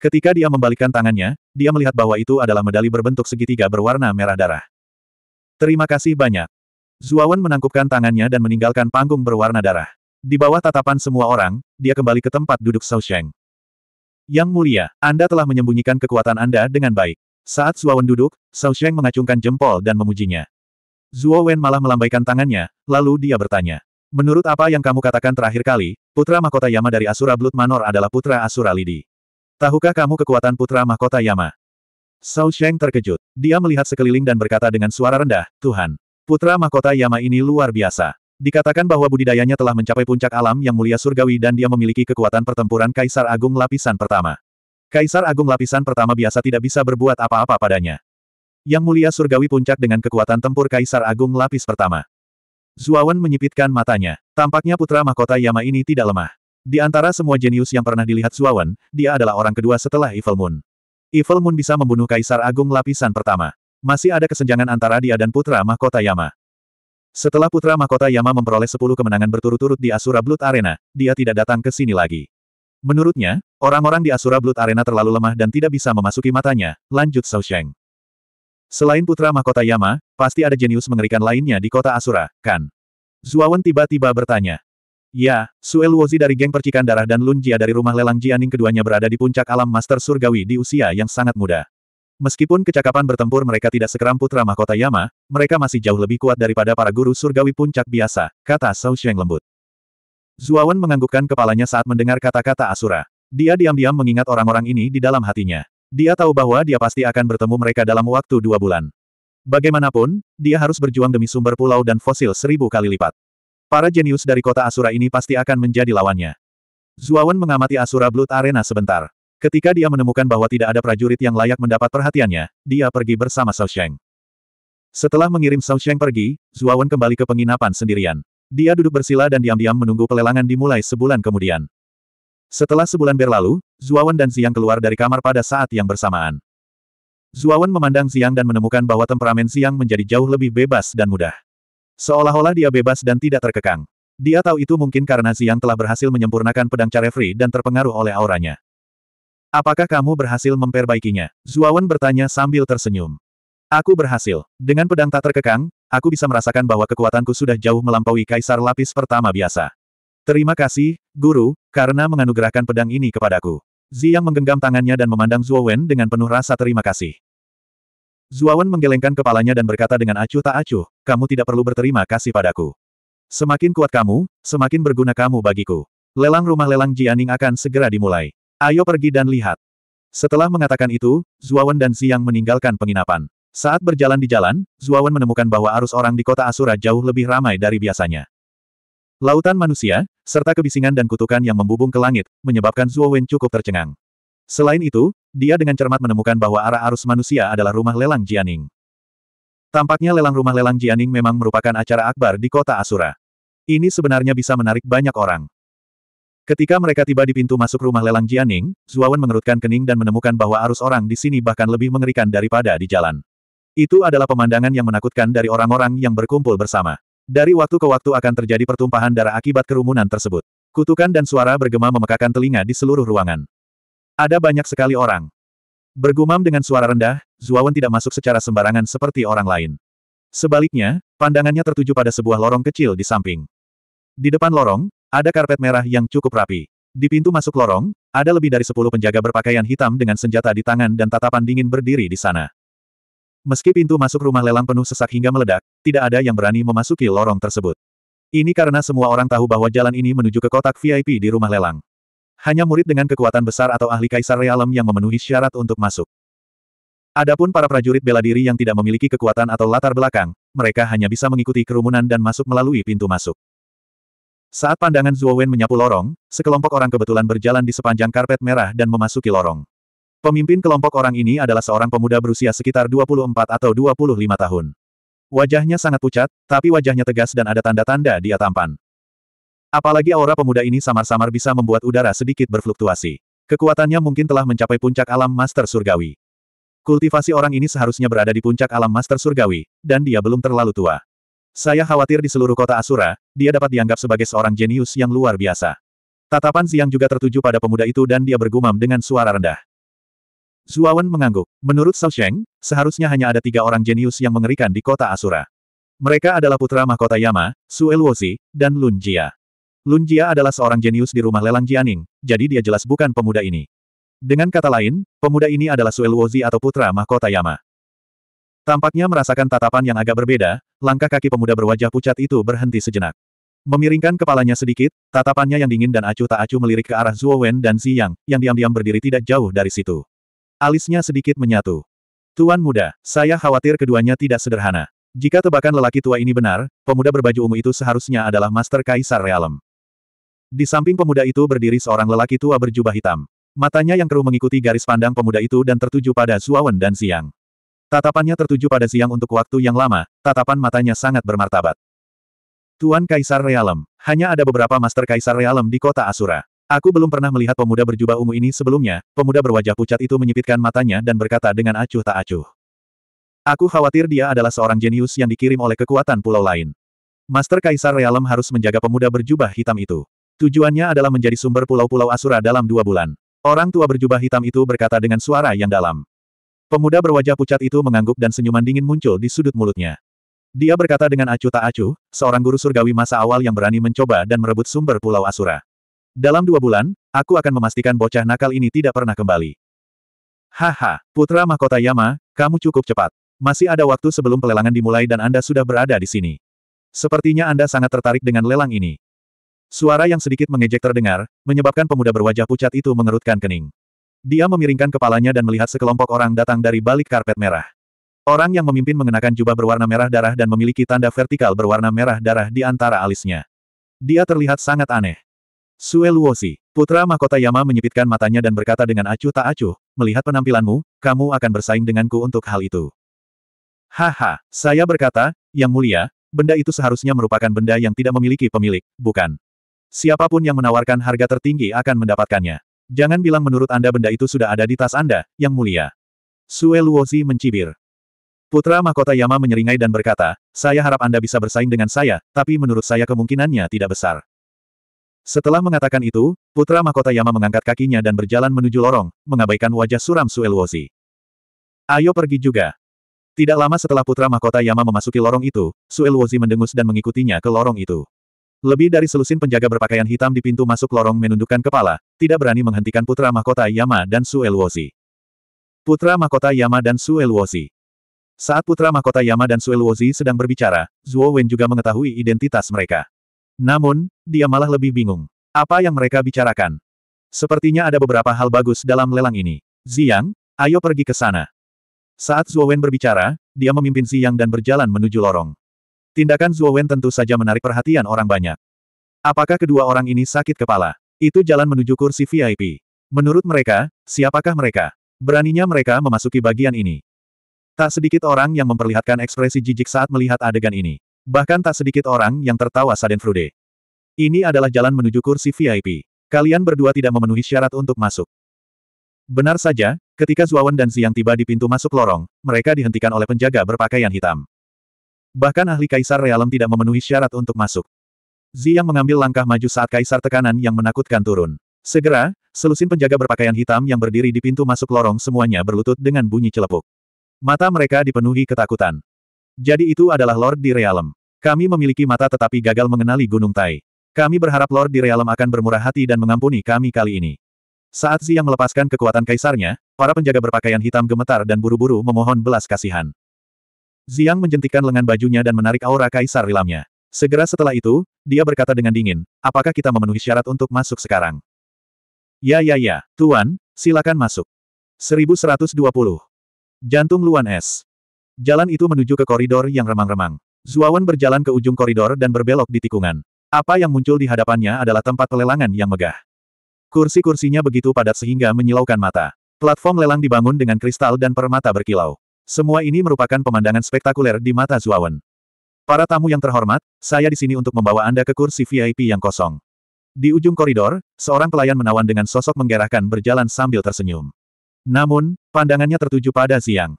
Ketika dia membalikkan tangannya, dia melihat bahwa itu adalah medali berbentuk segitiga berwarna merah darah. Terima kasih banyak. Wen menangkupkan tangannya dan meninggalkan panggung berwarna darah. Di bawah tatapan semua orang, dia kembali ke tempat duduk Shao Sheng. Yang mulia, Anda telah menyembunyikan kekuatan Anda dengan baik. Saat Wen duduk, Sao Sheng mengacungkan jempol dan memujinya. Zuo Wen malah melambaikan tangannya, lalu dia bertanya. Menurut apa yang kamu katakan terakhir kali, putra mahkota Yama dari Asura Blood Manor adalah putra Asura Lidi. Tahukah kamu kekuatan putra mahkota Yama? Sao Sheng terkejut. Dia melihat sekeliling dan berkata dengan suara rendah, Tuhan, putra mahkota Yama ini luar biasa. Dikatakan bahwa budidayanya telah mencapai puncak alam yang mulia surgawi dan dia memiliki kekuatan pertempuran Kaisar Agung Lapisan Pertama. Kaisar Agung Lapisan Pertama biasa tidak bisa berbuat apa-apa padanya. Yang mulia surgawi puncak dengan kekuatan tempur Kaisar Agung Lapis Pertama. Zuawan menyipitkan matanya. Tampaknya putra mahkota Yama ini tidak lemah. Di antara semua jenius yang pernah dilihat Zuawan, dia adalah orang kedua setelah Evil Moon. Evil Moon bisa membunuh Kaisar Agung Lapisan Pertama. Masih ada kesenjangan antara dia dan putra mahkota Yama. Setelah putra mahkota Yama memperoleh sepuluh kemenangan berturut-turut di Asura Blood Arena, dia tidak datang ke sini lagi. Menurutnya, orang-orang di Asura Blood Arena terlalu lemah dan tidak bisa memasuki matanya, lanjut Shao Sheng. Selain putra mahkota Yama, pasti ada jenius mengerikan lainnya di kota Asura, kan? Zuawan tiba-tiba bertanya. Ya, Suel Wozi dari geng percikan darah dan Lun Jia dari rumah lelang Jianing keduanya berada di puncak alam master surgawi di usia yang sangat muda. Meskipun kecakapan bertempur mereka tidak sekeram putra mahkota Yama, mereka masih jauh lebih kuat daripada para guru surgawi puncak biasa, kata Sao Sheng lembut. Zuawan menganggukkan kepalanya saat mendengar kata-kata Asura. Dia diam-diam mengingat orang-orang ini di dalam hatinya. Dia tahu bahwa dia pasti akan bertemu mereka dalam waktu dua bulan. Bagaimanapun, dia harus berjuang demi sumber pulau dan fosil seribu kali lipat. Para jenius dari kota Asura ini pasti akan menjadi lawannya. Zuawan mengamati Asura Blood Arena sebentar. Ketika dia menemukan bahwa tidak ada prajurit yang layak mendapat perhatiannya, dia pergi bersama Sao Sheng. Setelah mengirim Sao Sheng pergi, Zuawan kembali ke penginapan sendirian. Dia duduk bersila dan diam-diam menunggu pelelangan dimulai sebulan kemudian. Setelah sebulan berlalu, Zuawan dan Ziang keluar dari kamar pada saat yang bersamaan. Zuawan memandang Ziang dan menemukan bahwa temperamen Ziang menjadi jauh lebih bebas dan mudah. Seolah-olah dia bebas dan tidak terkekang. Dia tahu itu mungkin karena Ziang telah berhasil menyempurnakan pedang Carefree dan terpengaruh oleh auranya. Apakah kamu berhasil memperbaikinya? Zuawan bertanya sambil tersenyum. Aku berhasil. Dengan pedang tak terkekang, aku bisa merasakan bahwa kekuatanku sudah jauh melampaui kaisar lapis pertama biasa. Terima kasih, guru, karena menganugerahkan pedang ini kepadaku. Ziyang menggenggam tangannya dan memandang Zuawan dengan penuh rasa terima kasih. Zuawan menggelengkan kepalanya dan berkata dengan acuh tak acuh, kamu tidak perlu berterima kasih padaku. Semakin kuat kamu, semakin berguna kamu bagiku. Lelang rumah lelang Jianing akan segera dimulai. Ayo pergi dan lihat. Setelah mengatakan itu, Zuawan dan Siang meninggalkan penginapan. Saat berjalan di jalan, Zuawan menemukan bahwa arus orang di kota Asura jauh lebih ramai dari biasanya. Lautan manusia, serta kebisingan dan kutukan yang membubung ke langit, menyebabkan Zuowen cukup tercengang. Selain itu, dia dengan cermat menemukan bahwa arah arus manusia adalah rumah lelang Jianing. Tampaknya lelang rumah lelang Jianing memang merupakan acara akbar di kota Asura. Ini sebenarnya bisa menarik banyak orang. Ketika mereka tiba di pintu masuk rumah lelang Jianing, Zuawan mengerutkan kening dan menemukan bahwa arus orang di sini bahkan lebih mengerikan daripada di jalan. Itu adalah pemandangan yang menakutkan dari orang-orang yang berkumpul bersama. Dari waktu ke waktu akan terjadi pertumpahan darah akibat kerumunan tersebut. Kutukan dan suara bergema memekakan telinga di seluruh ruangan. Ada banyak sekali orang. Bergumam dengan suara rendah, Zuawan tidak masuk secara sembarangan seperti orang lain. Sebaliknya, pandangannya tertuju pada sebuah lorong kecil di samping. Di depan lorong, ada karpet merah yang cukup rapi. Di pintu masuk lorong, ada lebih dari sepuluh penjaga berpakaian hitam dengan senjata di tangan dan tatapan dingin berdiri di sana. Meski pintu masuk rumah lelang penuh sesak hingga meledak, tidak ada yang berani memasuki lorong tersebut. Ini karena semua orang tahu bahwa jalan ini menuju ke kotak VIP di rumah lelang. Hanya murid dengan kekuatan besar atau ahli kaisar realem yang memenuhi syarat untuk masuk. Adapun para prajurit bela diri yang tidak memiliki kekuatan atau latar belakang, mereka hanya bisa mengikuti kerumunan dan masuk melalui pintu masuk. Saat pandangan Zhuo Wen menyapu lorong, sekelompok orang kebetulan berjalan di sepanjang karpet merah dan memasuki lorong. Pemimpin kelompok orang ini adalah seorang pemuda berusia sekitar 24 atau 25 tahun. Wajahnya sangat pucat, tapi wajahnya tegas dan ada tanda-tanda dia tampan. Apalagi aura pemuda ini samar-samar bisa membuat udara sedikit berfluktuasi. Kekuatannya mungkin telah mencapai puncak alam master surgawi. Kultivasi orang ini seharusnya berada di puncak alam master surgawi, dan dia belum terlalu tua. Saya khawatir di seluruh kota Asura, dia dapat dianggap sebagai seorang jenius yang luar biasa. Tatapan siang juga tertuju pada pemuda itu dan dia bergumam dengan suara rendah. Zuawan mengangguk. Menurut Sao Sheng, seharusnya hanya ada tiga orang jenius yang mengerikan di kota Asura. Mereka adalah putra mahkota Yama, Su Elwozi, dan Lun Jia. Lun Jia adalah seorang jenius di rumah lelang Jianing, jadi dia jelas bukan pemuda ini. Dengan kata lain, pemuda ini adalah Su Elwozi atau putra mahkota Yama. Tampaknya merasakan tatapan yang agak berbeda, langkah kaki pemuda berwajah pucat itu berhenti sejenak. Memiringkan kepalanya sedikit, tatapannya yang dingin dan acuh tak acuh melirik ke arah Zuo Wen dan Xi Yang, diam-diam berdiri tidak jauh dari situ. Alisnya sedikit menyatu. Tuan muda, saya khawatir keduanya tidak sederhana. Jika tebakan lelaki tua ini benar, pemuda berbaju ungu itu seharusnya adalah Master Kaisar Realem. Di samping pemuda itu berdiri seorang lelaki tua berjubah hitam. Matanya yang keruh mengikuti garis pandang pemuda itu dan tertuju pada Zuo Wen dan Xi Tatapannya tertuju pada siang untuk waktu yang lama, tatapan matanya sangat bermartabat. Tuan Kaisar Realem, hanya ada beberapa Master Kaisar Realem di kota Asura. Aku belum pernah melihat pemuda berjubah ungu ini sebelumnya, pemuda berwajah pucat itu menyipitkan matanya dan berkata dengan acuh tak acuh. Aku khawatir dia adalah seorang jenius yang dikirim oleh kekuatan pulau lain. Master Kaisar Realem harus menjaga pemuda berjubah hitam itu. Tujuannya adalah menjadi sumber pulau-pulau Asura dalam dua bulan. Orang tua berjubah hitam itu berkata dengan suara yang dalam. Pemuda berwajah pucat itu mengangguk dan senyuman dingin muncul di sudut mulutnya. Dia berkata dengan acuh tak acuh, seorang guru surgawi masa awal yang berani mencoba dan merebut sumber Pulau Asura. Dalam dua bulan, aku akan memastikan bocah nakal ini tidak pernah kembali. Haha, putra mahkota Yama, kamu cukup cepat. Masih ada waktu sebelum pelelangan dimulai dan Anda sudah berada di sini. Sepertinya Anda sangat tertarik dengan lelang ini. Suara yang sedikit mengejek terdengar, menyebabkan pemuda berwajah pucat itu mengerutkan kening. Dia memiringkan kepalanya dan melihat sekelompok orang datang dari balik karpet merah. Orang yang memimpin mengenakan jubah berwarna merah darah dan memiliki tanda vertikal berwarna merah darah di antara alisnya. Dia terlihat sangat aneh. Sue Luosi, putra mahkota Yama menyipitkan matanya dan berkata dengan acuh tak acuh, melihat penampilanmu, kamu akan bersaing denganku untuk hal itu. Haha, saya berkata, yang mulia, benda itu seharusnya merupakan benda yang tidak memiliki pemilik, bukan? Siapapun yang menawarkan harga tertinggi akan mendapatkannya. Jangan bilang menurut Anda benda itu sudah ada di tas Anda, yang mulia. Sue Luozi mencibir. Putra mahkota Yama menyeringai dan berkata, saya harap Anda bisa bersaing dengan saya, tapi menurut saya kemungkinannya tidak besar. Setelah mengatakan itu, putra mahkota Yama mengangkat kakinya dan berjalan menuju lorong, mengabaikan wajah suram Suelwozi. Ayo pergi juga. Tidak lama setelah putra mahkota Yama memasuki lorong itu, Suelwozi mendengus dan mengikutinya ke lorong itu. Lebih dari selusin penjaga berpakaian hitam di pintu masuk lorong menundukkan kepala, tidak berani menghentikan putra mahkota Yama dan Su Putra mahkota Yama dan Su Saat putra mahkota Yama dan Su sedang berbicara, Zuo Wen juga mengetahui identitas mereka. Namun, dia malah lebih bingung. Apa yang mereka bicarakan? Sepertinya ada beberapa hal bagus dalam lelang ini. Ziyang, ayo pergi ke sana. Saat Zuo Wen berbicara, dia memimpin Ziyang dan berjalan menuju lorong. Tindakan Wen tentu saja menarik perhatian orang banyak. Apakah kedua orang ini sakit kepala? Itu jalan menuju kursi VIP. Menurut mereka, siapakah mereka? Beraninya mereka memasuki bagian ini. Tak sedikit orang yang memperlihatkan ekspresi jijik saat melihat adegan ini. Bahkan tak sedikit orang yang tertawa frude. Ini adalah jalan menuju kursi VIP. Kalian berdua tidak memenuhi syarat untuk masuk. Benar saja, ketika Zuawan dan Ziyang tiba di pintu masuk lorong, mereka dihentikan oleh penjaga berpakaian hitam. Bahkan ahli kaisar realem tidak memenuhi syarat untuk masuk. Ziyang mengambil langkah maju saat kaisar tekanan yang menakutkan turun. Segera, selusin penjaga berpakaian hitam yang berdiri di pintu masuk lorong semuanya berlutut dengan bunyi celepuk. Mata mereka dipenuhi ketakutan. Jadi itu adalah Lord di Realem. Kami memiliki mata tetapi gagal mengenali Gunung Tai. Kami berharap Lord di Realem akan bermurah hati dan mengampuni kami kali ini. Saat Ziyang melepaskan kekuatan kaisarnya, para penjaga berpakaian hitam gemetar dan buru-buru memohon belas kasihan. Ziang menjentikan lengan bajunya dan menarik aura kaisar rilamnya. Segera setelah itu, dia berkata dengan dingin, apakah kita memenuhi syarat untuk masuk sekarang? Ya ya ya, Tuan, silakan masuk. 1120. Jantung Luan Es. Jalan itu menuju ke koridor yang remang-remang. Zuawan berjalan ke ujung koridor dan berbelok di tikungan. Apa yang muncul di hadapannya adalah tempat pelelangan yang megah. Kursi-kursinya begitu padat sehingga menyilaukan mata. Platform lelang dibangun dengan kristal dan permata berkilau. Semua ini merupakan pemandangan spektakuler di mata Zuawan. Para tamu yang terhormat, saya di sini untuk membawa Anda ke kursi VIP yang kosong. Di ujung koridor, seorang pelayan menawan dengan sosok menggerakkan berjalan sambil tersenyum. Namun, pandangannya tertuju pada Ziang.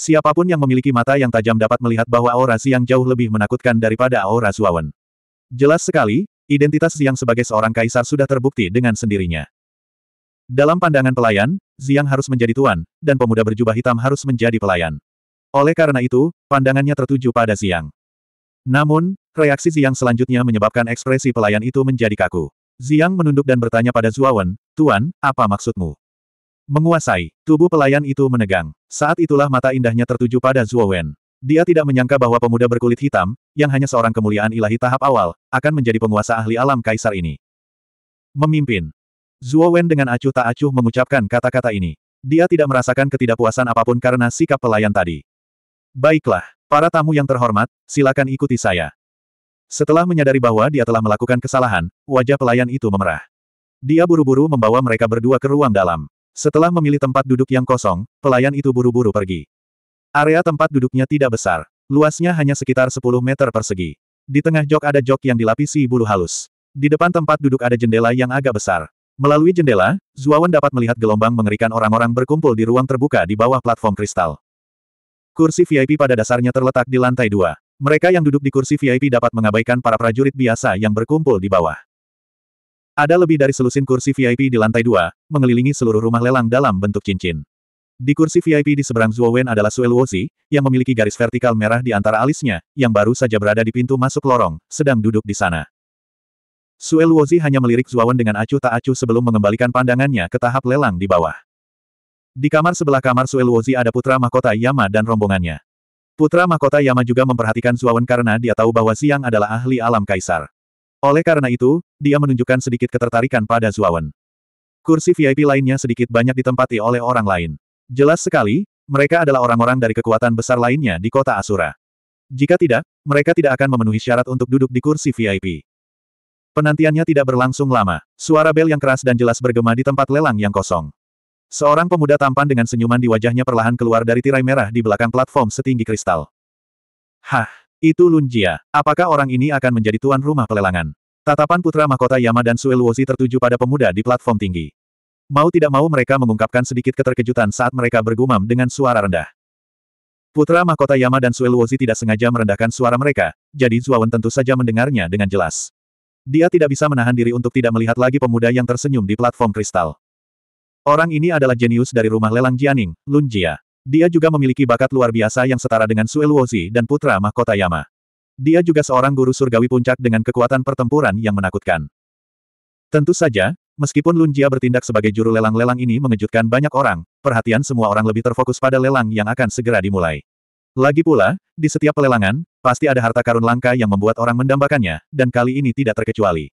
Siapapun yang memiliki mata yang tajam dapat melihat bahwa aura Ziang jauh lebih menakutkan daripada aura Zuawan. Jelas sekali, identitas Ziang sebagai seorang kaisar sudah terbukti dengan sendirinya. Dalam pandangan pelayan, Ziang harus menjadi tuan, dan pemuda berjubah hitam harus menjadi pelayan. Oleh karena itu, pandangannya tertuju pada Ziang. Namun, reaksi Ziang selanjutnya menyebabkan ekspresi pelayan itu menjadi kaku. Ziang menunduk dan bertanya pada Zuawan, Tuan, apa maksudmu? Menguasai, tubuh pelayan itu menegang. Saat itulah mata indahnya tertuju pada Zuawan. Dia tidak menyangka bahwa pemuda berkulit hitam, yang hanya seorang kemuliaan ilahi tahap awal, akan menjadi penguasa ahli alam kaisar ini. Memimpin, Zuo Wen dengan acuh tak acuh mengucapkan kata-kata ini. Dia tidak merasakan ketidakpuasan apapun karena sikap pelayan tadi. Baiklah, para tamu yang terhormat, silakan ikuti saya. Setelah menyadari bahwa dia telah melakukan kesalahan, wajah pelayan itu memerah. Dia buru-buru membawa mereka berdua ke ruang dalam. Setelah memilih tempat duduk yang kosong, pelayan itu buru-buru pergi. Area tempat duduknya tidak besar. Luasnya hanya sekitar 10 meter persegi. Di tengah jok ada jok yang dilapisi bulu halus. Di depan tempat duduk ada jendela yang agak besar. Melalui jendela, Zuawan dapat melihat gelombang mengerikan orang-orang berkumpul di ruang terbuka di bawah platform kristal. Kursi VIP pada dasarnya terletak di lantai dua. Mereka yang duduk di kursi VIP dapat mengabaikan para prajurit biasa yang berkumpul di bawah. Ada lebih dari selusin kursi VIP di lantai dua, mengelilingi seluruh rumah lelang dalam bentuk cincin. Di kursi VIP di seberang Zuowen adalah Suel Wozi, yang memiliki garis vertikal merah di antara alisnya, yang baru saja berada di pintu masuk lorong, sedang duduk di sana. Suel Wozi hanya melirik Zuawan dengan acuh tak acuh sebelum mengembalikan pandangannya ke tahap lelang di bawah. Di kamar sebelah kamar Suel Wozi ada putra mahkota Yama dan rombongannya. Putra mahkota Yama juga memperhatikan Zuawan karena dia tahu bahwa Siang adalah ahli alam kaisar. Oleh karena itu, dia menunjukkan sedikit ketertarikan pada Zuawan. Kursi VIP lainnya sedikit banyak ditempati oleh orang lain. Jelas sekali, mereka adalah orang-orang dari kekuatan besar lainnya di kota Asura. Jika tidak, mereka tidak akan memenuhi syarat untuk duduk di kursi VIP. Penantiannya tidak berlangsung lama. Suara bel yang keras dan jelas bergema di tempat lelang yang kosong. Seorang pemuda tampan dengan senyuman di wajahnya perlahan keluar dari tirai merah di belakang platform setinggi kristal. Hah, itu Lunjia. Apakah orang ini akan menjadi tuan rumah pelelangan? Tatapan putra mahkota Yama dan Suelwozi tertuju pada pemuda di platform tinggi. Mau tidak mau mereka mengungkapkan sedikit keterkejutan saat mereka bergumam dengan suara rendah. Putra mahkota Yama dan Suelwozi tidak sengaja merendahkan suara mereka, jadi Zuawan tentu saja mendengarnya dengan jelas. Dia tidak bisa menahan diri untuk tidak melihat lagi pemuda yang tersenyum di platform kristal. Orang ini adalah jenius dari rumah lelang Jianing, Lun Jia. Dia juga memiliki bakat luar biasa yang setara dengan Sue Luozi dan putra mahkota Yama. Dia juga seorang guru surgawi puncak dengan kekuatan pertempuran yang menakutkan. Tentu saja, meskipun Lun Jia bertindak sebagai juru lelang-lelang ini mengejutkan banyak orang, perhatian semua orang lebih terfokus pada lelang yang akan segera dimulai. Lagi pula, di setiap pelelangan, pasti ada harta karun langka yang membuat orang mendambakannya, dan kali ini tidak terkecuali.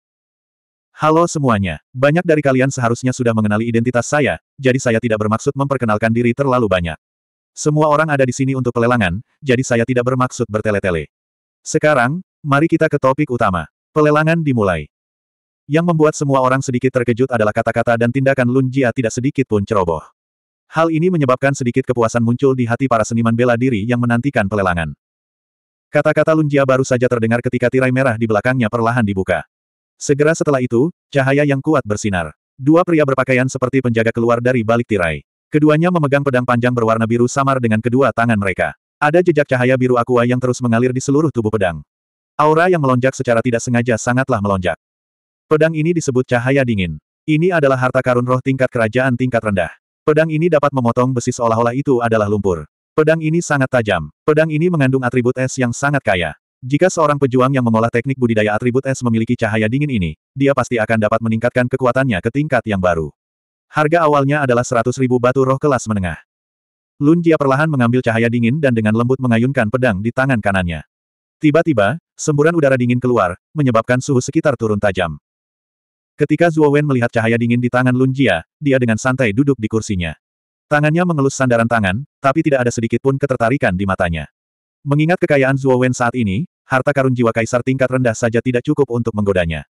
Halo semuanya, banyak dari kalian seharusnya sudah mengenali identitas saya, jadi saya tidak bermaksud memperkenalkan diri terlalu banyak. Semua orang ada di sini untuk pelelangan, jadi saya tidak bermaksud bertele-tele. Sekarang, mari kita ke topik utama. Pelelangan dimulai. Yang membuat semua orang sedikit terkejut adalah kata-kata dan tindakan Lun Jia tidak sedikit pun ceroboh. Hal ini menyebabkan sedikit kepuasan muncul di hati para seniman bela diri yang menantikan pelelangan. Kata-kata Lunjia baru saja terdengar ketika tirai merah di belakangnya perlahan dibuka. Segera setelah itu, cahaya yang kuat bersinar. Dua pria berpakaian seperti penjaga keluar dari balik tirai. Keduanya memegang pedang panjang berwarna biru samar dengan kedua tangan mereka. Ada jejak cahaya biru aqua yang terus mengalir di seluruh tubuh pedang. Aura yang melonjak secara tidak sengaja sangatlah melonjak. Pedang ini disebut cahaya dingin. Ini adalah harta karun roh tingkat kerajaan tingkat rendah. Pedang ini dapat memotong besi seolah-olah itu adalah lumpur. Pedang ini sangat tajam. Pedang ini mengandung atribut es yang sangat kaya. Jika seorang pejuang yang mengolah teknik budidaya atribut es memiliki cahaya dingin ini, dia pasti akan dapat meningkatkan kekuatannya ke tingkat yang baru. Harga awalnya adalah 100.000 batu roh kelas menengah. Lun Jia perlahan mengambil cahaya dingin dan dengan lembut mengayunkan pedang di tangan kanannya. Tiba-tiba, semburan udara dingin keluar, menyebabkan suhu sekitar turun tajam. Ketika Zhuo Wen melihat cahaya dingin di tangan Lun Jia, dia dengan santai duduk di kursinya. Tangannya mengelus sandaran tangan, tapi tidak ada sedikit pun ketertarikan di matanya. Mengingat kekayaan Zhuo Wen saat ini, harta karun jiwa kaisar tingkat rendah saja tidak cukup untuk menggodanya.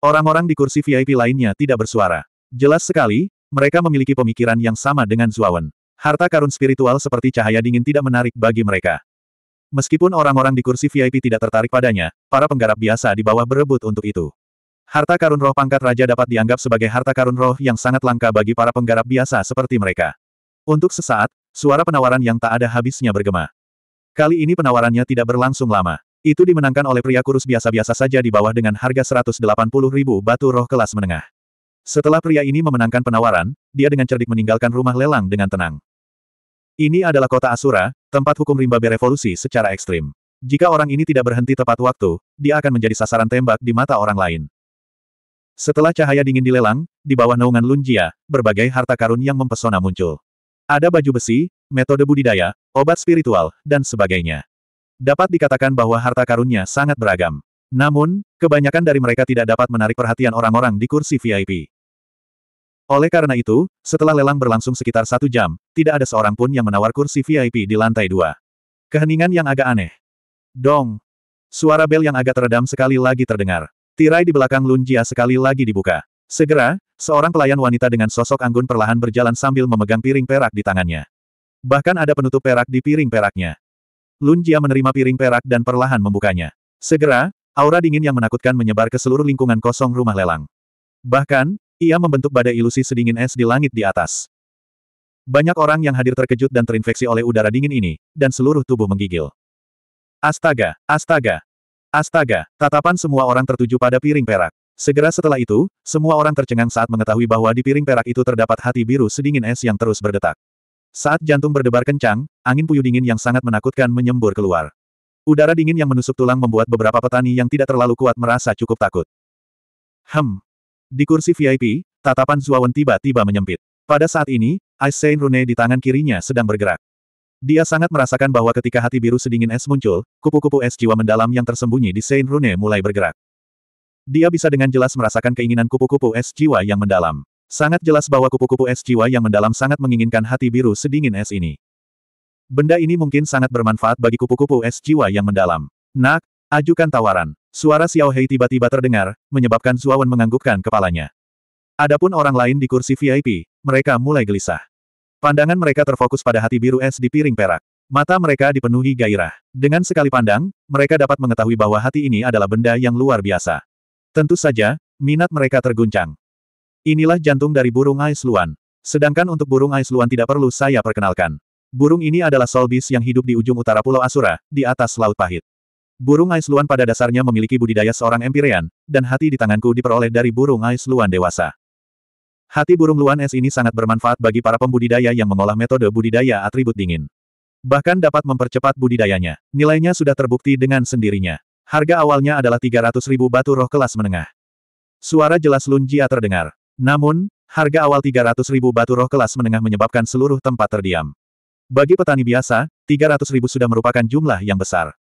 Orang-orang di kursi VIP lainnya tidak bersuara. Jelas sekali, mereka memiliki pemikiran yang sama dengan Zhuo Wen. Harta karun spiritual seperti cahaya dingin tidak menarik bagi mereka. Meskipun orang-orang di kursi VIP tidak tertarik padanya, para penggarap biasa di bawah berebut untuk itu. Harta karun roh pangkat raja dapat dianggap sebagai harta karun roh yang sangat langka bagi para penggarap biasa seperti mereka. Untuk sesaat, suara penawaran yang tak ada habisnya bergema. Kali ini penawarannya tidak berlangsung lama. Itu dimenangkan oleh pria kurus biasa-biasa saja di bawah dengan harga 180 ribu batu roh kelas menengah. Setelah pria ini memenangkan penawaran, dia dengan cerdik meninggalkan rumah lelang dengan tenang. Ini adalah kota Asura, tempat hukum rimba berevolusi secara ekstrim. Jika orang ini tidak berhenti tepat waktu, dia akan menjadi sasaran tembak di mata orang lain. Setelah cahaya dingin dilelang, di bawah naungan Lunjia, berbagai harta karun yang mempesona muncul. Ada baju besi, metode budidaya, obat spiritual, dan sebagainya. Dapat dikatakan bahwa harta karunnya sangat beragam. Namun, kebanyakan dari mereka tidak dapat menarik perhatian orang-orang di kursi VIP. Oleh karena itu, setelah lelang berlangsung sekitar satu jam, tidak ada seorang pun yang menawar kursi VIP di lantai dua. Keheningan yang agak aneh. Dong. Suara bel yang agak teredam sekali lagi terdengar. Tirai di belakang Lun sekali lagi dibuka. Segera, seorang pelayan wanita dengan sosok anggun perlahan berjalan sambil memegang piring perak di tangannya. Bahkan ada penutup perak di piring peraknya. Lun menerima piring perak dan perlahan membukanya. Segera, aura dingin yang menakutkan menyebar ke seluruh lingkungan kosong rumah lelang. Bahkan, ia membentuk badai ilusi sedingin es di langit di atas. Banyak orang yang hadir terkejut dan terinfeksi oleh udara dingin ini, dan seluruh tubuh menggigil. Astaga, astaga, Astaga, tatapan semua orang tertuju pada piring perak. Segera setelah itu, semua orang tercengang saat mengetahui bahwa di piring perak itu terdapat hati biru sedingin es yang terus berdetak. Saat jantung berdebar kencang, angin puyuh dingin yang sangat menakutkan menyembur keluar. Udara dingin yang menusuk tulang membuat beberapa petani yang tidak terlalu kuat merasa cukup takut. Hem. Di kursi VIP, tatapan Zuawan tiba-tiba menyempit. Pada saat ini, Ice Saint Rune di tangan kirinya sedang bergerak. Dia sangat merasakan bahwa ketika hati biru sedingin es muncul, kupu-kupu es jiwa mendalam yang tersembunyi di Saint Rune mulai bergerak. Dia bisa dengan jelas merasakan keinginan kupu-kupu es jiwa yang mendalam. Sangat jelas bahwa kupu-kupu es jiwa yang mendalam sangat menginginkan hati biru sedingin es ini. Benda ini mungkin sangat bermanfaat bagi kupu-kupu es jiwa yang mendalam. Nak, ajukan tawaran. Suara Xiao Hei tiba-tiba terdengar, menyebabkan Zuawan menganggukkan kepalanya. Adapun orang lain di kursi VIP, mereka mulai gelisah. Pandangan mereka terfokus pada hati biru es di piring perak. Mata mereka dipenuhi gairah. Dengan sekali pandang, mereka dapat mengetahui bahwa hati ini adalah benda yang luar biasa. Tentu saja, minat mereka terguncang. Inilah jantung dari burung ais luan. Sedangkan untuk burung ais luan tidak perlu saya perkenalkan. Burung ini adalah solbis yang hidup di ujung utara Pulau Asura, di atas Laut Pahit. Burung ais luan pada dasarnya memiliki budidaya seorang empirean, dan hati di tanganku diperoleh dari burung ais luan dewasa. Hati burung luan es ini sangat bermanfaat bagi para pembudidaya yang mengolah metode budidaya atribut dingin. Bahkan dapat mempercepat budidayanya. Nilainya sudah terbukti dengan sendirinya. Harga awalnya adalah 300 ribu batu roh kelas menengah. Suara jelas Lunjia terdengar. Namun, harga awal 300 ribu batu roh kelas menengah menyebabkan seluruh tempat terdiam. Bagi petani biasa, 300 ribu sudah merupakan jumlah yang besar.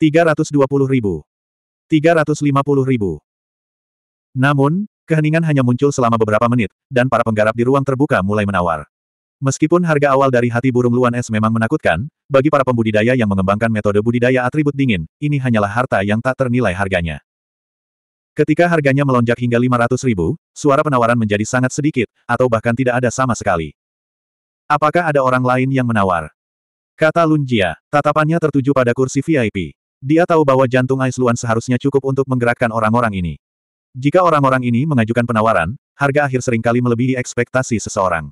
320 ribu. 350 ribu. Namun, Keheningan hanya muncul selama beberapa menit, dan para penggarap di ruang terbuka mulai menawar. Meskipun harga awal dari hati burung luan es memang menakutkan, bagi para pembudidaya yang mengembangkan metode budidaya atribut dingin, ini hanyalah harta yang tak ternilai harganya. Ketika harganya melonjak hingga 500 ribu, suara penawaran menjadi sangat sedikit, atau bahkan tidak ada sama sekali. Apakah ada orang lain yang menawar? Kata Lunjia, tatapannya tertuju pada kursi VIP. Dia tahu bahwa jantung Ais Luan seharusnya cukup untuk menggerakkan orang-orang ini. Jika orang-orang ini mengajukan penawaran, harga akhir seringkali melebihi ekspektasi seseorang.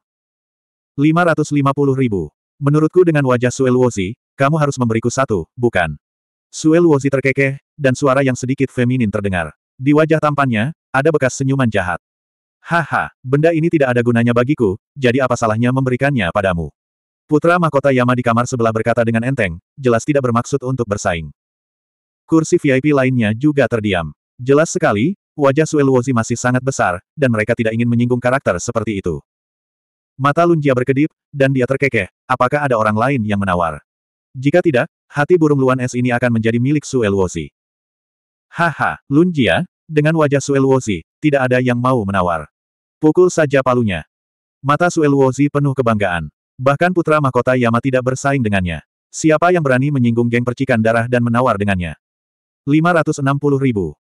550 ribu. Menurutku dengan wajah Suel Wozi, kamu harus memberiku satu, bukan? Suel Wozi terkekeh, dan suara yang sedikit feminin terdengar. Di wajah tampannya, ada bekas senyuman jahat. Haha, benda ini tidak ada gunanya bagiku, jadi apa salahnya memberikannya padamu? Putra mahkota Yama di kamar sebelah berkata dengan enteng, jelas tidak bermaksud untuk bersaing. Kursi VIP lainnya juga terdiam. Jelas sekali, Wajah Luozi masih sangat besar, dan mereka tidak ingin menyinggung karakter seperti itu. Mata Lunjia berkedip, dan dia terkekeh, apakah ada orang lain yang menawar? Jika tidak, hati burung luan es ini akan menjadi milik Luozi. Haha, Lunjia, dengan wajah Luozi, tidak ada yang mau menawar. Pukul saja palunya. Mata Luozi penuh kebanggaan. Bahkan putra mahkota Yama tidak bersaing dengannya. Siapa yang berani menyinggung geng percikan darah dan menawar dengannya? 560 ribu.